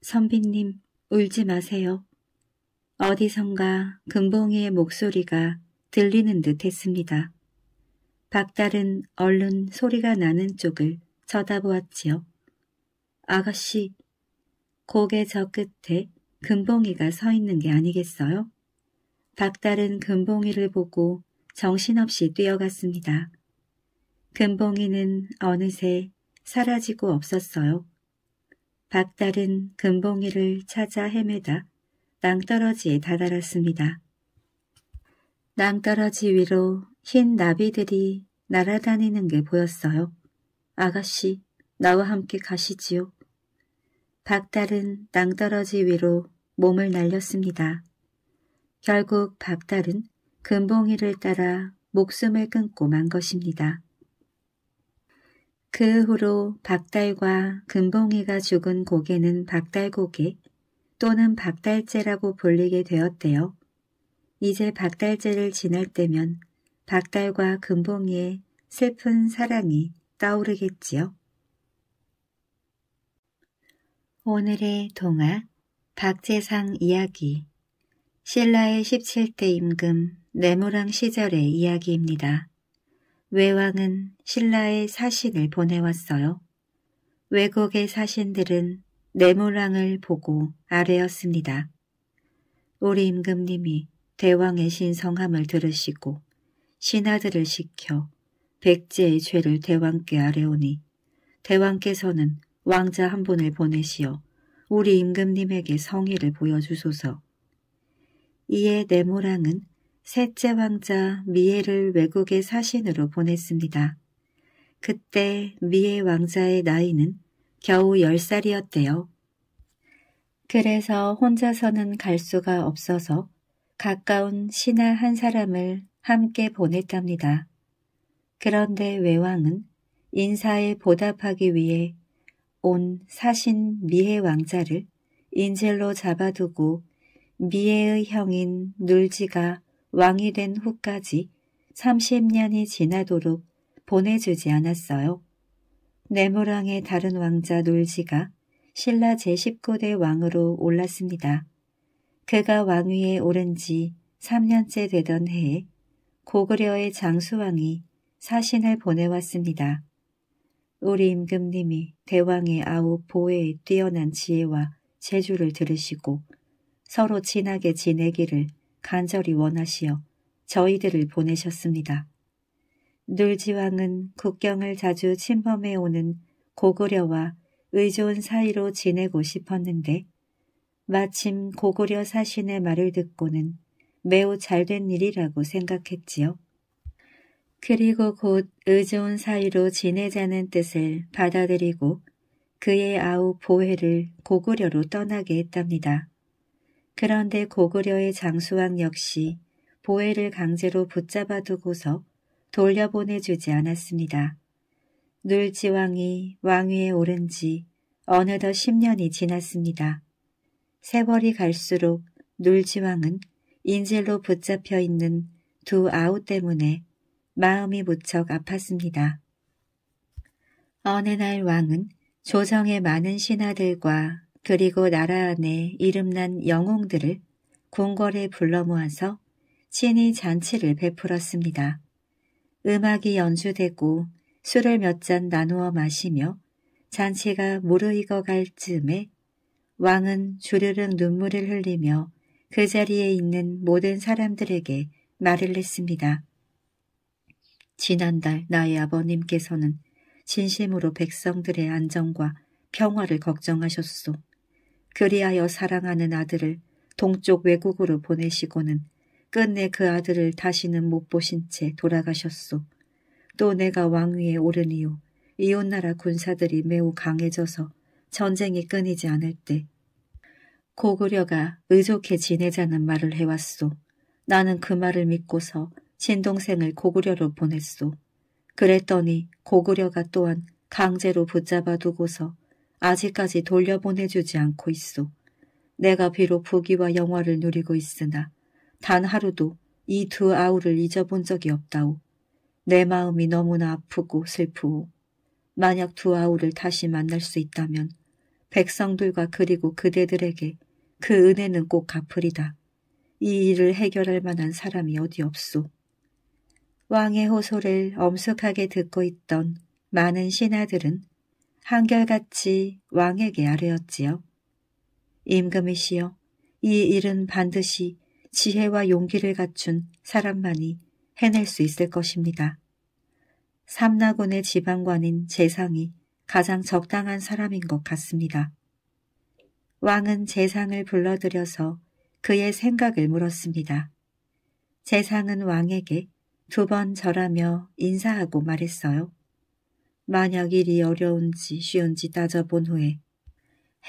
선비님, 울지 마세요. 어디선가 금봉이의 목소리가 들리는 듯 했습니다. 박달은 얼른 소리가 나는 쪽을 쳐다보았지요. 아가씨, 고개 저 끝에 금봉이가 서 있는 게 아니겠어요? 박달은 금봉이를 보고 정신없이 뛰어갔습니다. 금봉이는 어느새 사라지고 없었어요. 박달은 금봉이를 찾아 헤매다 낭떠러지에 다다랐습니다. 낭떠러지 위로 흰 나비들이 날아다니는 게 보였어요. 아가씨, 나와 함께 가시지요. 박달은 낭떠러지 위로 몸을 날렸습니다. 결국 박달은 금봉이를 따라 목숨을 끊고 만 것입니다. 그 후로 박달과 금봉이가 죽은 고개는 박달고개 또는 박달재라고 불리게 되었대요. 이제 박달재를 지날 때면 박달과 금봉이의 슬픈 사랑이 떠오르겠지요. 오늘의 동화 박재상 이야기 신라의 17대 임금 네모랑 시절의 이야기입니다. 외왕은 신라의 사신을 보내왔어요. 외국의 사신들은 네모랑을 보고 아뢰었습니다. 우리 임금님이 대왕의 신성함을 들으시고 신하들을 시켜 백제의 죄를 대왕께 아뢰오니 대왕께서는 왕자 한 분을 보내시어 우리 임금님에게 성의를 보여주소서. 이에 네모랑은 셋째 왕자 미에를 외국의 사신으로 보냈습니다. 그때 미에 왕자의 나이는 겨우 10살이었대요. 그래서 혼자서는 갈 수가 없어서 가까운 신하 한 사람을 함께 보냈답니다. 그런데 외왕은 인사에 보답하기 위해 온 사신 미해 왕자를 인질로 잡아두고 미해의 형인 눌지가 왕이 된 후까지 30년이 지나도록 보내주지 않았어요. 네모랑의 다른 왕자 눌지가 신라 제19대 왕으로 올랐습니다. 그가 왕위에 오른 지 3년째 되던 해에 고구려의 장수왕이 사신을 보내왔습니다. 우리 임금님이 대왕의 아우 보혜에 뛰어난 지혜와 재주를 들으시고 서로 친하게 지내기를 간절히 원하시어 저희들을 보내셨습니다. 늘지왕은 국경을 자주 침범해 오는 고구려와 의존 사이로 지내고 싶었는데 마침 고구려 사신의 말을 듣고는 매우 잘된 일이라고 생각했지요. 그리고 곧 의존 사이로 지내자는 뜻을 받아들이고 그의 아우 보혜를 고구려로 떠나게 했답니다. 그런데 고구려의 장수왕 역시 보혜를 강제로 붙잡아두고서 돌려보내주지 않았습니다. 눌지왕이 왕위에 오른 지 어느덧 10년이 지났습니다. 세월이 갈수록 눌지왕은 인질로 붙잡혀 있는 두 아우 때문에 마음이 무척 아팠습니다. 어느 날 왕은 조정의 많은 신하들과 그리고 나라 안에 이름난 영웅들을 궁궐에 불러 모아서 친히 잔치를 베풀었습니다. 음악이 연주되고 술을 몇 잔 나누어 마시며 잔치가 무르익어 갈 즈음에 왕은 주르륵 눈물을 흘리며 그 자리에 있는 모든 사람들에게 말을 했습니다. 지난달 나의 아버님께서는 진심으로 백성들의 안정과 평화를 걱정하셨소. 그리하여 사랑하는 아들을 동쪽 외국으로 보내시고는 끝내 그 아들을 다시는 못 보신 채 돌아가셨소. 또 내가 왕위에 오른 이후 이웃나라 군사들이 매우 강해져서 전쟁이 끊이지 않을 때 고구려가 의족해 지내자는 말을 해왔소. 나는 그 말을 믿고서 친동생을 고구려로 보냈소. 그랬더니 고구려가 또한 강제로 붙잡아 두고서 아직까지 돌려보내주지 않고 있소. 내가 비록 부귀와 영화를 누리고 있으나 단 하루도 이 두 아우를 잊어본 적이 없다오. 내 마음이 너무나 아프고 슬프오. 만약 두 아우를 다시 만날 수 있다면 백성들과 그리고 그대들에게 그 은혜는 꼭 갚으리다. 이 일을 해결할 만한 사람이 어디 없소. 왕의 호소를 엄숙하게 듣고 있던 많은 신하들은 한결같이 왕에게 아뢰었지요. 임금이시여, 이 일은 반드시 지혜와 용기를 갖춘 사람만이 해낼 수 있을 것입니다. 삼나군의 지방관인 재상이 가장 적당한 사람인 것 같습니다. 왕은 재상을 불러들여서 그의 생각을 물었습니다. 재상은 왕에게 두번 절하며 인사하고 말했어요. 만약 일이 어려운지 쉬운지 따져본 후에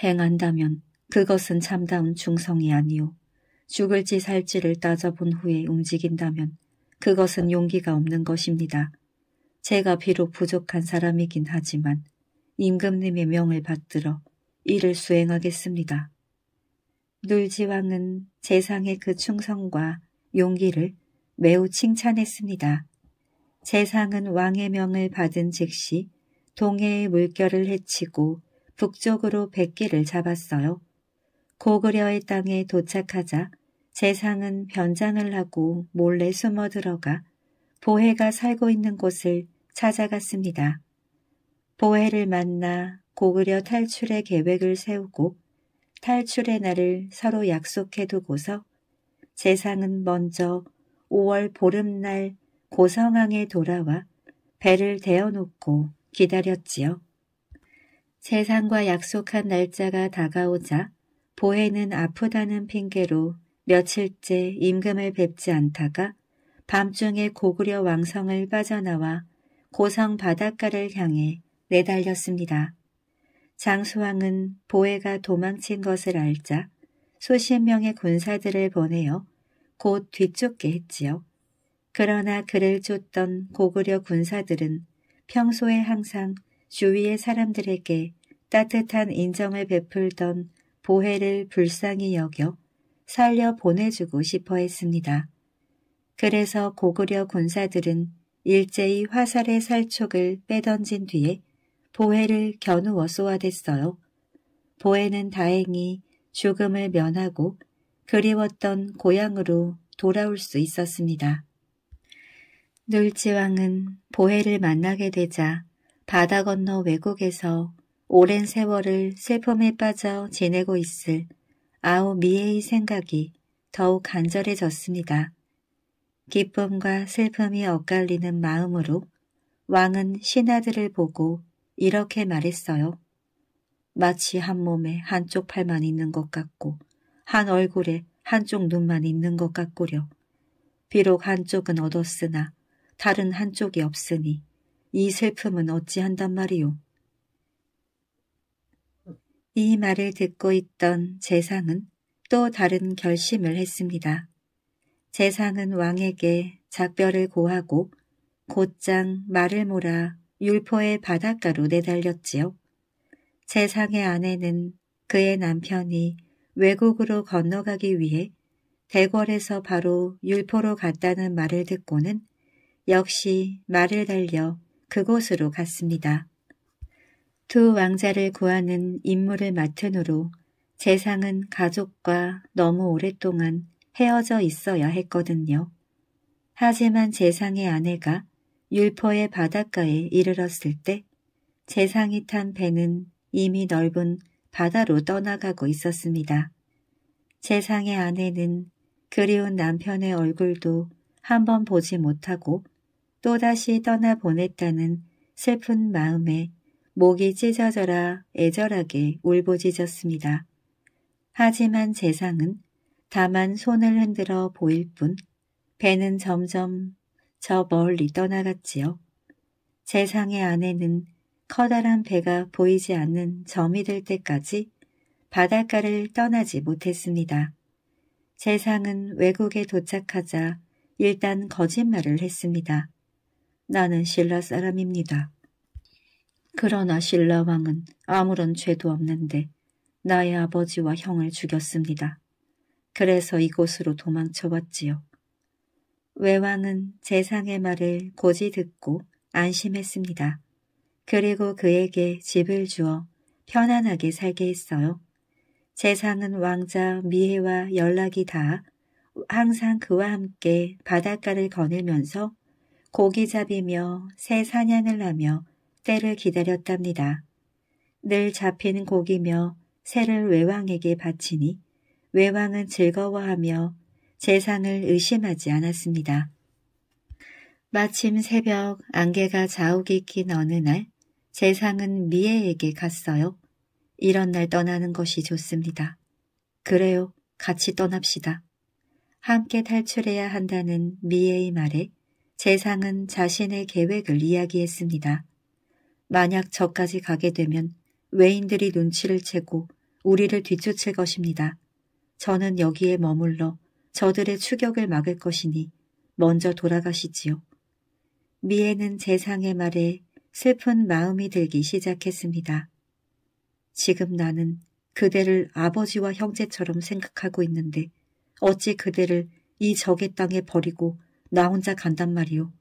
행한다면 그것은 참다운 충성이 아니오. 죽을지 살지를 따져본 후에 움직인다면 그것은 용기가 없는 것입니다. 제가 비록 부족한 사람이긴 하지만 임금님의 명을 받들어 일을 수행하겠습니다. 눌지왕은 재상의 그 충성과 용기를 매우 칭찬했습니다. 재상은 왕의 명을 받은 즉시 동해의 물결을 헤치고 북쪽으로 백기를 잡았어요. 고구려의 땅에 도착하자 재상은 변장을 하고 몰래 숨어 들어가 보혜가 살고 있는 곳을 찾아갔습니다. 보혜를 만나 고구려 탈출의 계획을 세우고 탈출의 날을 서로 약속해두고서 재상은 먼저 5월 보름날 고성항에 돌아와 배를 대어놓고 기다렸지요. 세상과 약속한 날짜가 다가오자 보혜는 아프다는 핑계로 며칠째 임금을 뵙지 않다가 밤중에 고구려 왕성을 빠져나와 고성 바닷가를 향해 내달렸습니다. 장수왕은 보혜가 도망친 것을 알자 수십 명의 군사들을 보내어 곧 뒤쫓게 했지요. 그러나 그를 쫓던 고구려 군사들은 평소에 항상 주위의 사람들에게 따뜻한 인정을 베풀던 보혜를 불쌍히 여겨 살려 보내주고 싶어 했습니다. 그래서 고구려 군사들은 일제히 화살의 살촉을 빼던진 뒤에 보혜를 겨누어 쏘아댔어요. 보혜는 다행히 죽음을 면하고 그리웠던 고향으로 돌아올 수 있었습니다. 눌지왕은 보혜를 만나게 되자 바다 건너 외국에서 오랜 세월을 슬픔에 빠져 지내고 있을 아오 미에의 생각이 더욱 간절해졌습니다. 기쁨과 슬픔이 엇갈리는 마음으로 왕은 신하들을 보고 이렇게 말했어요. 마치 한 몸에 한쪽 팔만 있는 것 같고 한 얼굴에 한쪽 눈만 있는 것 같구려. 비록 한쪽은 얻었으나 다른 한쪽이 없으니 이 슬픔은 어찌한단 말이오. 이 말을 듣고 있던 재상은 또 다른 결심을 했습니다. 재상은 왕에게 작별을 고하고 곧장 말을 몰아 율포의 바닷가로 내달렸지요. 재상의 아내는 그의 남편이 외국으로 건너가기 위해 대궐에서 바로 율포로 갔다는 말을 듣고는 역시 말을 달려 그곳으로 갔습니다. 두 왕자를 구하는 임무를 맡은 후로 재상은 가족과 너무 오랫동안 헤어져 있어야 했거든요. 하지만 재상의 아내가 율포의 바닷가에 이르렀을 때 재상이 탄 배는 이미 넓은 바다로 떠나가고 있었습니다. 세상의 아내는 그리운 남편의 얼굴도 한 번 보지 못하고 또다시 떠나보냈다는 슬픈 마음에 목이 찢어져라 애절하게 울부짖었습니다. 하지만 재상은 다만 손을 흔들어 보일 뿐 배는 점점 저 멀리 떠나갔지요. 재상의 아내는 커다란 배가 보이지 않는 점이 될 때까지 바닷가를 떠나지 못했습니다. 재상은 외국에 도착하자 일단 거짓말을 했습니다. 나는 신라 사람입니다. 그러나 신라 왕은 아무런 죄도 없는데 나의 아버지와 형을 죽였습니다. 그래서 이곳으로 도망쳐 왔지요. 외왕은 재상의 말을 고지 듣고 안심했습니다. 그리고 그에게 집을 주어 편안하게 살게 했어요. 재상은 왕자 미혜와 연락이 다 항상 그와 함께 바닷가를 거닐면서 고기잡이며 새 사냥을 하며 때를 기다렸답니다. 늘잡히는 고기며 새를 외왕에게 바치니 외왕은 즐거워하며 재상을 의심하지 않았습니다. 마침 새벽 안개가 자욱이 낀 어느 날 세상은 미애에게 갔어요. 이런 날 떠나는 것이 좋습니다. 그래요. 같이 떠납시다. 함께 탈출해야 한다는 미애의 말에 재상은 자신의 계획을 이야기했습니다. 만약 저까지 가게 되면 외인들이 눈치를 채고 우리를 뒤쫓을 것입니다. 저는 여기에 머물러 저들의 추격을 막을 것이니 먼저 돌아가시지요. 미애는 재상의 말에 슬픈 마음이 들기 시작했습니다. 지금 나는 그대를 아버지와 형제처럼 생각하고 있는데 어찌 그대를 이 적의 땅에 버리고 나 혼자 간단 말이오.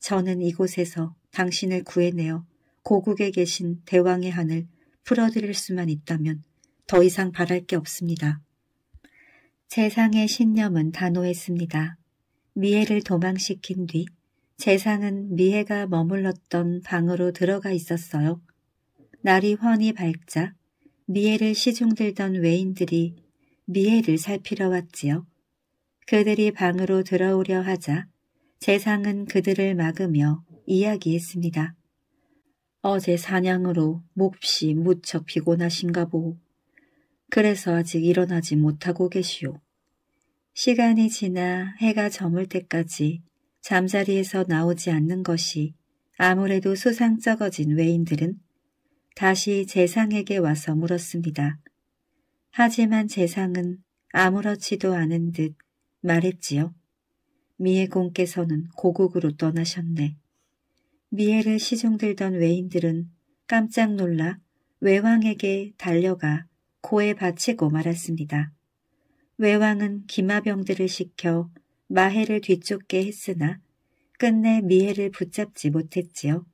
저는 이곳에서 당신을 구해내어 고국에 계신 대왕의 한을 풀어드릴 수만 있다면 더 이상 바랄 게 없습니다. 재상의 신념은 단호했습니다. 미애를 도망시킨 뒤 재상은 미해가 머물렀던 방으로 들어가 있었어요. 날이 훤히 밝자 미해를 시중들던 외인들이 미해를 살피러 왔지요. 그들이 방으로 들어오려 하자 재상은 그들을 막으며 이야기했습니다. 어제 사냥으로 몹시 무척 피곤하신가 보오. 그래서 아직 일어나지 못하고 계시오. 시간이 지나 해가 저물 때까지 잠자리에서 나오지 않는 것이 아무래도 수상쩍어진 외인들은 다시 재상에게 와서 물었습니다. 하지만 재상은 아무렇지도 않은 듯 말했지요. 미애공께서는 고국으로 떠나셨네. 미애를 시중들던 외인들은 깜짝 놀라 외왕에게 달려가 고에 바치고 말았습니다. 외왕은 기마병들을 시켜 마해를 뒤쫓게 했으나 끝내 미해를 붙잡지 못했지요.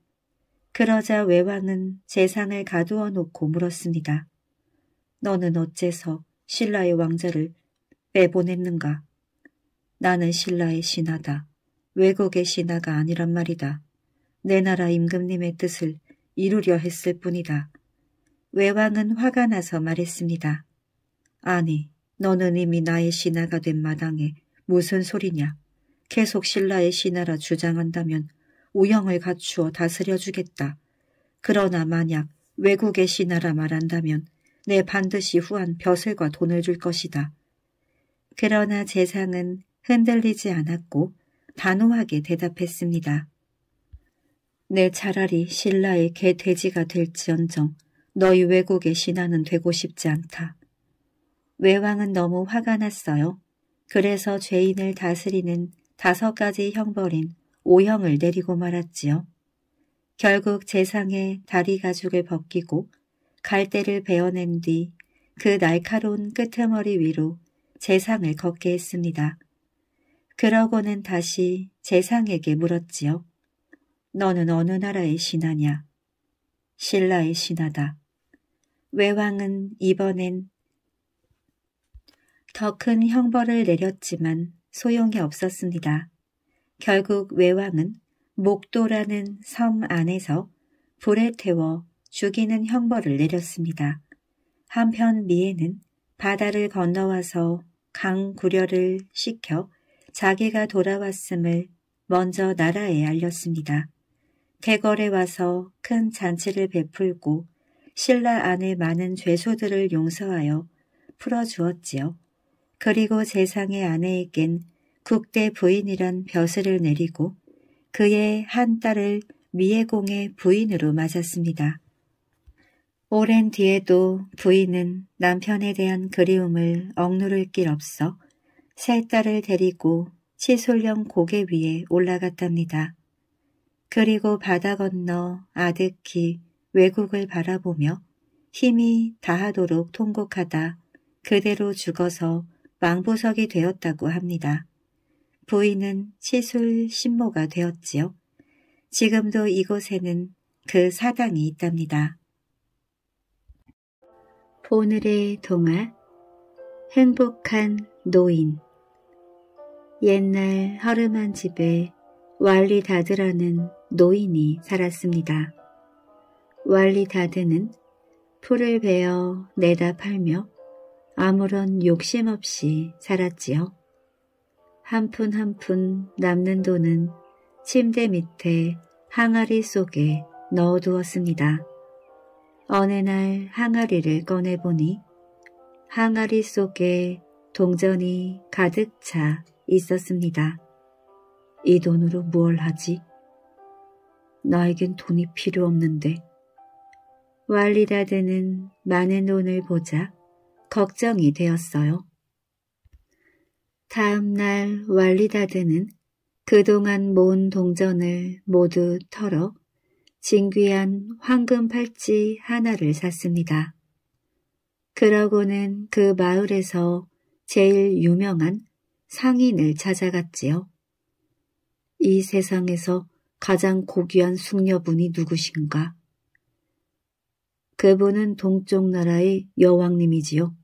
그러자 외왕은 재상을 가두어 놓고 물었습니다. 너는 어째서 신라의 왕자를 빼보냈는가? 나는 신라의 신하다. 외국의 신하가 아니란 말이다. 내 나라 임금님의 뜻을 이루려 했을 뿐이다. 외왕은 화가 나서 말했습니다. 아니, 너는 이미 나의 신하가 된 마당에 무슨 소리냐. 계속 신라의 신하라 주장한다면 우영을 갖추어 다스려주겠다. 그러나 만약 외국의 신하라 말한다면 내 반드시 후한 벼슬과 돈을 줄 것이다. 그러나 재상은 흔들리지 않았고 단호하게 대답했습니다. 내 차라리 신라의 개돼지가 될지언정 너희 외국의 신하는 되고 싶지 않다. 외왕은 너무 화가 났어요. 그래서 죄인을 다스리는 다섯 가지 형벌인 오형을 내리고 말았지요. 결국 재상에 다리 가죽을 벗기고 갈대를 베어낸 뒤 그 날카로운 끄트머리 위로 재상을 걷게 했습니다. 그러고는 다시 재상에게 물었지요. 너는 어느 나라의 신하냐? 신라의 신하다. 외왕은 이번엔 더큰 형벌을 내렸지만 소용이 없었습니다. 결국 외왕은 목도라는 섬 안에서 불에 태워 죽이는 형벌을 내렸습니다. 한편 미에는 바다를 건너와서 강구려를 시켜 자기가 돌아왔음을 먼저 나라에 알렸습니다. 대궐에 와서 큰 잔치를 베풀고 신라 안에 많은 죄소들을 용서하여 풀어주었지요. 그리고 세상의 아내에겐 국대 부인이란 벼슬을 내리고 그의 한 딸을 미애공의 부인으로 맞았습니다. 오랜 뒤에도 부인은 남편에 대한 그리움을 억누를 길 없어 세 딸을 데리고 치솔령 고개 위에 올라갔답니다. 그리고 바다 건너 아득히 외국을 바라보며 힘이 다하도록 통곡하다 그대로 죽어서 망보석이 되었다고 합니다. 부인은 시술 신모가 되었지요. 지금도 이곳에는 그 사당이 있답니다. 오늘의 동화 행복한 노인 옛날 허름한 집에 왈리 다드라는 노인이 살았습니다. 왈리 다드는 풀을 베어 내다 팔며 아무런 욕심 없이 살았지요. 한 푼 한 푼 남는 돈은 침대 밑에 항아리 속에 넣어두었습니다. 어느 날 항아리를 꺼내보니 항아리 속에 동전이 가득 차 있었습니다. 이 돈으로 무얼 하지? 나에겐 돈이 필요 없는데. 왈리다드는 많은 돈을 보자 걱정이 되었어요. 다음 날 왈리다드는 그동안 모은 동전을 모두 털어 진귀한 황금 팔찌 하나를 샀습니다. 그러고는 그 마을에서 제일 유명한 상인을 찾아갔지요. 이 세상에서 가장 고귀한 숙녀분이 누구신가? 그분은 동쪽 나라의 여왕님이지요.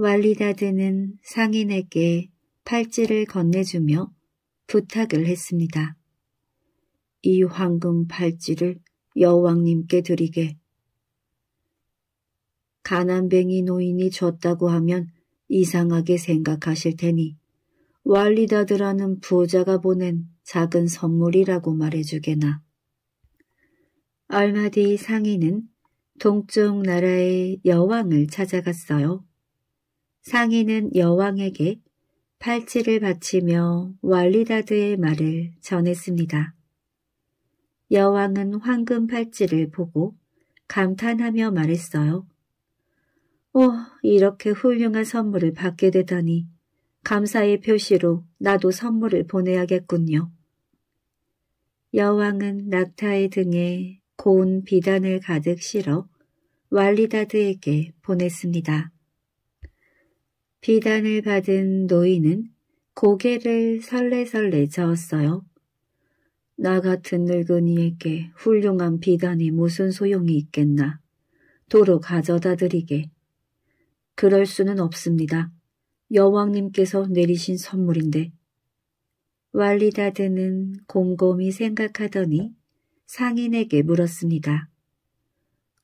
왈리다드는 상인에게 팔찌를 건네주며 부탁을 했습니다. 이 황금 팔찌를 여왕님께 드리게. 가난뱅이 노인이 줬다고 하면 이상하게 생각하실 테니 왈리다드라는 부자가 보낸 작은 선물이라고 말해주게나. 얼마 뒤 상인은 동쪽 나라의 여왕을 찾아갔어요. 상인은 여왕에게 팔찌를 바치며 왈리다드의 말을 전했습니다. 여왕은 황금 팔찌를 보고 감탄하며 말했어요. 오, 어, 이렇게 훌륭한 선물을 받게 되다니 감사의 표시로 나도 선물을 보내야겠군요. 여왕은 낙타의 등에 고운 비단을 가득 실어 왈리다드에게 보냈습니다. 비단을 받은 노인은 고개를 설레설레 저었어요. 나 같은 늙은이에게 훌륭한 비단이 무슨 소용이 있겠나. 도로 가져다 드리게. 그럴 수는 없습니다. 여왕님께서 내리신 선물인데. 왈리다드는 곰곰이 생각하더니 상인에게 물었습니다.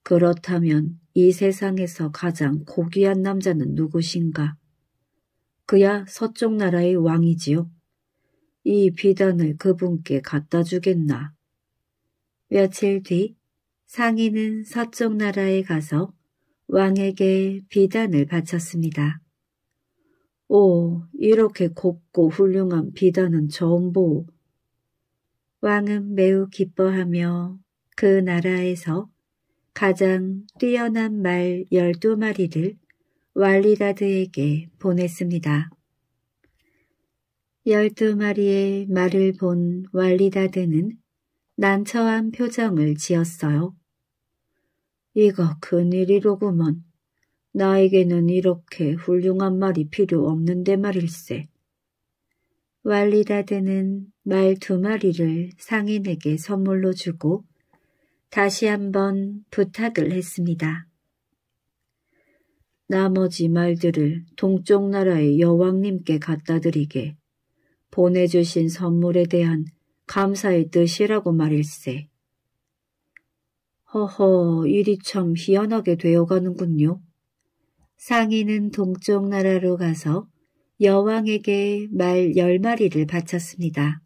그렇다면 이 세상에서 가장 고귀한 남자는 누구신가? 그야 서쪽 나라의 왕이지요. 이 비단을 그분께 갖다 주겠나. 며칠 뒤 상인은 서쪽 나라에 가서 왕에게 비단을 바쳤습니다. 오, 이렇게 곱고 훌륭한 비단은 처음 보 왕은 매우 기뻐하며 그 나라에서 가장 뛰어난 말1 2 마리를 왈리다드에게 보냈습니다. 열두 마리의 말을 본 왈리다드는 난처한 표정을 지었어요. 이거 큰일이로구먼. 나에게는 이렇게 훌륭한 말이 필요 없는데 말일세. 왈리다드는 말 두 마리를 상인에게 선물로 주고 다시 한번 부탁을 했습니다. 나머지 말들을 동쪽 나라의 여왕님께 갖다 드리게 보내주신 선물에 대한 감사의 뜻이라고 말일세. 허허, 일이 참 희한하게 되어가는군요. 상인은 동쪽 나라로 가서 여왕에게 말 열마리를 바쳤습니다.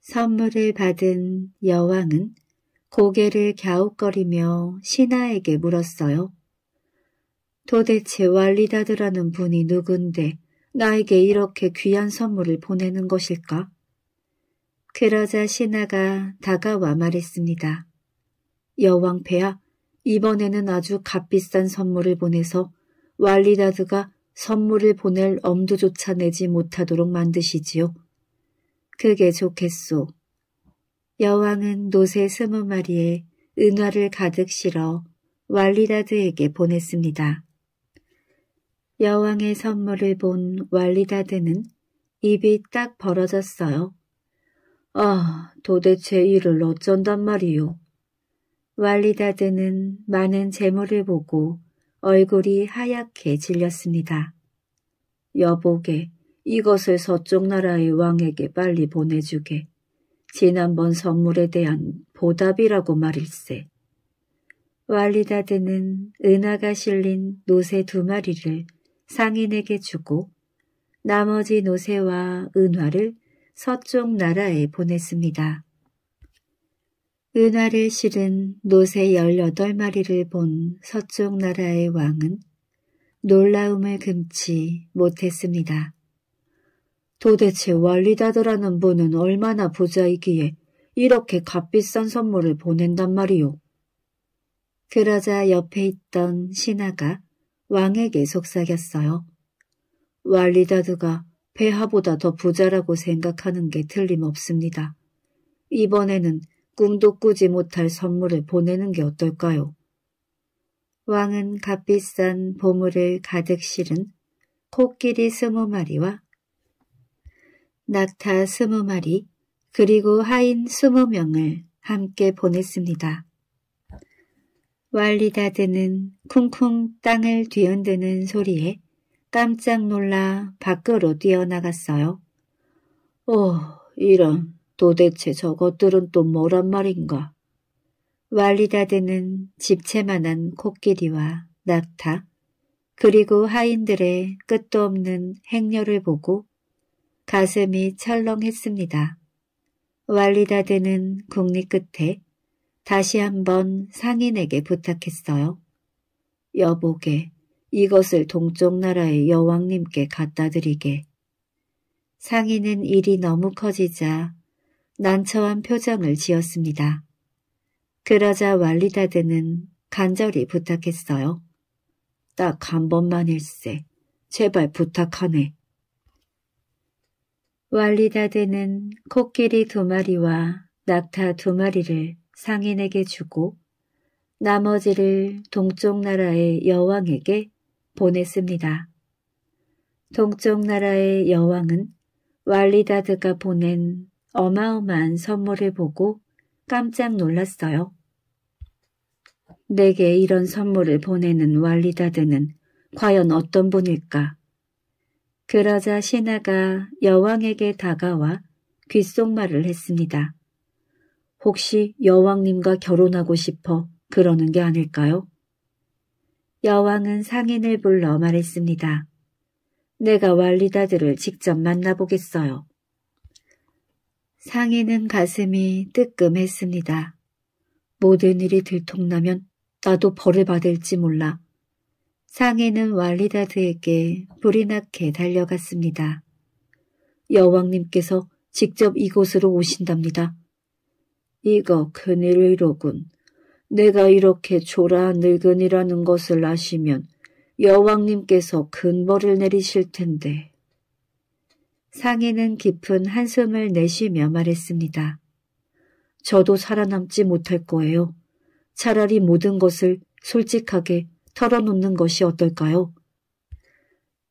선물을 받은 여왕은 고개를 갸웃거리며 신하에게 물었어요. 도대체 왈리다드라는 분이 누군데 나에게 이렇게 귀한 선물을 보내는 것일까? 그러자 신하가 다가와 말했습니다. 여왕패야, 이번에는 아주 값비싼 선물을 보내서 왈리다드가 선물을 보낼 엄두조차 내지 못하도록 만드시지요. 그게 좋겠소. 여왕은 노새 스무 마리에 은화를 가득 실어 왈리다드에게 보냈습니다. 여왕의 선물을 본 왈리다드는 입이 딱 벌어졌어요. 아, 도대체 이를 어쩐단 말이요. 왈리다드는 많은 재물을 보고 얼굴이 하얗게 질렸습니다. 여보게, 이것을 서쪽 나라의 왕에게 빨리 보내주게. 지난번 선물에 대한 보답이라고 말일세. 왈리다드는 은하가 실린 노새 두 마리를 상인에게 주고 나머지 노세와 은화를 서쪽 나라에 보냈습니다. 은화를 실은 노새 18마리를 본 서쪽 나라의 왕은 놀라움을 금치 못했습니다. 도대체 원리다더라는 분은 얼마나 부자이기에 이렇게 값비싼 선물을 보낸단 말이오. 그러자 옆에 있던 신하가 왕에게 속삭였어요. 왈리다드가 폐하보다 더 부자라고 생각하는 게 틀림없습니다. 이번에는 꿈도 꾸지 못할 선물을 보내는 게 어떨까요? 왕은 값비싼 보물을 가득 실은 코끼리 스무 마리와 낙타 스무 마리 그리고 하인 스무 명을 함께 보냈습니다. 왈리다드는 쿵쿵 땅을 뒤흔드는 소리에 깜짝 놀라 밖으로 뛰어나갔어요. 오, 어, 이런 도대체 저것들은 또 뭐란 말인가. 왈리다드는 집채만한 코끼리와 낙타 그리고 하인들의 끝도 없는 행렬을 보고 가슴이 철렁했습니다. 왈리다드는 국리 끝에 다시 한번 상인에게 부탁했어요. 여보게 이것을 동쪽 나라의 여왕님께 갖다 드리게. 상인은 일이 너무 커지자 난처한 표정을 지었습니다. 그러자 왈리다드는 간절히 부탁했어요. 딱 한 번만일세. 제발 부탁하네. 왈리다드는 코끼리 두 마리와 낙타 두 마리를 상인에게 주고 나머지를 동쪽 나라의 여왕에게 보냈습니다. 동쪽 나라의 여왕은 왈리다드가 보낸 어마어마한 선물을 보고 깜짝 놀랐어요. 내게 이런 선물을 보내는 왈리다드는 과연 어떤 분일까? 그러자 신하가 여왕에게 다가와 귓속말을 했습니다. 혹시 여왕님과 결혼하고 싶어 그러는 게 아닐까요? 여왕은 상인을 불러 말했습니다. 내가 왈리다들을 직접 만나보겠어요. 상인은 가슴이 뜨끔했습니다. 모든 일이 들통나면 나도 벌을 받을지 몰라. 상인은 왈리다드에게 불이 나게 달려갔습니다. 여왕님께서 직접 이곳으로 오신답니다. 이거 큰일이로군. 내가 이렇게 초라한 늙은이라는 것을 아시면 여왕님께서 큰 벌을 내리실 텐데. 상인은 깊은 한숨을 내쉬며 말했습니다. 저도 살아남지 못할 거예요. 차라리 모든 것을 솔직하게 털어놓는 것이 어떨까요?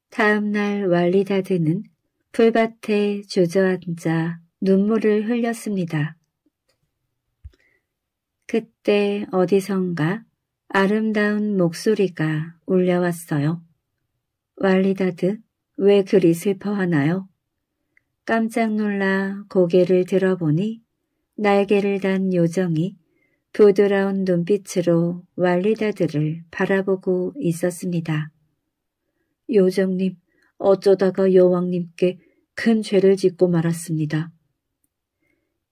다음날 왈리다드는 풀밭에 주저앉아 눈물을 흘렸습니다. 그때 어디선가 아름다운 목소리가 울려왔어요. 왈리다드, 왜 그리 슬퍼하나요? 깜짝 놀라 고개를 들어보니 날개를 단 요정이 부드러운 눈빛으로 왈리다드를 바라보고 있었습니다. 요정님, 어쩌다가 여왕님께 큰 죄를 짓고 말았습니다.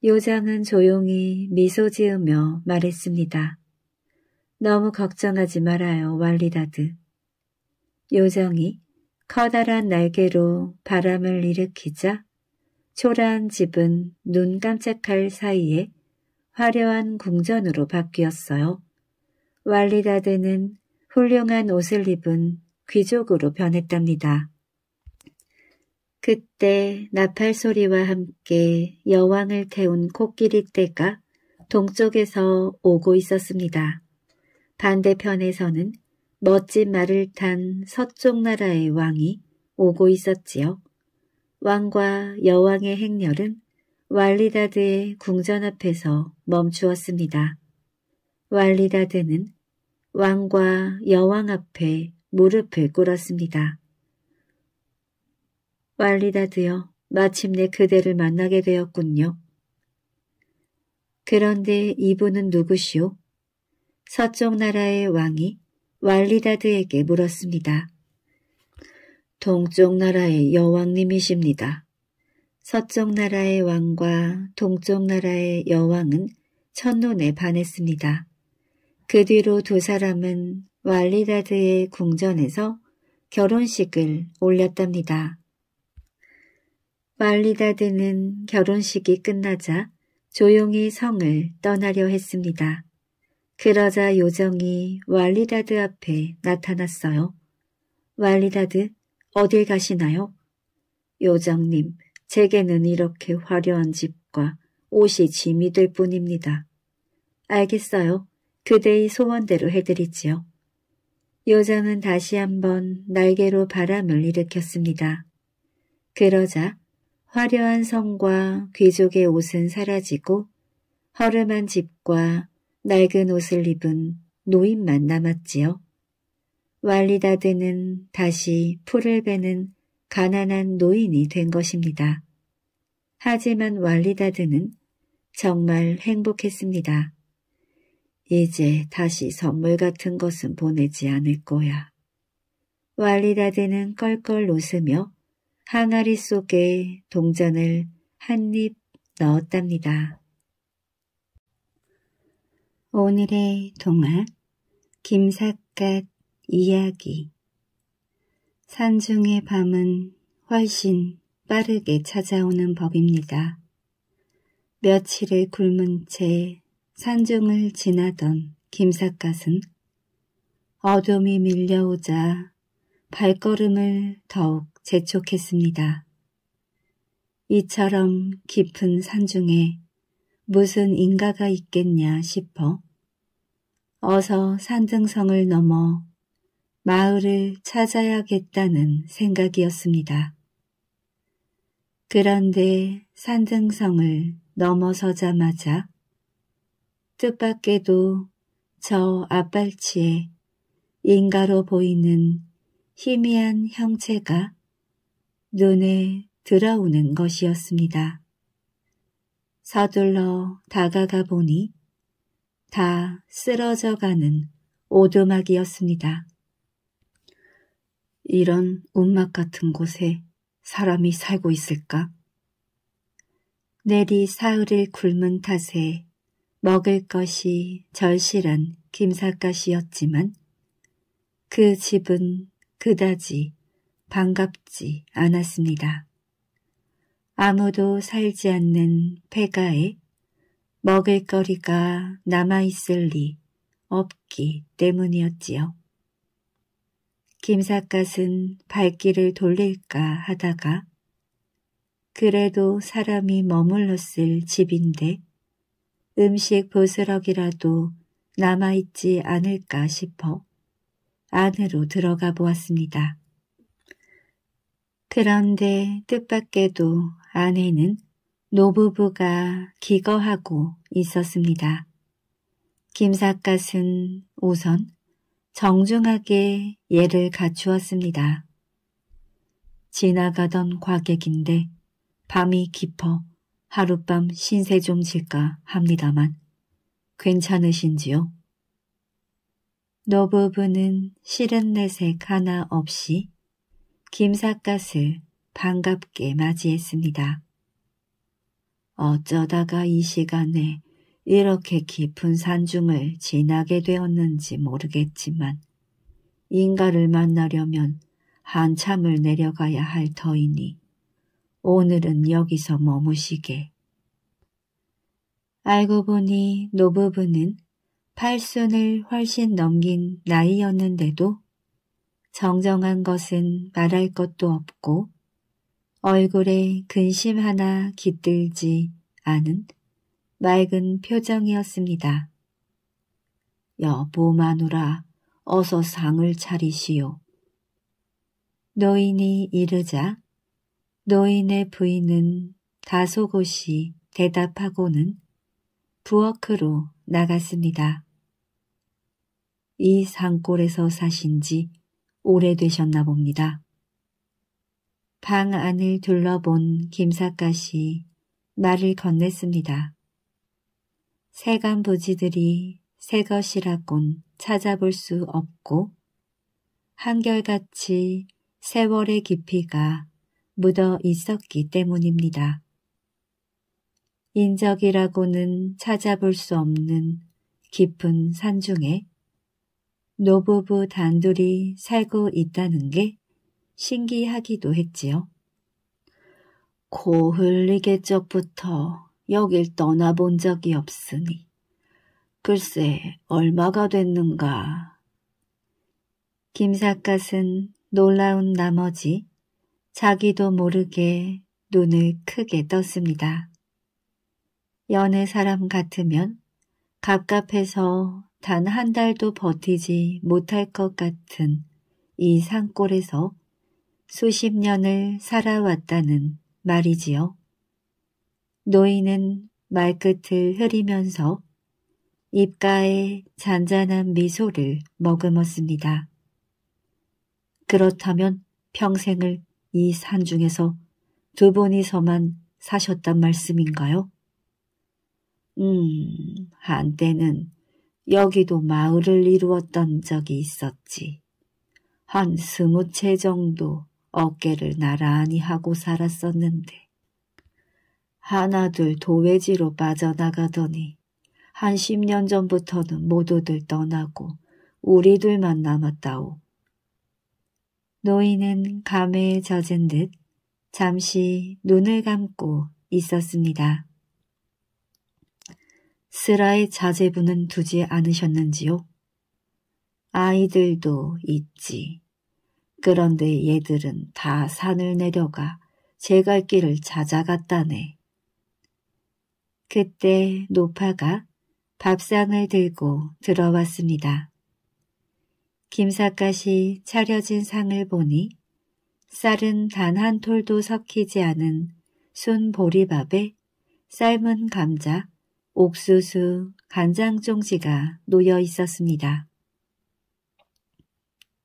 요장은 조용히 미소 지으며 말했습니다. 너무 걱정하지 말아요, 왈리다드. 요정이 커다란 날개로 바람을 일으키자 초라한 집은 눈 깜짝할 사이에 화려한 궁전으로 바뀌었어요. 왈리다드는 훌륭한 옷을 입은 귀족으로 변했답니다. 그때 나팔 소리와 함께 여왕을 태운 코끼리 떼가 동쪽에서 오고 있었습니다. 반대편에서는 멋진 말을 탄 서쪽 나라의 왕이 오고 있었지요. 왕과 여왕의 행렬은 왈리다드의 궁전 앞에서 멈추었습니다. 왈리다드는 왕과 여왕 앞에 무릎을 꿇었습니다. 왈리다드여 마침내 그대를 만나게 되었군요. 그런데 이분은 누구시오? 서쪽 나라의 왕이 왈리다드에게 물었습니다. 동쪽 나라의 여왕님이십니다. 서쪽 나라의 왕과 동쪽 나라의 여왕은 첫눈에 반했습니다. 그 뒤로 두 사람은 왈리다드의 궁전에서 결혼식을 올렸답니다. 말리다드는 결혼식이 끝나자 조용히 성을 떠나려 했습니다. 그러자 요정이 왈리다드 앞에 나타났어요. 왈리다드, 어딜 가시나요? 요정님, 제게는 이렇게 화려한 집과 옷이 짐이 될 뿐입니다. 알겠어요. 그대의 소원대로 해드리지요. 요정은 다시 한번 날개로 바람을 일으켰습니다. 그러자 화려한 성과 귀족의 옷은 사라지고 허름한 집과 낡은 옷을 입은 노인만 남았지요. 왈리다드는 다시 풀을 베는 가난한 노인이 된 것입니다. 하지만 왈리다드는 정말 행복했습니다. 이제 다시 선물 같은 것은 보내지 않을 거야. 왈리다드는 껄껄 웃으며 항아리 속에 동전을 한 입 넣었답니다. 오늘의 동화 김삿갓 이야기 산중의 밤은 훨씬 빠르게 찾아오는 법입니다. 며칠을 굶은 채 산중을 지나던 김삿갓은 어둠이 밀려오자 발걸음을 더욱 재촉했습니다. 이처럼 깊은 산중에 무슨 인가가 있겠냐 싶어 어서 산등성을 넘어 마을을 찾아야겠다는 생각이었습니다. 그런데 산등성을 넘어서자마자 뜻밖에도 저 앞발치에 인가로 보이는 희미한 형체가 눈에 들어오는 것이었습니다. 서둘러 다가가 보니 다 쓰러져가는 오두막이었습니다. 이런 운막 같은 곳에 사람이 살고 있을까? 내리 사흘을 굶은 탓에 먹을 것이 절실한 김삿갓이었지만 그 집은 그다지 반갑지 않았습니다. 아무도 살지 않는 폐가에 먹을거리가 남아있을 리 없기 때문이었지요. 김삿갓은 발길을 돌릴까 하다가 그래도 사람이 머물렀을 집인데 음식 보스럭이라도 남아있지 않을까 싶어 안으로 들어가 보았습니다. 그런데 뜻밖에도 아내는 노부부가 기거하고 있었습니다. 김삿갓은 우선 정중하게 예를 갖추었습니다. 지나가던 과객인데 밤이 깊어 하룻밤 신세 좀 질까 합니다만 괜찮으신지요? 노부부는 싫은 내색 하나 없이 김삿갓을 반갑게 맞이했습니다. 어쩌다가 이 시간에 이렇게 깊은 산중을 지나게 되었는지 모르겠지만 인가를 만나려면 한참을 내려가야 할 터이니 오늘은 여기서 머무시게. 알고 보니 노부부는 팔순을 훨씬 넘긴 나이였는데도 정정한 것은 말할 것도 없고 얼굴에 근심 하나 깃들지 않은 맑은 표정이었습니다. 여보 마누라 어서 상을 차리시오. 노인이 이르자 노인의 부인은 다소곳이 대답하고는 부엌으로 나갔습니다. 이 산골에서 사신 지 오래되셨나 봅니다. 방 안을 둘러본 김사갓이 말을 건넸습니다. 세간부지들이 새것이라곤 찾아볼 수 없고 한결같이 세월의 깊이가 묻어 있었기 때문입니다. 인적이라고는 찾아볼 수 없는 깊은 산중에 노부부 단둘이 살고 있다는 게 신기하기도 했지요. 고흘리게 적부터 여길 떠나본 적이 없으니 글쎄 얼마가 됐는가. 김삿갓은 놀라운 나머지 자기도 모르게 눈을 크게 떴습니다. 연애 사람 같으면 갑갑해서 단한 달도 버티지 못할 것 같은 이 산골에서 수십 년을 살아왔다는 말이지요. 노인은 말끝을 흐리면서 입가에 잔잔한 미소를 머금었습니다. 그렇다면 평생을 이 산 중에서 두 분이서만 사셨단 말씀인가요? 음, 한때는 여기도 마을을 이루었던 적이 있었지. 한 스무 채 정도 어깨를 나란히 하고 살았었는데 하나둘 도외지로 빠져나가더니 한 10년 전부터는 모두들 떠나고 우리 들만 남았다오. 노인은 감에 젖은 듯 잠시 눈을 감고 있었습니다. 스라의 자제분은 두지 않으셨는지요? 아이들도 있지. 그런데 얘들은 다 산을 내려가 제갈 길을 찾아갔다네. 그때 노파가 밥상을 들고 들어왔습니다. 김삿갓이 차려진 상을 보니 쌀은 단 한 톨도 섞이지 않은 순 보리밥에 삶은 감자, 옥수수, 간장 종지가 놓여 있었습니다.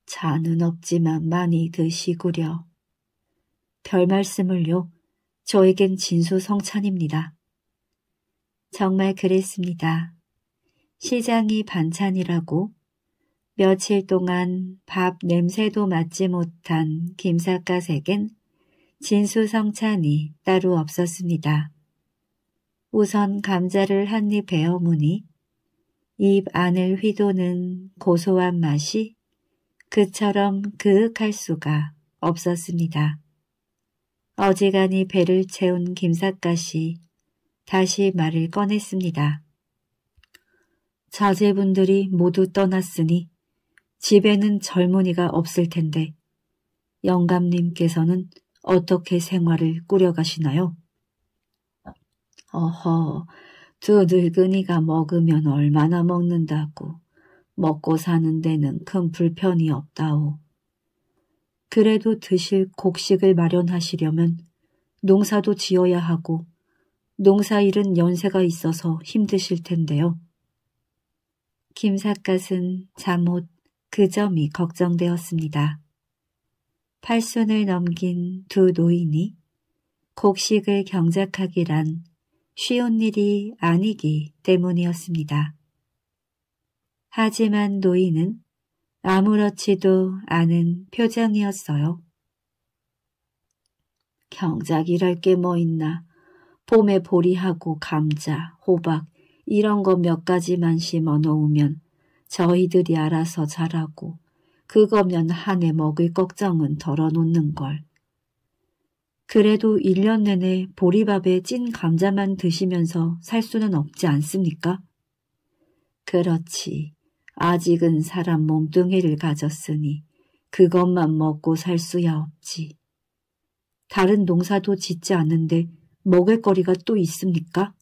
자는 없지만 많이 드시구려. 별 말씀을요. 저에겐 진수성찬입니다. 정말 그랬습니다. 시장이 반찬이라고 며칠 동안 밥 냄새도 맡지 못한 김사갓에겐 진수성찬이 따로 없었습니다. 우선 감자를 한입 베어무니 입 안을 휘도는 고소한 맛이 그처럼 그윽할 수가 없었습니다. 어지간히 배를 채운 김삿갓이 다시 말을 꺼냈습니다. 자제분들이 모두 떠났으니 집에는 젊은이가 없을 텐데 영감님께서는 어떻게 생활을 꾸려가시나요? 어허, 두 늙은이가 먹으면 얼마나 먹는다고. 먹고 사는 데는 큰 불편이 없다오. 그래도 드실 곡식을 마련하시려면 농사도 지어야 하고 농사일은 연세가 있어서 힘드실 텐데요. 김삿갓은 잠옷 그 점이 걱정되었습니다. 팔순을 넘긴 두 노인이 곡식을 경작하기란 쉬운 일이 아니기 때문이었습니다. 하지만 노인은 아무렇지도 않은 표정이었어요. 경작 이랄 게 뭐 있나. 봄에 보리하고 감자, 호박 이런 거 몇 가지만 심어 놓으면 저희들이 알아서 자라고 그거면 한 해 먹을 걱정은 덜어놓는 걸. 그래도 1년 내내 보리밥에 찐 감자만 드시면서 살 수는 없지 않습니까? 그렇지. 아직은 사람 몸뚱이를 가졌으니 그것만 먹고 살 수야 없지. 다른 농사도 짓지 않는데 먹을거리가 또 있습니까?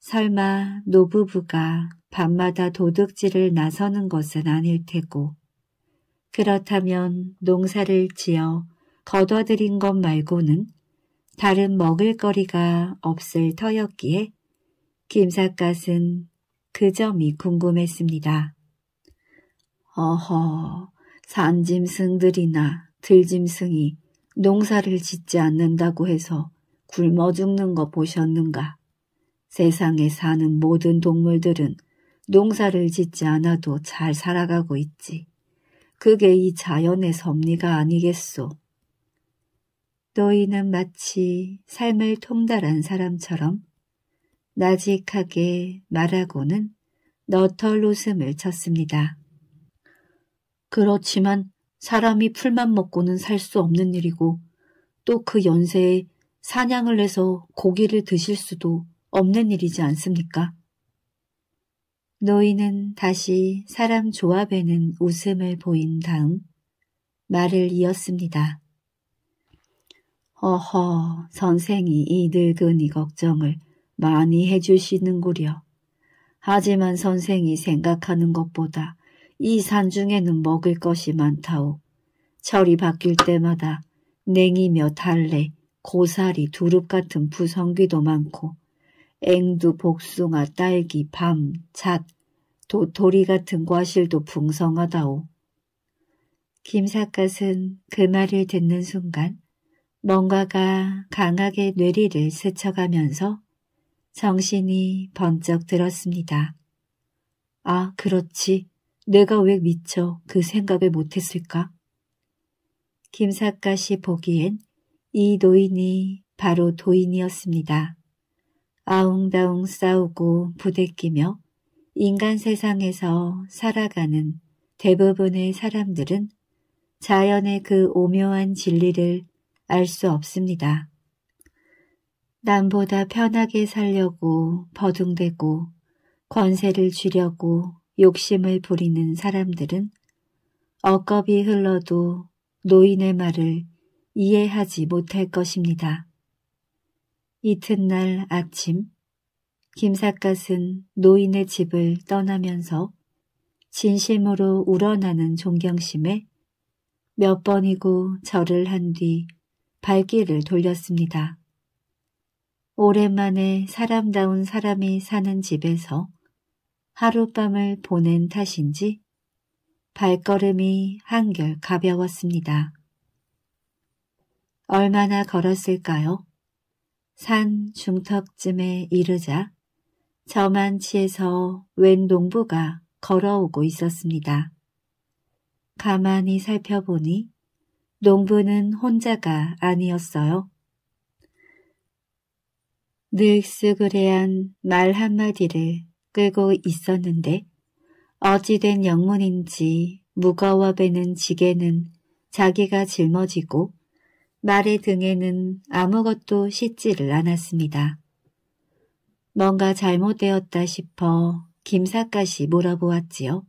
설마 노부부가 밤마다 도둑질을 나서는 것은 아닐 테고 그렇다면 농사를 지어 걷어들인 것 말고는 다른 먹을거리가 없을 터였기에 김삿갓은 그 점이 궁금했습니다. 어허, 산짐승들이나 들짐승이 농사를 짓지 않는다고 해서 굶어 죽는 거 보셨는가? 세상에 사는 모든 동물들은 농사를 짓지 않아도 잘 살아가고 있지. 그게 이 자연의 섭리가 아니겠소. 너희는 마치 삶을 통달한 사람처럼 나직하게 말하고는 너털 웃음을 쳤습니다. 그렇지만 사람이 풀만 먹고는 살 수 없는 일이고 또 그 연세에 사냥을 해서 고기를 드실 수도 없는 일이지 않습니까? 너희는 다시 사람 조합에는 웃음을 보인 다음 말을 이었습니다. 어허, 선생이 이 늙은이 걱정을 많이 해주시는구려. 하지만 선생이 생각하는 것보다 이 산중에는 먹을 것이 많다오. 철이 바뀔 때마다 냉이며 달래, 고사리, 두릅 같은 부성귀도 많고 앵두, 복숭아, 딸기, 밤, 잣, 도토리 같은 과실도 풍성하다오. 김삿갓은 그 말을 듣는 순간 뭔가가 강하게 뇌리를 스쳐가면서 정신이 번쩍 들었습니다. 아, 그렇지. 내가 왜 미처 그 생각을 못했을까? 김삿갓이 보기엔 이 노인이 바로 도인이었습니다. 아웅다웅 싸우고 부대끼며 인간 세상에서 살아가는 대부분의 사람들은 자연의 그 오묘한 진리를 알수 없습니다. 남보다 편하게 살려고 버둥대고 권세를 쥐려고 욕심을 부리는 사람들은 억겁이 흘러도 노인의 말을 이해하지 못할 것입니다. 이튿날 아침 김삿갓은 노인의 집을 떠나면서 진심으로 우러나는 존경심에 몇 번이고 절을 한뒤 발길을 돌렸습니다. 오랜만에 사람다운 사람이 사는 집에서 하룻밤을 보낸 탓인지 발걸음이 한결 가벼웠습니다. 얼마나 걸었을까요? 산 중턱쯤에 이르자 저만치에서 웬 농부가 걸어오고 있었습니다. 가만히 살펴보니 농부는 혼자가 아니었어요. 늑스그레한 말 한마디를 끌고 있었는데 어찌된 영문인지 무거워 베는 지게는 자기가 짊어지고 말의 등에는 아무것도 씻지를 않았습니다. 뭔가 잘못되었다 싶어 김사까시 물어보았지요.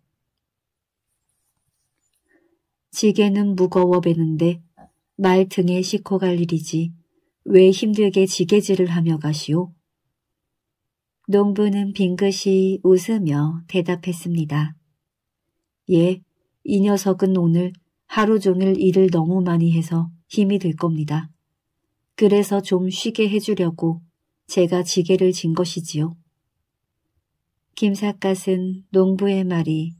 지게는 무거워 베는데 말 등에 싣고 갈 일이지 왜 힘들게 지게질을 하며 가시오? 농부는 빙긋이 웃으며 대답했습니다. 예, 이 녀석은 오늘 하루 종일 일을 너무 많이 해서 힘이 들 겁니다. 그래서 좀 쉬게 해주려고 제가 지게를 진 것이지요. 김삿갓은 농부의 말이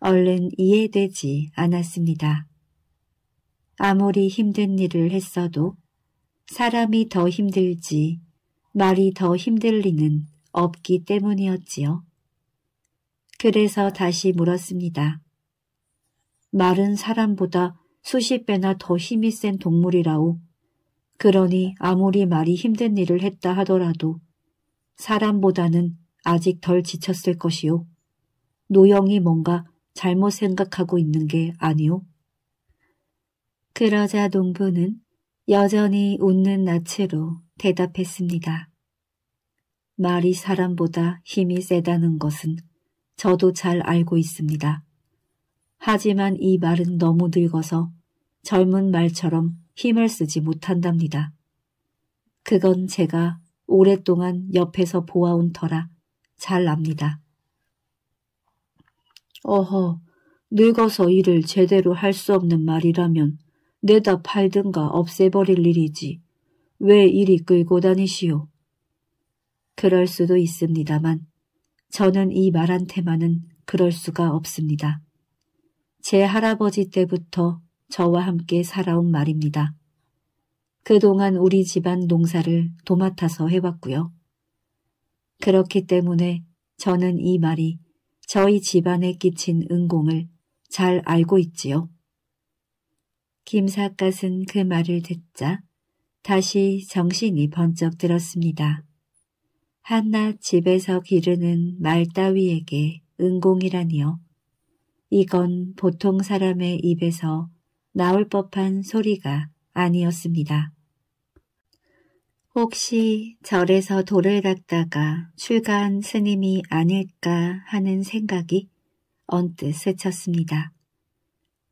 얼른 이해되지 않았습니다. 아무리 힘든 일을 했어도 사람이 더 힘들지 말이 더 힘들 리는 없기 때문이었지요. 그래서 다시 물었습니다. 말은 사람보다 수십 배나 더 힘이 센 동물이라오. 그러니 아무리 말이 힘든 일을 했다 하더라도 사람보다는 아직 덜 지쳤을 것이오. 노영이 뭔가 잘못 생각하고 있는 게 아니오? 그러자 농부는 여전히 웃는 낯으로 대답했습니다. 말이 사람보다 힘이 세다는 것은 저도 잘 알고 있습니다. 하지만 이 말은 너무 늙어서 젊은 말처럼 힘을 쓰지 못한답니다. 그건 제가 오랫동안 옆에서 보아온 터라 잘 압니다. 어허, 늙어서 일을 제대로 할 수 없는 말이라면 내다 팔든가 없애버릴 일이지. 왜 이리 끌고 다니시오? 그럴 수도 있습니다만 저는 이 말한테만은 그럴 수가 없습니다. 제 할아버지 때부터 저와 함께 살아온 말입니다. 그동안 우리 집안 농사를 도맡아서 해왔고요. 그렇기 때문에 저는 이 말이 저희 집안에 끼친 은공을 잘 알고 있지요. 김삿갓은 그 말을 듣자 다시 정신이 번쩍 들었습니다. 한낱 집에서 기르는 말 따위에게 은공이라니요. 이건 보통 사람의 입에서 나올 법한 소리가 아니었습니다. 혹시 절에서 돌을 닦다가 출가한 스님이 아닐까 하는 생각이 언뜻 스쳤습니다.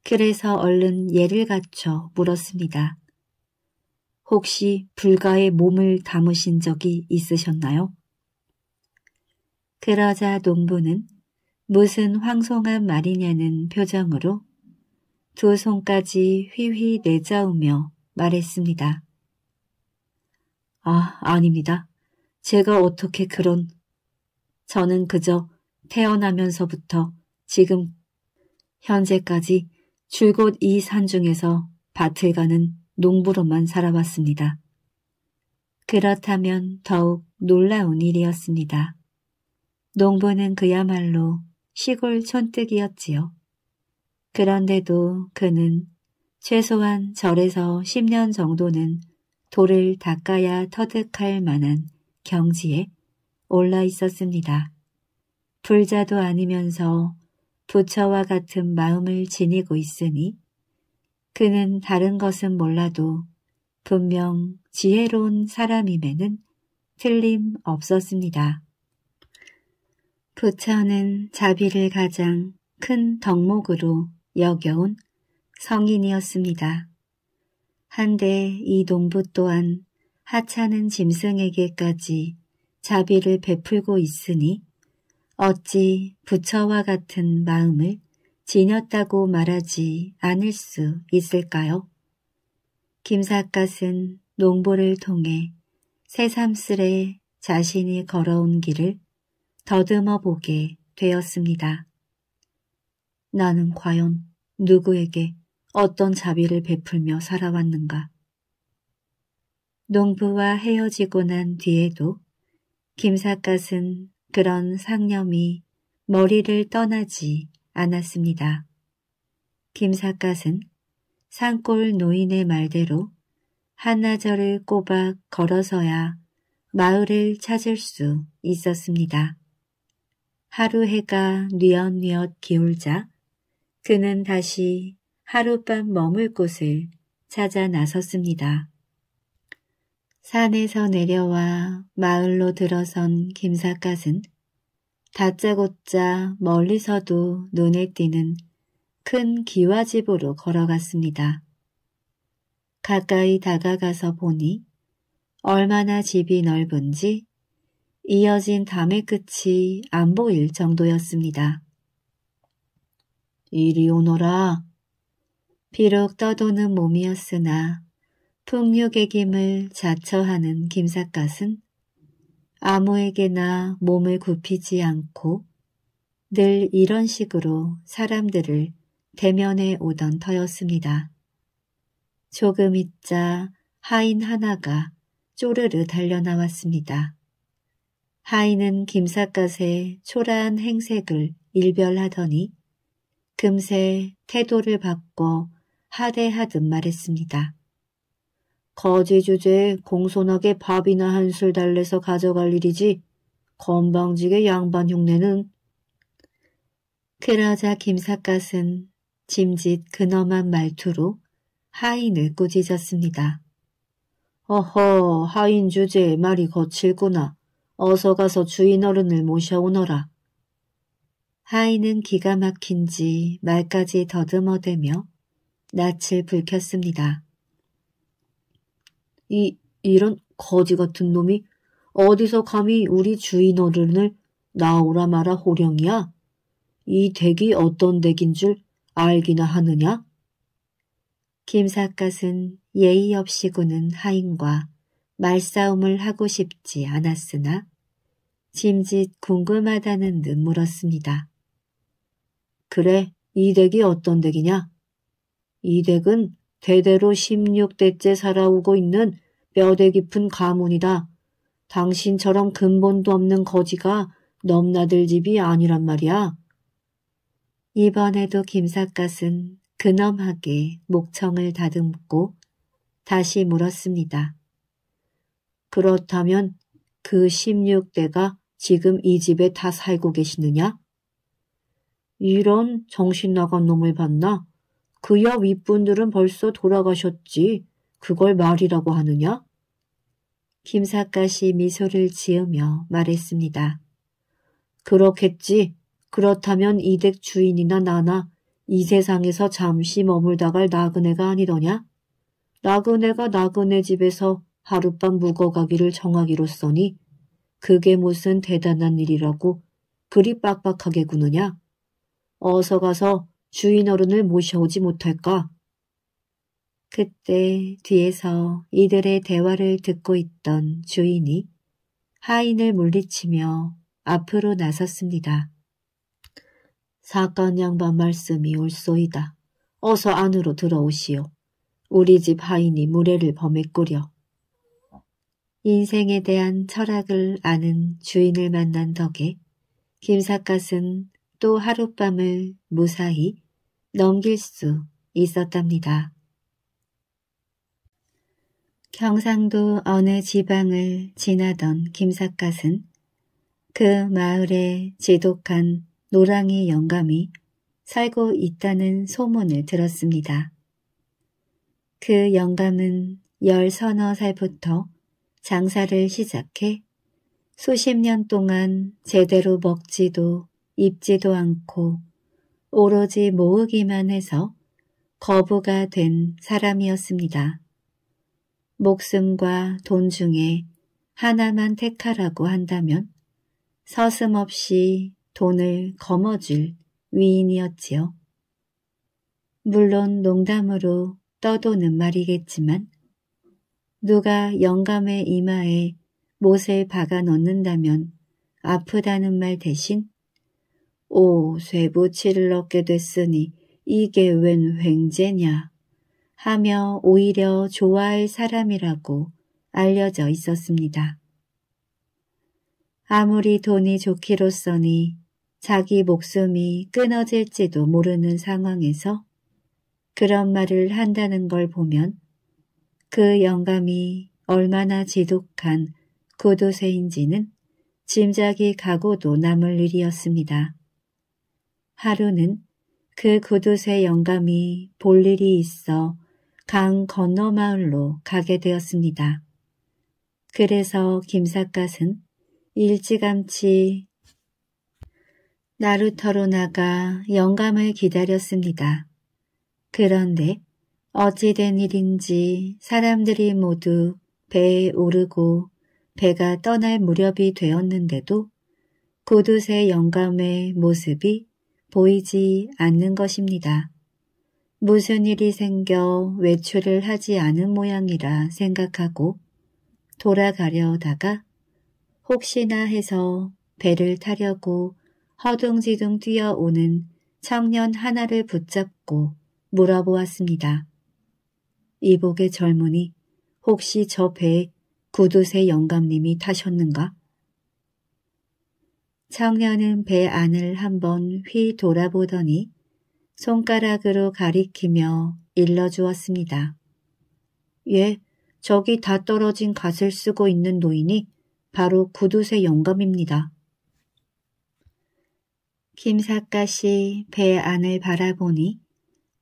그래서 얼른 예를 갖춰 물었습니다. 혹시 불가의 몸을 담으신 적이 있으셨나요? 그러자 농부는 무슨 황송한 말이냐는 표정으로 두 손까지 휘휘 내저으며 말했습니다. 아, 아닙니다. 제가 어떻게 그런... 저는 그저 태어나면서부터 지금 현재까지 줄곧 이 산중에서 밭을 가는 농부로만 살아왔습니다. 그렇다면 더욱 놀라운 일이었습니다. 농부는 그야말로 시골 촌뜨기였지요. 그런데도 그는 최소한 절에서 10년 정도는 돌을 닦아야 터득할 만한 경지에 올라 있었습니다. 불자도 아니면서 부처와 같은 마음을 지니고 있으니 그는 다른 것은 몰라도 분명 지혜로운 사람임에는 틀림 없었습니다. 부처는 자비를 가장 큰 덕목으로 여겨온 성인이었습니다. 한데 이 농부 또한 하찮은 짐승에게까지 자비를 베풀고 있으니 어찌 부처와 같은 마음을 지녔다고 말하지 않을 수 있을까요? 김삿갓은 농보를 통해 새삼스레 자신이 걸어온 길을 더듬어 보게 되었습니다. 나는 과연 누구에게 어떤 자비를 베풀며 살아왔는가. 농부와 헤어지고 난 뒤에도 김삿갓은 그런 상념이 머리를 떠나지 않았습니다. 김삿갓은 산골 노인의 말대로 한나절을 꼬박 걸어서야 마을을 찾을 수 있었습니다. 하루 해가 뉘엿뉘엿 기울자 그는 다시 하룻밤 머물 곳을 찾아 나섰습니다. 산에서 내려와 마을로 들어선 김사갓은 다짜고짜 멀리서도 눈에 띄는 큰 기와집으로 걸어갔습니다. 가까이 다가가서 보니 얼마나 집이 넓은지 이어진 담의 끝이 안 보일 정도였습니다. 이리 오너라. 비록 떠도는 몸이었으나 풍욕의 김을 자처하는 김삿갓은 아무에게나 몸을 굽히지 않고 늘 이런 식으로 사람들을 대면해 오던 터였습니다. 조금 있자 하인 하나가 쪼르르 달려나왔습니다. 하인은 김삿갓의 초라한 행색을 일별하더니 금세 태도를 바꿔 하대하듯 말했습니다. 거제 주제에 공손하게 밥이나 한술 달래서 가져갈 일이지 건방지게 양반 흉내는 그러자 김삿갓은 짐짓 근엄한 말투로 하인을 꾸짖었습니다. 어허 하인 주제에 말이 거칠구나. 어서 가서 주인 어른을 모셔오너라. 하인은 기가 막힌지 말까지 더듬어대며 낯을 붉혔습니다. 이, 이런 거지 같은 놈이 어디서 감히 우리 주인 어른을 나오라 마라 호령이야? 이 댁이 어떤 댁인 줄 알기나 하느냐? 김삿갓은 예의 없이고는 하인과 말싸움을 하고 싶지 않았으나 짐짓 궁금하다는 듯 물었습니다. 그래, 이 댁이 어떤 댁이냐? 이댁은 대대로 16대째 살아오고 있는 뼈대 깊은 가문이다. 당신처럼 근본도 없는 거지가 넘나들 집이 아니란 말이야. 이번에도 김삿갓은 근엄하게 목청을 다듬고 다시 물었습니다. 그렇다면 그 16대가 지금 이 집에 다 살고 계시느냐? 이런 정신나간 놈을 봤나? 그여 윗분들은 벌써 돌아가셨지. 그걸 말이라고 하느냐? 김사까시 미소를 지으며 말했습니다. 그렇겠지. 그렇다면 이댁 주인이나 나나 이 세상에서 잠시 머물다갈 나그네가 아니더냐? 나그네가 나그네 집에서 하룻밤 묵어가기를 정하기로써니 그게 무슨 대단한 일이라고 그리 빡빡하게 구느냐? 어서 가서 주인 어른을 모셔오지 못할까? 그때 뒤에서 이들의 대화를 듣고 있던 주인이 하인을 물리치며 앞으로 나섰습니다. 사건 양반 말씀이 옳소이다. 어서 안으로 들어오시오. 우리 집 하인이 무례를 범했구려. 인생에 대한 철학을 아는 주인을 만난 덕에 김삿갓은 또 하룻밤을 무사히 넘길 수 있었답니다. 경상도 어느 지방을 지나던 김삿갓은 그마을에 지독한 노랑이 영감이 살고 있다는 소문을 들었습니다. 그 영감은 열 서너 살부터 장사를 시작해 수십 년 동안 제대로 먹지도 입지도 않고 오로지 모으기만 해서 거부가 된 사람이었습니다. 목숨과 돈 중에 하나만 택하라고 한다면 서슴없이 돈을 거머쥘 위인이었지요. 물론 농담으로 떠도는 말이겠지만 누가 영감의 이마에 못을 박아 넣는다면 아프다는 말 대신 오 쇠붙이를 얻게 됐으니 이게 웬 횡재냐 하며 오히려 좋아할 사람이라고 알려져 있었습니다. 아무리 돈이 좋기로써니 자기 목숨이 끊어질지도 모르는 상황에서 그런 말을 한다는 걸 보면 그 영감이 얼마나 지독한 구두쇠인지는 짐작이 가고도 남을 일이었습니다. 하루는 그 구두쇠 영감이 볼 일이 있어 강 건너 마을로 가게 되었습니다. 그래서 김삿갓은 일찌감치 나루터로 나가 영감을 기다렸습니다. 그런데 어찌된 일인지 사람들이 모두 배에 오르고 배가 떠날 무렵이 되었는데도 구두쇠 영감의 모습이 보이지 않는 것입니다. 무슨 일이 생겨 외출을 하지 않은 모양이라 생각하고 돌아가려다가 혹시나 해서 배를 타려고 허둥지둥 뛰어오는 청년 하나를 붙잡고 물어보았습니다. 이복의 젊은이 혹시 저 배에 구두쇠 영감님이 타셨는가? 청년은 배 안을 한번 휘 돌아보더니 손가락으로 가리키며 일러주었습니다. 예, 저기 다 떨어진 갓을 쓰고 있는 노인이 바로 구두쇠 영감입니다. 김사까씨 배 안을 바라보니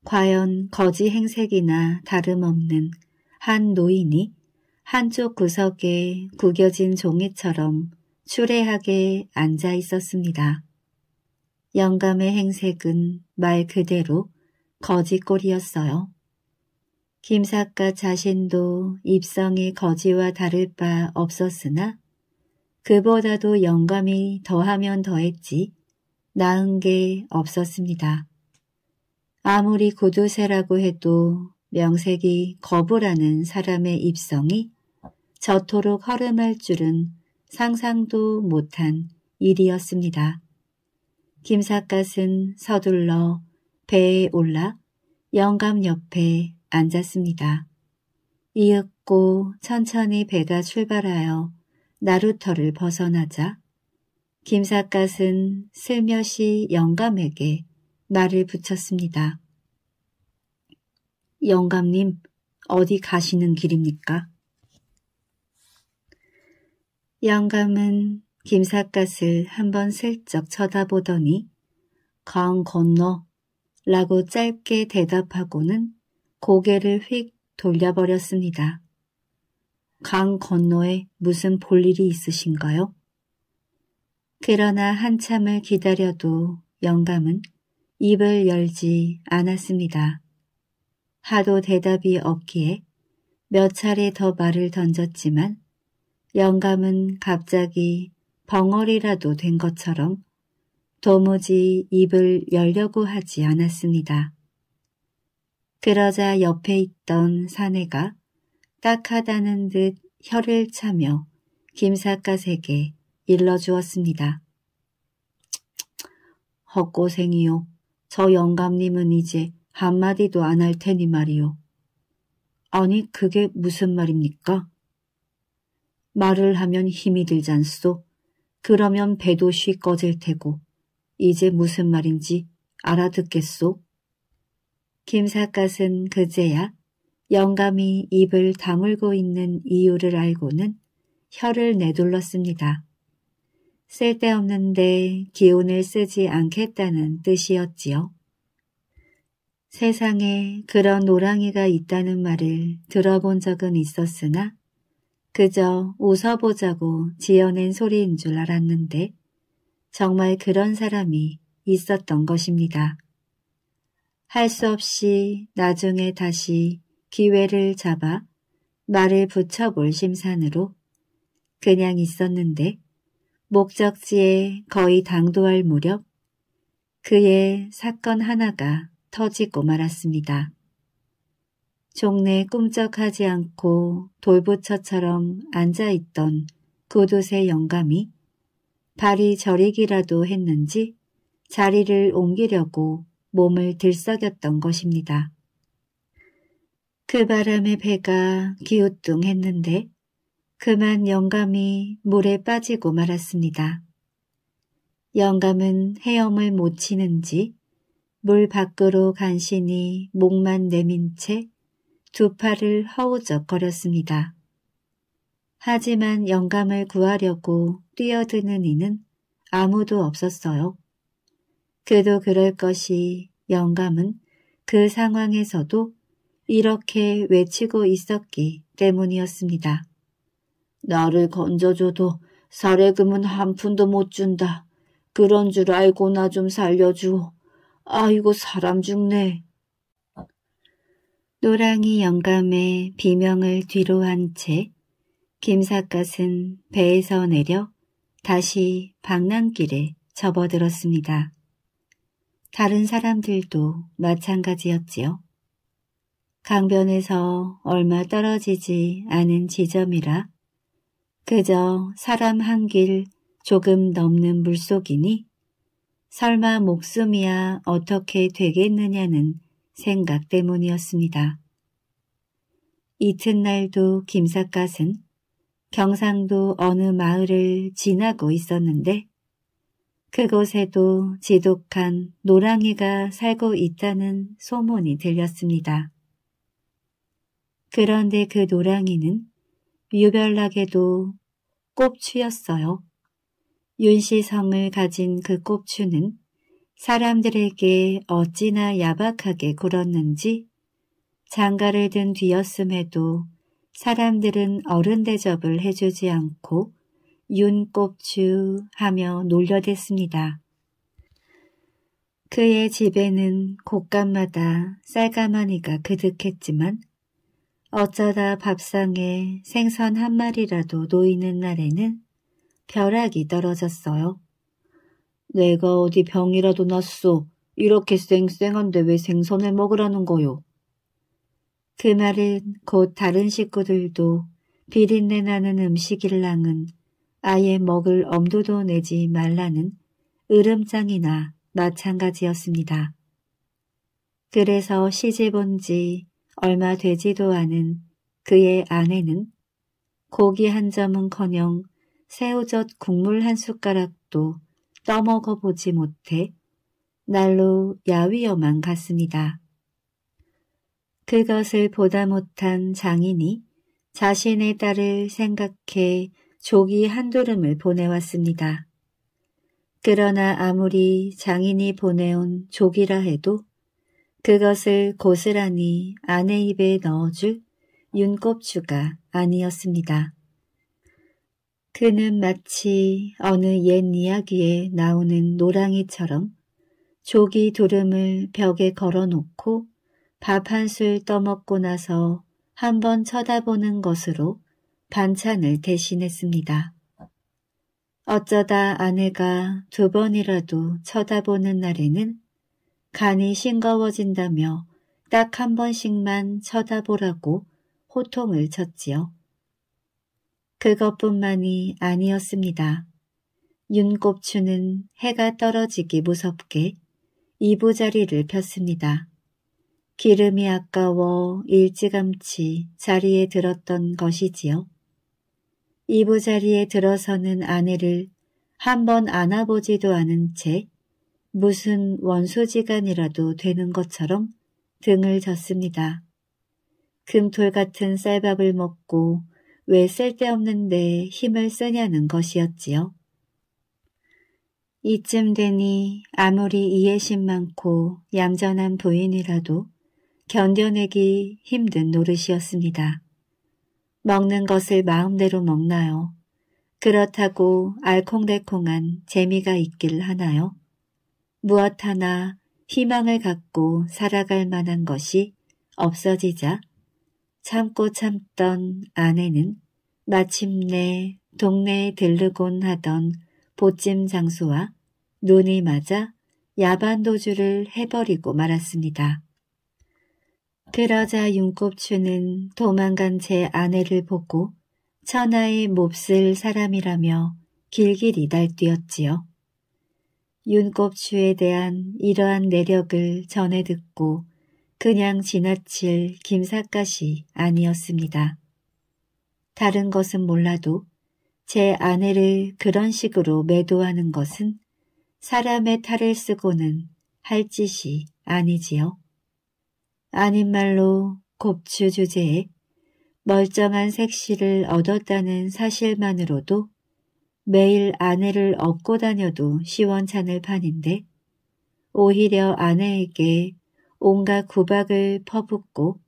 과연 거지 행색이나 다름없는 한 노인이 한쪽 구석에 구겨진 종이처럼 추레하게 앉아 있었습니다. 영감의 행색은 말 그대로 거지꼴이었어요. 김사가 자신도 입성이 거지와 다를 바 없었으나 그보다도 영감이 더하면 더했지 나은 게 없었습니다. 아무리 고두세라고 해도 명색이 거부라는 사람의 입성이 저토록 허름할 줄은 상상도 못한 일이었습니다. 김삿갓은 서둘러 배에 올라 영감 옆에 앉았습니다. 이윽고 천천히 배가 출발하여 나루터를 벗어나자 김삿갓은 슬며시 영감에게 말을 붙였습니다. 영감님, 어디 가시는 길입니까? 영감은 김삿갓을 한번 슬쩍 쳐다보더니 강 건너 라고 짧게 대답하고는 고개를 휙 돌려버렸습니다. 강 건너에 무슨 볼일이 있으신가요? 그러나 한참을 기다려도 영감은 입을 열지 않았습니다. 하도 대답이 없기에 몇 차례 더 말을 던졌지만 영감은 갑자기 벙어리라도 된 것처럼 도무지 입을 열려고 하지 않았습니다. 그러자 옆에 있던 사내가 딱하다는 듯 혀를 차며 김사갓에게 일러주었습니다. 헛고생이요. 저 영감님은 이제 한마디도 안 할 테니 말이요. 아니 그게 무슨 말입니까? 말을 하면 힘이 들잖소. 그러면 배도 쉬 꺼질 테고 이제 무슨 말인지 알아듣겠소. 김삿갓은 그제야 영감이 입을 다물고 있는 이유를 알고는 혀를 내둘렀습니다. 쓸데없는데 기운을 쓰지 않겠다는 뜻이었지요. 세상에 그런 노랑이가 있다는 말을 들어본 적은 있었으나 그저 웃어보자고 지어낸 소리인 줄 알았는데 정말 그런 사람이 있었던 것입니다. 할 수 없이 나중에 다시 기회를 잡아 말을 붙여볼 심산으로 그냥 있었는데 목적지에 거의 당도할 무렵 그의 사건 하나가 터지고 말았습니다. 종래 꿈쩍하지 않고 돌부처처럼 앉아있던 그곳의 영감이 발이 저리기라도 했는지 자리를 옮기려고 몸을 들썩였던 것입니다. 그 바람에 배가 기우뚱했는데 그만 영감이 물에 빠지고 말았습니다. 영감은 헤엄을 못 치는지 물 밖으로 간신히 목만 내민 채두 팔을 허우적거렸습니다. 하지만 영감을 구하려고 뛰어드는 이는 아무도 없었어요. 그도 그럴 것이 영감은 그 상황에서도 이렇게 외치고 있었기 때문이었습니다. 나를 건져줘도 사례금은 한 푼도 못 준다. 그런 줄 알고 나 좀 살려주오. 아이고 사람 죽네. 노랑이 영감의 비명을 뒤로 한 채 김삿갓은 배에서 내려 다시 방랑길에 접어들었습니다. 다른 사람들도 마찬가지였지요. 강변에서 얼마 떨어지지 않은 지점이라 그저 사람 한 길 조금 넘는 물속이니 설마 목숨이야 어떻게 되겠느냐는 생각 때문이었습니다. 이튿날도 김삿갓은 경상도 어느 마을을 지나고 있었는데 그곳에도 지독한 노랑이가 살고 있다는 소문이 들렸습니다. 그런데 그 노랑이는 유별나게도 꼽추였어요. 윤시성을 가진 그 꼽추는 사람들에게 어찌나 야박하게 굴었는지 장가를 든 뒤였음에도 사람들은 어른 대접을 해주지 않고 윤꼽추 하며 놀려댔습니다. 그의 집에는 곳간마다 쌀가마니가 그득했지만 어쩌다 밥상에 생선 한 마리라도 놓이는 날에는 벼락이 떨어졌어요. 내가 어디 병이라도 났소. 이렇게 쌩쌩한데 왜 생선을 먹으라는 거요? 그 말은 곧 다른 식구들도 비린내 나는 음식일랑은 아예 먹을 엄두도 내지 말라는 으름장이나 마찬가지였습니다. 그래서 시집 온지 얼마 되지도 않은 그의 아내는 고기 한 점은커녕 새우젓 국물 한 숟가락도 떠먹어 보지 못해 날로 야위어만 갔습니다. 그것을 보다 못한 장인이 자신의 딸을 생각해 조기 한두름을 보내왔습니다. 그러나 아무리 장인이 보내온 조기라 해도 그것을 고스란히 아내 입에 넣어줄 윤꼽주가 아니었습니다. 그는 마치 어느 옛 이야기에 나오는 노랑이처럼 조기 두름을 벽에 걸어놓고 밥 한 술 떠먹고 나서 한 번 쳐다보는 것으로 반찬을 대신했습니다. 어쩌다 아내가 두 번이라도 쳐다보는 날에는 간이 싱거워진다며 딱 한 번씩만 쳐다보라고 호통을 쳤지요. 그것뿐만이 아니었습니다. 윤꼽추는 해가 떨어지기 무섭게 이보자리를 폈습니다. 기름이 아까워 일찌감치 자리에 들었던 것이지요. 이보자리에 들어서는 아내를 한 번 안아보지도 않은 채 무슨 원소지간이라도 되는 것처럼 등을 졌습니다. 금톨 같은 쌀밥을 먹고 왜 쓸데없는데 힘을 쓰냐는 것이었지요. 이쯤 되니 아무리 이해심 많고 얌전한 부인이라도 견뎌내기 힘든 노릇이었습니다. 먹는 것을 마음대로 먹나요? 그렇다고 알콩달콩한 재미가 있길 하나요? 무엇 하나 희망을 갖고 살아갈 만한 것이 없어지자 참고 참던 아내는 마침내 동네에 들르곤 하던 보찜 장소와 눈이 맞아 야반도주를 해버리고 말았습니다. 그러자 윤꼽추는 도망간 제 아내를 보고 천하의 몹쓸 사람이라며 길길이 날뛰었지요. 윤꼽추에 대한 이러한 내력을 전해 듣고 그냥 지나칠 김삿갓이 아니었습니다. 다른 것은 몰라도 제 아내를 그런 식으로 매도하는 것은 사람의 탈을 쓰고는 할 짓이 아니지요. 아닌 말로 곱추 주제에 멀쩡한 색시를 얻었다는 사실만으로도 매일 아내를 업고 다녀도 시원찮을 판인데 오히려 아내에게 온갖 구박을 퍼붓고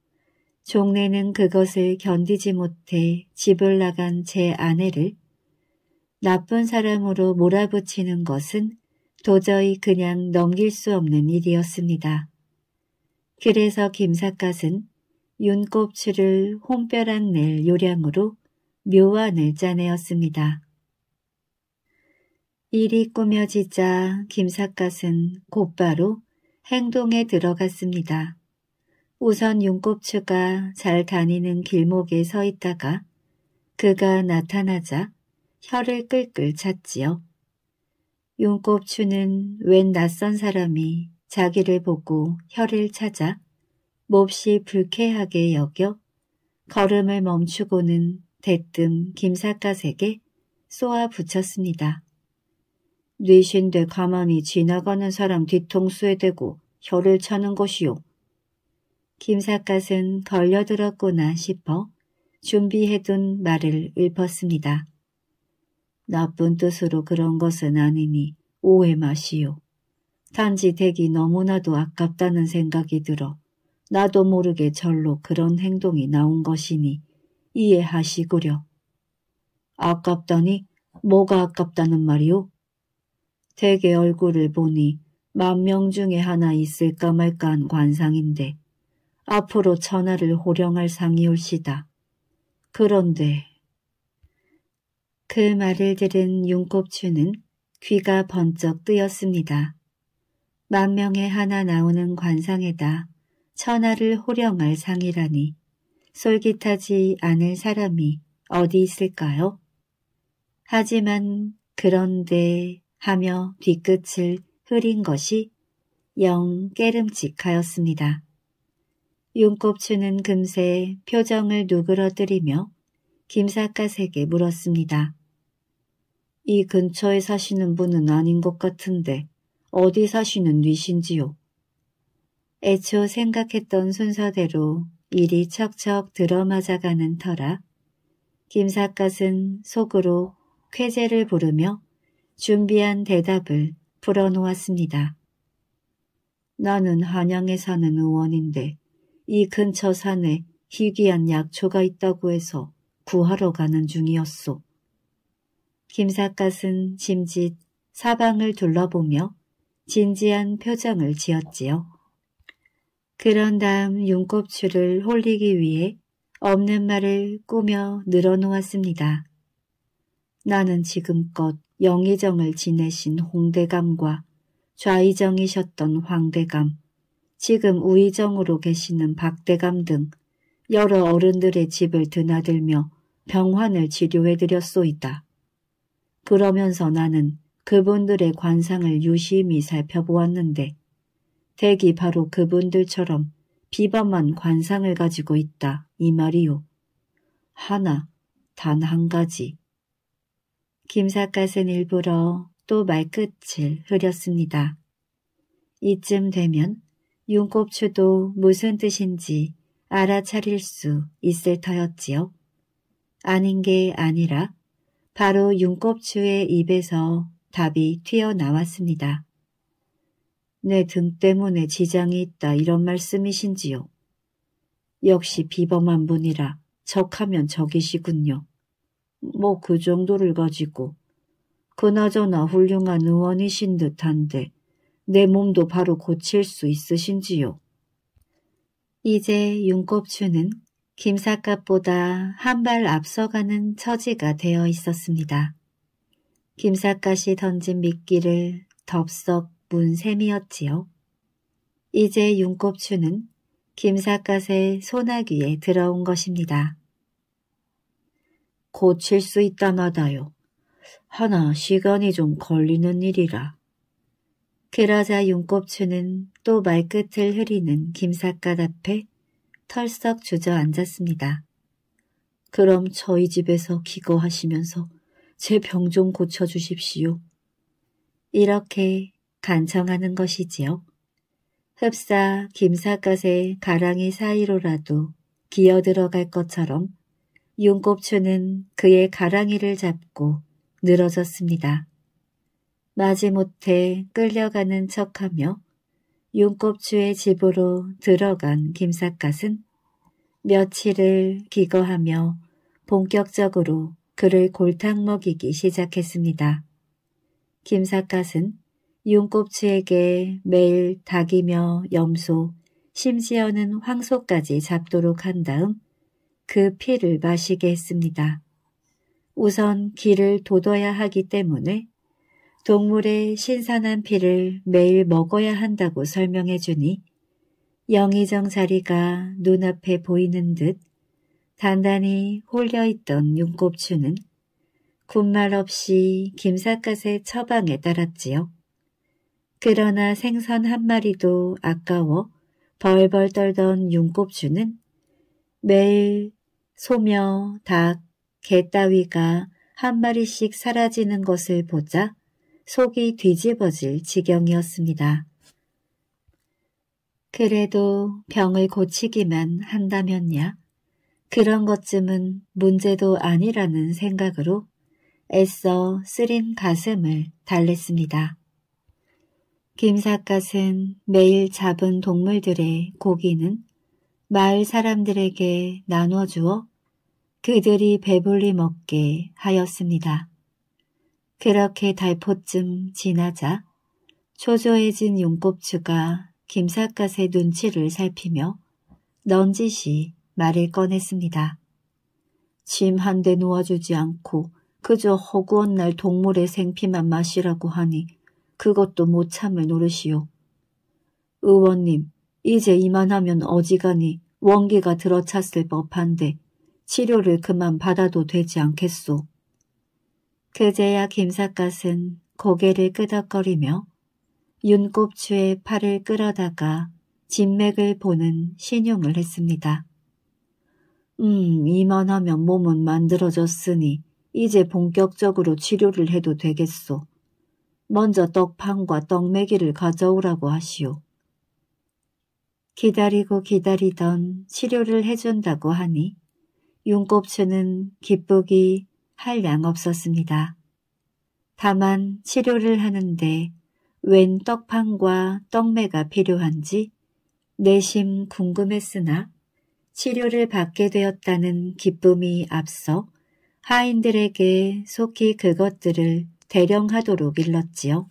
종래는 그것을 견디지 못해 집을 나간 제 아내를 나쁜 사람으로 몰아붙이는 것은 도저히 그냥 넘길 수 없는 일이었습니다. 그래서 김삿갓은 윤꼽추를 홈벼락 낼 요량으로 묘안을 짜내었습니다. 일이 꾸며지자 김삿갓은 곧바로 행동에 들어갔습니다. 우선 윤꼽추가 잘 다니는 길목에 서 있다가 그가 나타나자 혀를 끌끌 찼지요. 윤꼽추는 웬 낯선 사람이 자기를 보고 혀를 찾아 몹시 불쾌하게 여겨 걸음을 멈추고는 대뜸 김삿갓에게 쏘아 붙였습니다. 뇌신데 가만히 지나가는 사람 뒤통수에 대고 혀를 차는 것이요. 김삿갓은 걸려들었구나 싶어 준비해둔 말을 읊었습니다. 나쁜 뜻으로 그런 것은 아니니 오해 마시오. 단지 댁이 너무나도 아깝다는 생각이 들어 나도 모르게 절로 그런 행동이 나온 것이니 이해하시구려. 아깝다니 뭐가 아깝다는 말이오? 대개 얼굴을 보니 만명 중에 하나 있을까 말까 한 관상인데 앞으로 천하를 호령할 상이올시다. 그런데 그 말을 들은 윤꼽추는 귀가 번쩍 뜨였습니다. 만 명에 하나 나오는 관상에다 천하를 호령할 상이라니 솔깃하지 않을 사람이 어디 있을까요? 하지만 그런데 하며 뒤끝을 흐린 것이 영 깨름직하였습니다. 윤꼽추는 금세 표정을 누그러뜨리며 김사갓에게 물었습니다. 이 근처에 사시는 분은 아닌 것 같은데 어디 사시는 뉘신지요? 애초 생각했던 순서대로 일이 척척 들어맞아가는 터라 김삿갓은 속으로 쾌재를 부르며 준비한 대답을 풀어놓았습니다. 나는 한양에 사는 의원인데 이 근처 산에 희귀한 약초가 있다고 해서 구하러 가는 중이었소. 김삿갓은 짐짓 사방을 둘러보며 진지한 표정을 지었지요. 그런 다음 윤꼽추를 홀리기 위해 없는 말을 꾸며 늘어놓았습니다. 나는 지금껏 영의정을 지내신 홍대감과 좌의정이셨던 황대감, 지금 우의정으로 계시는 박대감 등 여러 어른들의 집을 드나들며 병환을 치료해드렸소이다. 그러면서 나는 그분들의 관상을 유심히 살펴보았는데 대기 바로 그분들처럼 비범한 관상을 가지고 있다 이 말이요. 하나, 단 한 가지. 김삿갓은 일부러 또 말끝을 흐렸습니다. 이쯤 되면 윤꼽추도 무슨 뜻인지 알아차릴 수 있을 터였지요. 아닌 게 아니라 바로 윤꼽추의 입에서 답이 튀어나왔습니다. 내 등 때문에 지장이 있다 이런 말씀이신지요. 역시 비범한 분이라 적하면 적이시군요. 뭐그 정도를 가지고 그나저나 훌륭한 의원이신 듯한데 내 몸도 바로 고칠 수 있으신지요. 이제 윤꼽추는 김삿갓보다 한 발 앞서가는 처지가 되어 있었습니다. 김삿갓이 던진 미끼를 덥석 문 셈이었지요. 이제 윤꼽추는 김삿갓의 소나귀에 들어온 것입니다. 고칠 수 있다마다요. 하나 시간이 좀 걸리는 일이라. 그러자 윤꼽추는또 말끝을 흐리는 김삿갓 앞에 털썩 주저앉았습니다. 그럼 저희 집에서 기거하시면서 제 병 좀 고쳐주십시오. 이렇게 간청하는 것이지요. 흡사 김삿갓의 가랑이 사이로라도 기어들어갈 것처럼 윤곱추는 그의 가랑이를 잡고 늘어졌습니다. 마지못해 끌려가는 척하며 윤곱추의 집으로 들어간 김삿갓은 며칠을 기거하며 본격적으로 그를 골탕 먹이기 시작했습니다. 김삿갓은 윤곱추에게 매일 닭이며 염소, 심지어는 황소까지 잡도록 한 다음 그 피를 마시게 했습니다. 우선 기를 돋워야 하기 때문에 동물의 신선한 피를 매일 먹어야 한다고 설명해 주니 영의정 자리가 눈앞에 보이는 듯 단단히 홀려있던 윤곱추는 군말 없이 김삿갓의 처방에 따랐지요. 그러나 생선 한 마리도 아까워 벌벌 떨던 윤곱추는 매일 소며 닭, 개 따위가 한 마리씩 사라지는 것을 보자 속이 뒤집어질 지경이었습니다. 그래도 병을 고치기만 한다면야 그런 것쯤은 문제도 아니라는 생각으로 애써 쓰린 가슴을 달랬습니다. 김삿갓은 매일 잡은 동물들의 고기는 마을 사람들에게 나눠 주어 그들이 배불리 먹게 하였습니다. 그렇게 달포쯤 지나자 초조해진 용꼽추가 김삿갓의 눈치를 살피며 넌지시 말을 꺼냈습니다. 짐 한 대 놓아주지 않고 그저 허구한 날 동물의 생피만 마시라고 하니 그것도 못 참을 노릇이요. 의원님, 이제 이만하면 어지간히 원기가 들어찼을 법한데 치료를 그만 받아도 되지 않겠소. 그제야 김삿갓은 고개를 끄덕거리며 윤꼽추의 팔을 끌어다가 진맥을 보는 신용을 했습니다. 음, 이만하면 몸은 만들어졌으니 이제 본격적으로 치료를 해도 되겠소. 먼저 떡판과 떡메기를 가져오라고 하시오. 기다리고 기다리던 치료를 해준다고 하니 윤꼽추는 기쁘기 할 양 없었습니다. 다만 치료를 하는데 웬 떡판과 떡매가 필요한지 내심 궁금했으나 치료를 받게 되었다는 기쁨이 앞서 하인들에게 속히 그것들을 대령하도록 일렀지요.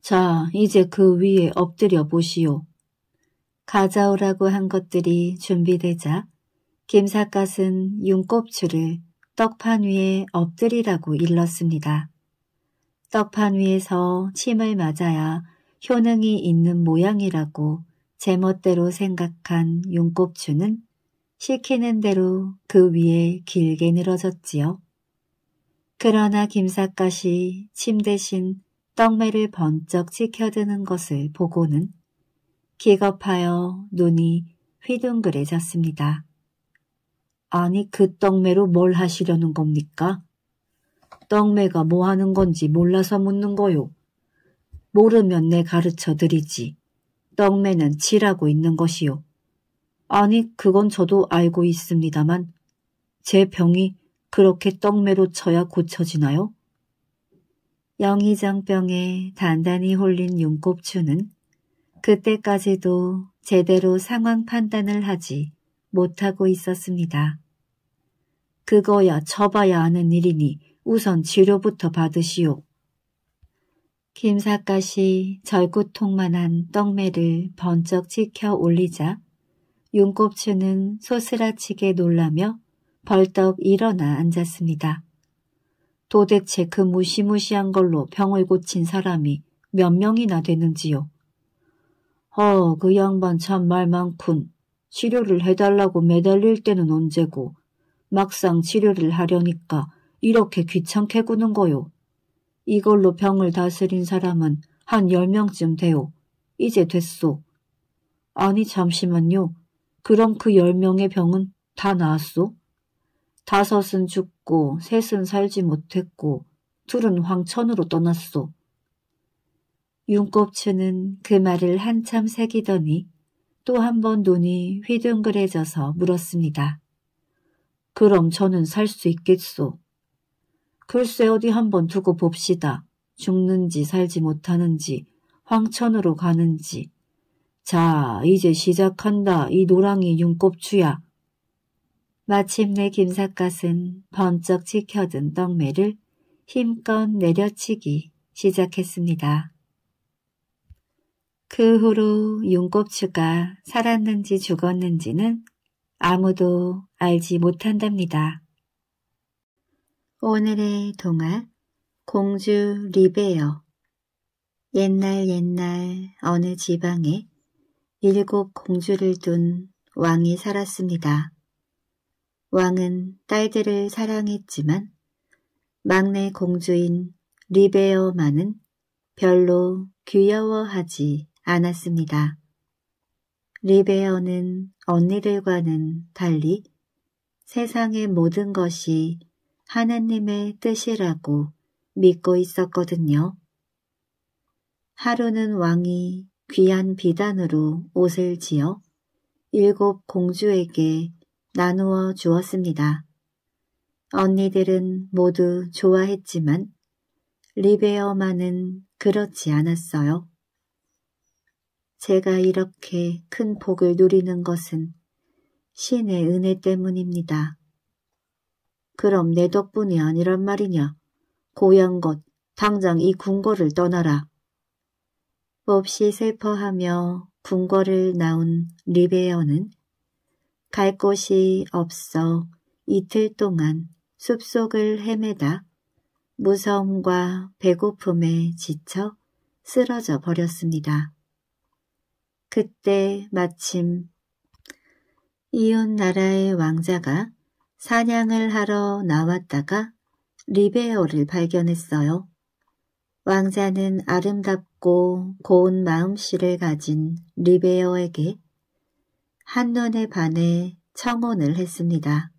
자, 이제 그 위에 엎드려 보시오. 가자오라고한 것들이 준비되자 김삿갓은 윤꼽추를 떡판 위에 엎드리라고 일렀습니다. 떡판 위에서 침을 맞아야 효능이 있는 모양이라고 제멋대로 생각한 윤꼽추는 시키는 대로 그 위에 길게 늘어졌지요. 그러나 김삿갓이 침 대신 떡매를 번쩍 치켜드는 것을 보고는 기겁하여 눈이 휘둥그레졌습니다. 아니 그 떡매로 뭘 하시려는 겁니까? 떡매가 뭐 하는 건지 몰라서 묻는 거요. 모르면 내 가르쳐 드리지. 떡매는 칠하고 있는 것이요. 아니 그건 저도 알고 있습니다만 제 병이 그렇게 떡매로 쳐야 고쳐지나요? 영희장병에 단단히 홀린 윤꼽추는 그때까지도 제대로 상황 판단을 하지 못하고 있었습니다. 그거야 접어야 하는 일이니 우선 치료부터 받으시오. 김삿갓이 절구통만한 떡매를 번쩍 지켜 올리자 윤꼽추는 소스라치게 놀라며 벌떡 일어나 앉았습니다. 도대체 그 무시무시한 걸로 병을 고친 사람이 몇 명이나 되는지요. 어, 그 양반 참 말 많군. 치료를 해달라고 매달릴 때는 언제고 막상 치료를 하려니까 이렇게 귀찮게 구는 거요. 이걸로 병을 다스린 사람은 한 열명쯤 돼요. 이제 됐소. 아니 잠시만요. 그럼 그 열명의 병은 다 나았소? 다섯은 죽고 셋은 살지 못했고 둘은 황천으로 떠났소. 윤꼽추는 그 말을 한참 새기더니 또 한 번 눈이 휘둥그레져서 물었습니다. 그럼 저는 살 수 있겠소. 글쎄 어디 한 번 두고 봅시다. 죽는지 살지 못하는지 황천으로 가는지. 자 이제 시작한다 이 노랑이 윤꼽추야. 마침내 김삿갓은 번쩍 치켜든 떡매를 힘껏 내려치기 시작했습니다. 그 후로 윤꼽추가 살았는지 죽었는지는 아무도 알지 못한답니다. 오늘의 동화 공주 리베어 옛날 옛날 어느 지방에 일곱 공주를 둔 왕이 살았습니다. 왕은 딸들을 사랑했지만 막내 공주인 리베어만은 별로 귀여워하지 않았습니다. 리베어는 언니들과는 달리 세상의 모든 것이 하느님의 뜻이라고 믿고 있었거든요. 하루는 왕이 귀한 비단으로 옷을 지어 일곱 공주에게 나누어 주었습니다. 언니들은 모두 좋아했지만 리베어만은 그렇지 않았어요. 제가 이렇게 큰 복을 누리는 것은 신의 은혜 때문입니다. 그럼 내 덕분이 아니란 말이냐. 고향 것 당장 이 궁궐을 떠나라. 몹시 슬퍼하며 궁궐을 나온 리베어는 갈 곳이 없어 이틀 동안 숲속을 헤매다 무서움과 배고픔에 지쳐 쓰러져 버렸습니다. 그때 마침 이웃 나라의 왕자가 사냥을 하러 나왔다가 리베어를 발견했어요. 왕자는 아름답고 고운 마음씨를 가진 리베어에게 한눈에 반해 청혼을 했습니다.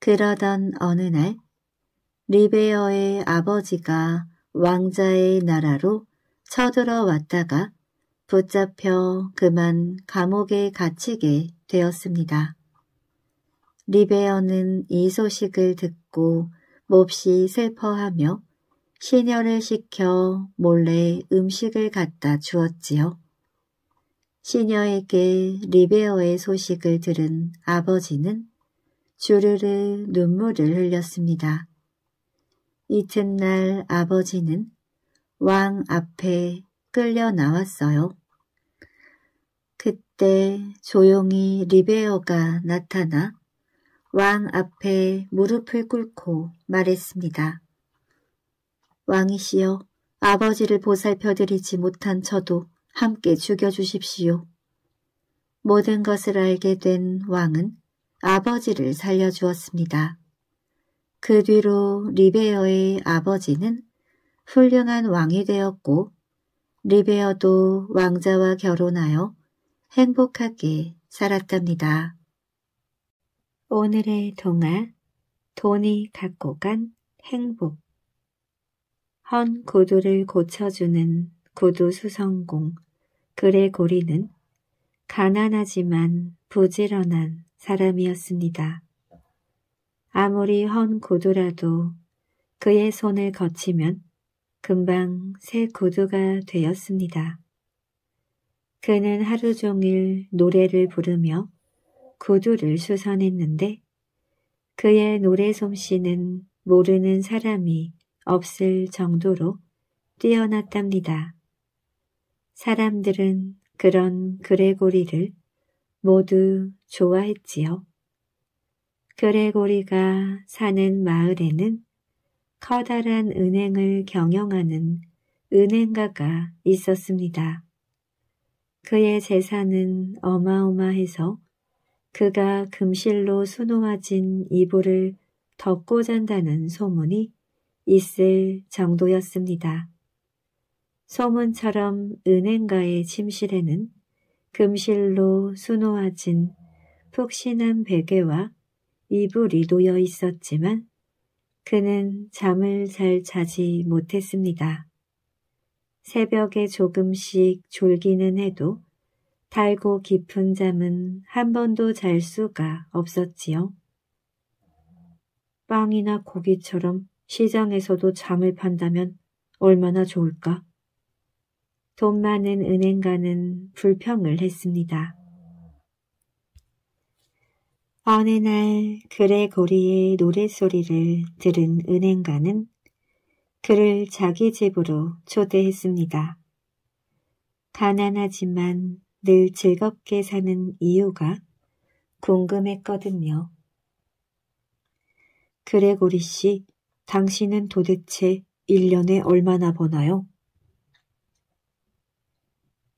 그러던 어느 날 리베어의 아버지가 왕자의 나라로 쳐들어왔다가 붙잡혀 그만 감옥에 갇히게 되었습니다. 리베어는 이 소식을 듣고 몹시 슬퍼하며 시녀를 시켜 몰래 음식을 갖다 주었지요. 시녀에게 리베어의 소식을 들은 아버지는 주르르 눈물을 흘렸습니다. 이튿날 아버지는 왕 앞에 끌려 나왔어요. 그때 조용히 리베어가 나타나 왕 앞에 무릎을 꿇고 말했습니다. 왕이시여 아버지를 보살펴드리지 못한 저도 함께 죽여주십시오. 모든 것을 알게 된 왕은 아버지를 살려주었습니다. 그 뒤로 리베어의 아버지는 훌륭한 왕이 되었고 리베어도 왕자와 결혼하여 행복하게 살았답니다. 오늘의 동화 돈이 갖고 간 행복 헌 구두를 고쳐주는 구두 수성공 그레고리는 가난하지만 부지런한 사람이었습니다. 아무리 헌 구두라도 그의 손을 거치면 금방 새 구두가 되었습니다. 그는 하루 종일 노래를 부르며 구두를 수선했는데 그의 노래 솜씨는 모르는 사람이 없을 정도로 뛰어났답니다. 사람들은 그런 그레고리를 모두 좋아했지요. 그레고리가 사는 마을에는 커다란 은행을 경영하는 은행가가 있었습니다. 그의 재산은 어마어마해서 그가 금실로 수놓아진 이불을 덮고 잔다는 소문이 있을 정도였습니다. 소문처럼 은행가의 침실에는 금실로 수놓아진 푹신한 베개와 이불이 놓여 있었지만 그는 잠을 잘 자지 못했습니다. 새벽에 조금씩 졸기는 해도 달고 깊은 잠은 한 번도 잘 수가 없었지요. 빵이나 고기처럼 시장에서도 잠을 판다면 얼마나 좋을까? 돈 많은 은행가는 불평을 했습니다. 어느 날 그레고리의 노랫소리를 들은 은행가는 그를 자기 집으로 초대했습니다. 가난하지만 늘 즐겁게 사는 이유가 궁금했거든요. 그레고리 씨, 당신은 도대체 1년에 얼마나 버나요?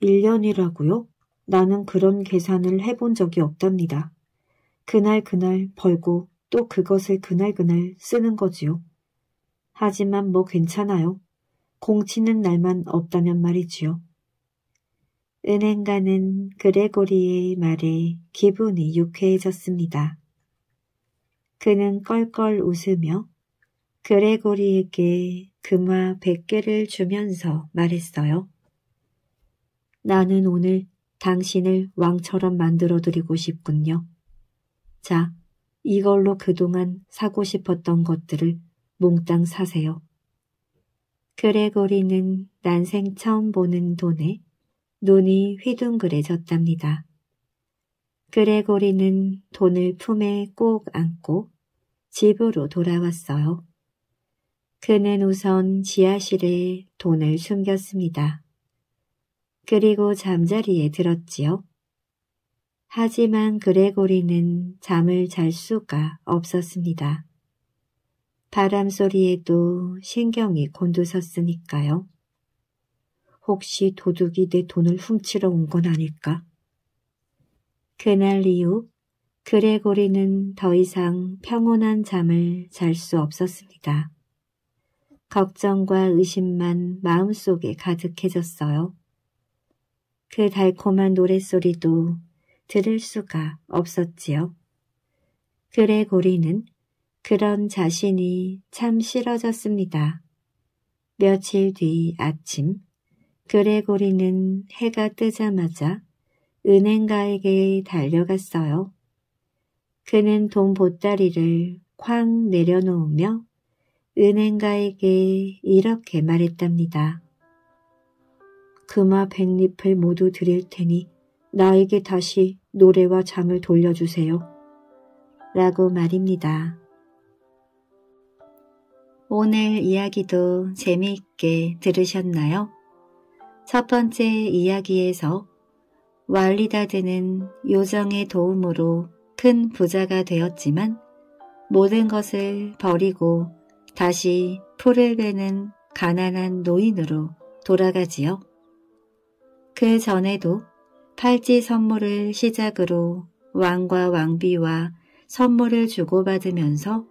1년이라고요? 나는 그런 계산을 해본 적이 없답니다. 그날 그날 벌고 또 그것을 그날 그날 쓰는 거지요. 하지만 뭐 괜찮아요. 공치는 날만 없다면 말이지요. 은행가는 그레고리의 말에 기분이 유쾌해졌습니다. 그는 껄껄 웃으며 그레고리에게 금화 100개를 주면서 말했어요. 나는 오늘 당신을 왕처럼 만들어드리고 싶군요. 자, 이걸로 그동안 사고 싶었던 것들을 몽땅 사세요. 그레고리는 난생 처음 보는 돈에 눈이 휘둥그레졌답니다. 그레고리는 돈을 품에 꼭 안고 집으로 돌아왔어요. 그는 우선 지하실에 돈을 숨겼습니다. 그리고 잠자리에 들었지요. 하지만 그레고리는 잠을 잘 수가 없었습니다. 바람소리에도 신경이 곤두섰으니까요. 혹시 도둑이 내 돈을 훔치러 온 건 아닐까? 그날 이후 그레고리는 더 이상 평온한 잠을 잘 수 없었습니다. 걱정과 의심만 마음속에 가득해졌어요. 그 달콤한 노랫소리도 들을 수가 없었지요. 그레고리는 그런 자신이 참 싫어졌습니다. 며칠 뒤 아침 그레고리는 해가 뜨자마자 은행가에게 달려갔어요. 그는 돈 보따리를 쾅 내려놓으며 은행가에게 이렇게 말했답니다. 금화 백립을 모두 드릴 테니 나에게 다시 노래와 장을 돌려주세요. 라고 말입니다. 오늘 이야기도 재미있게 들으셨나요? 첫 번째 이야기에서 왈리다드는 요정의 도움으로 큰 부자가 되었지만 모든 것을 버리고 다시 풀을 베는 가난한 노인으로 돌아가지요. 그 전에도 팔찌 선물을 시작으로 왕과 왕비와 선물을 주고받으면서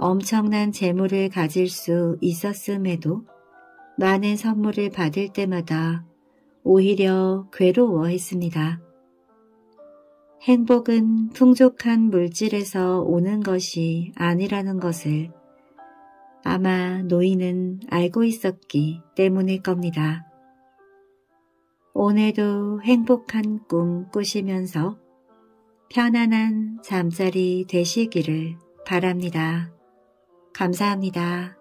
엄청난 재물을 가질 수 있었음에도 많은 선물을 받을 때마다 오히려 괴로워했습니다. 행복은 풍족한 물질에서 오는 것이 아니라는 것을 아마 노인은 알고 있었기 때문일 겁니다. 오늘도 행복한 꿈 꾸시면서 편안한 잠자리 되시기를 바랍니다. 감사합니다.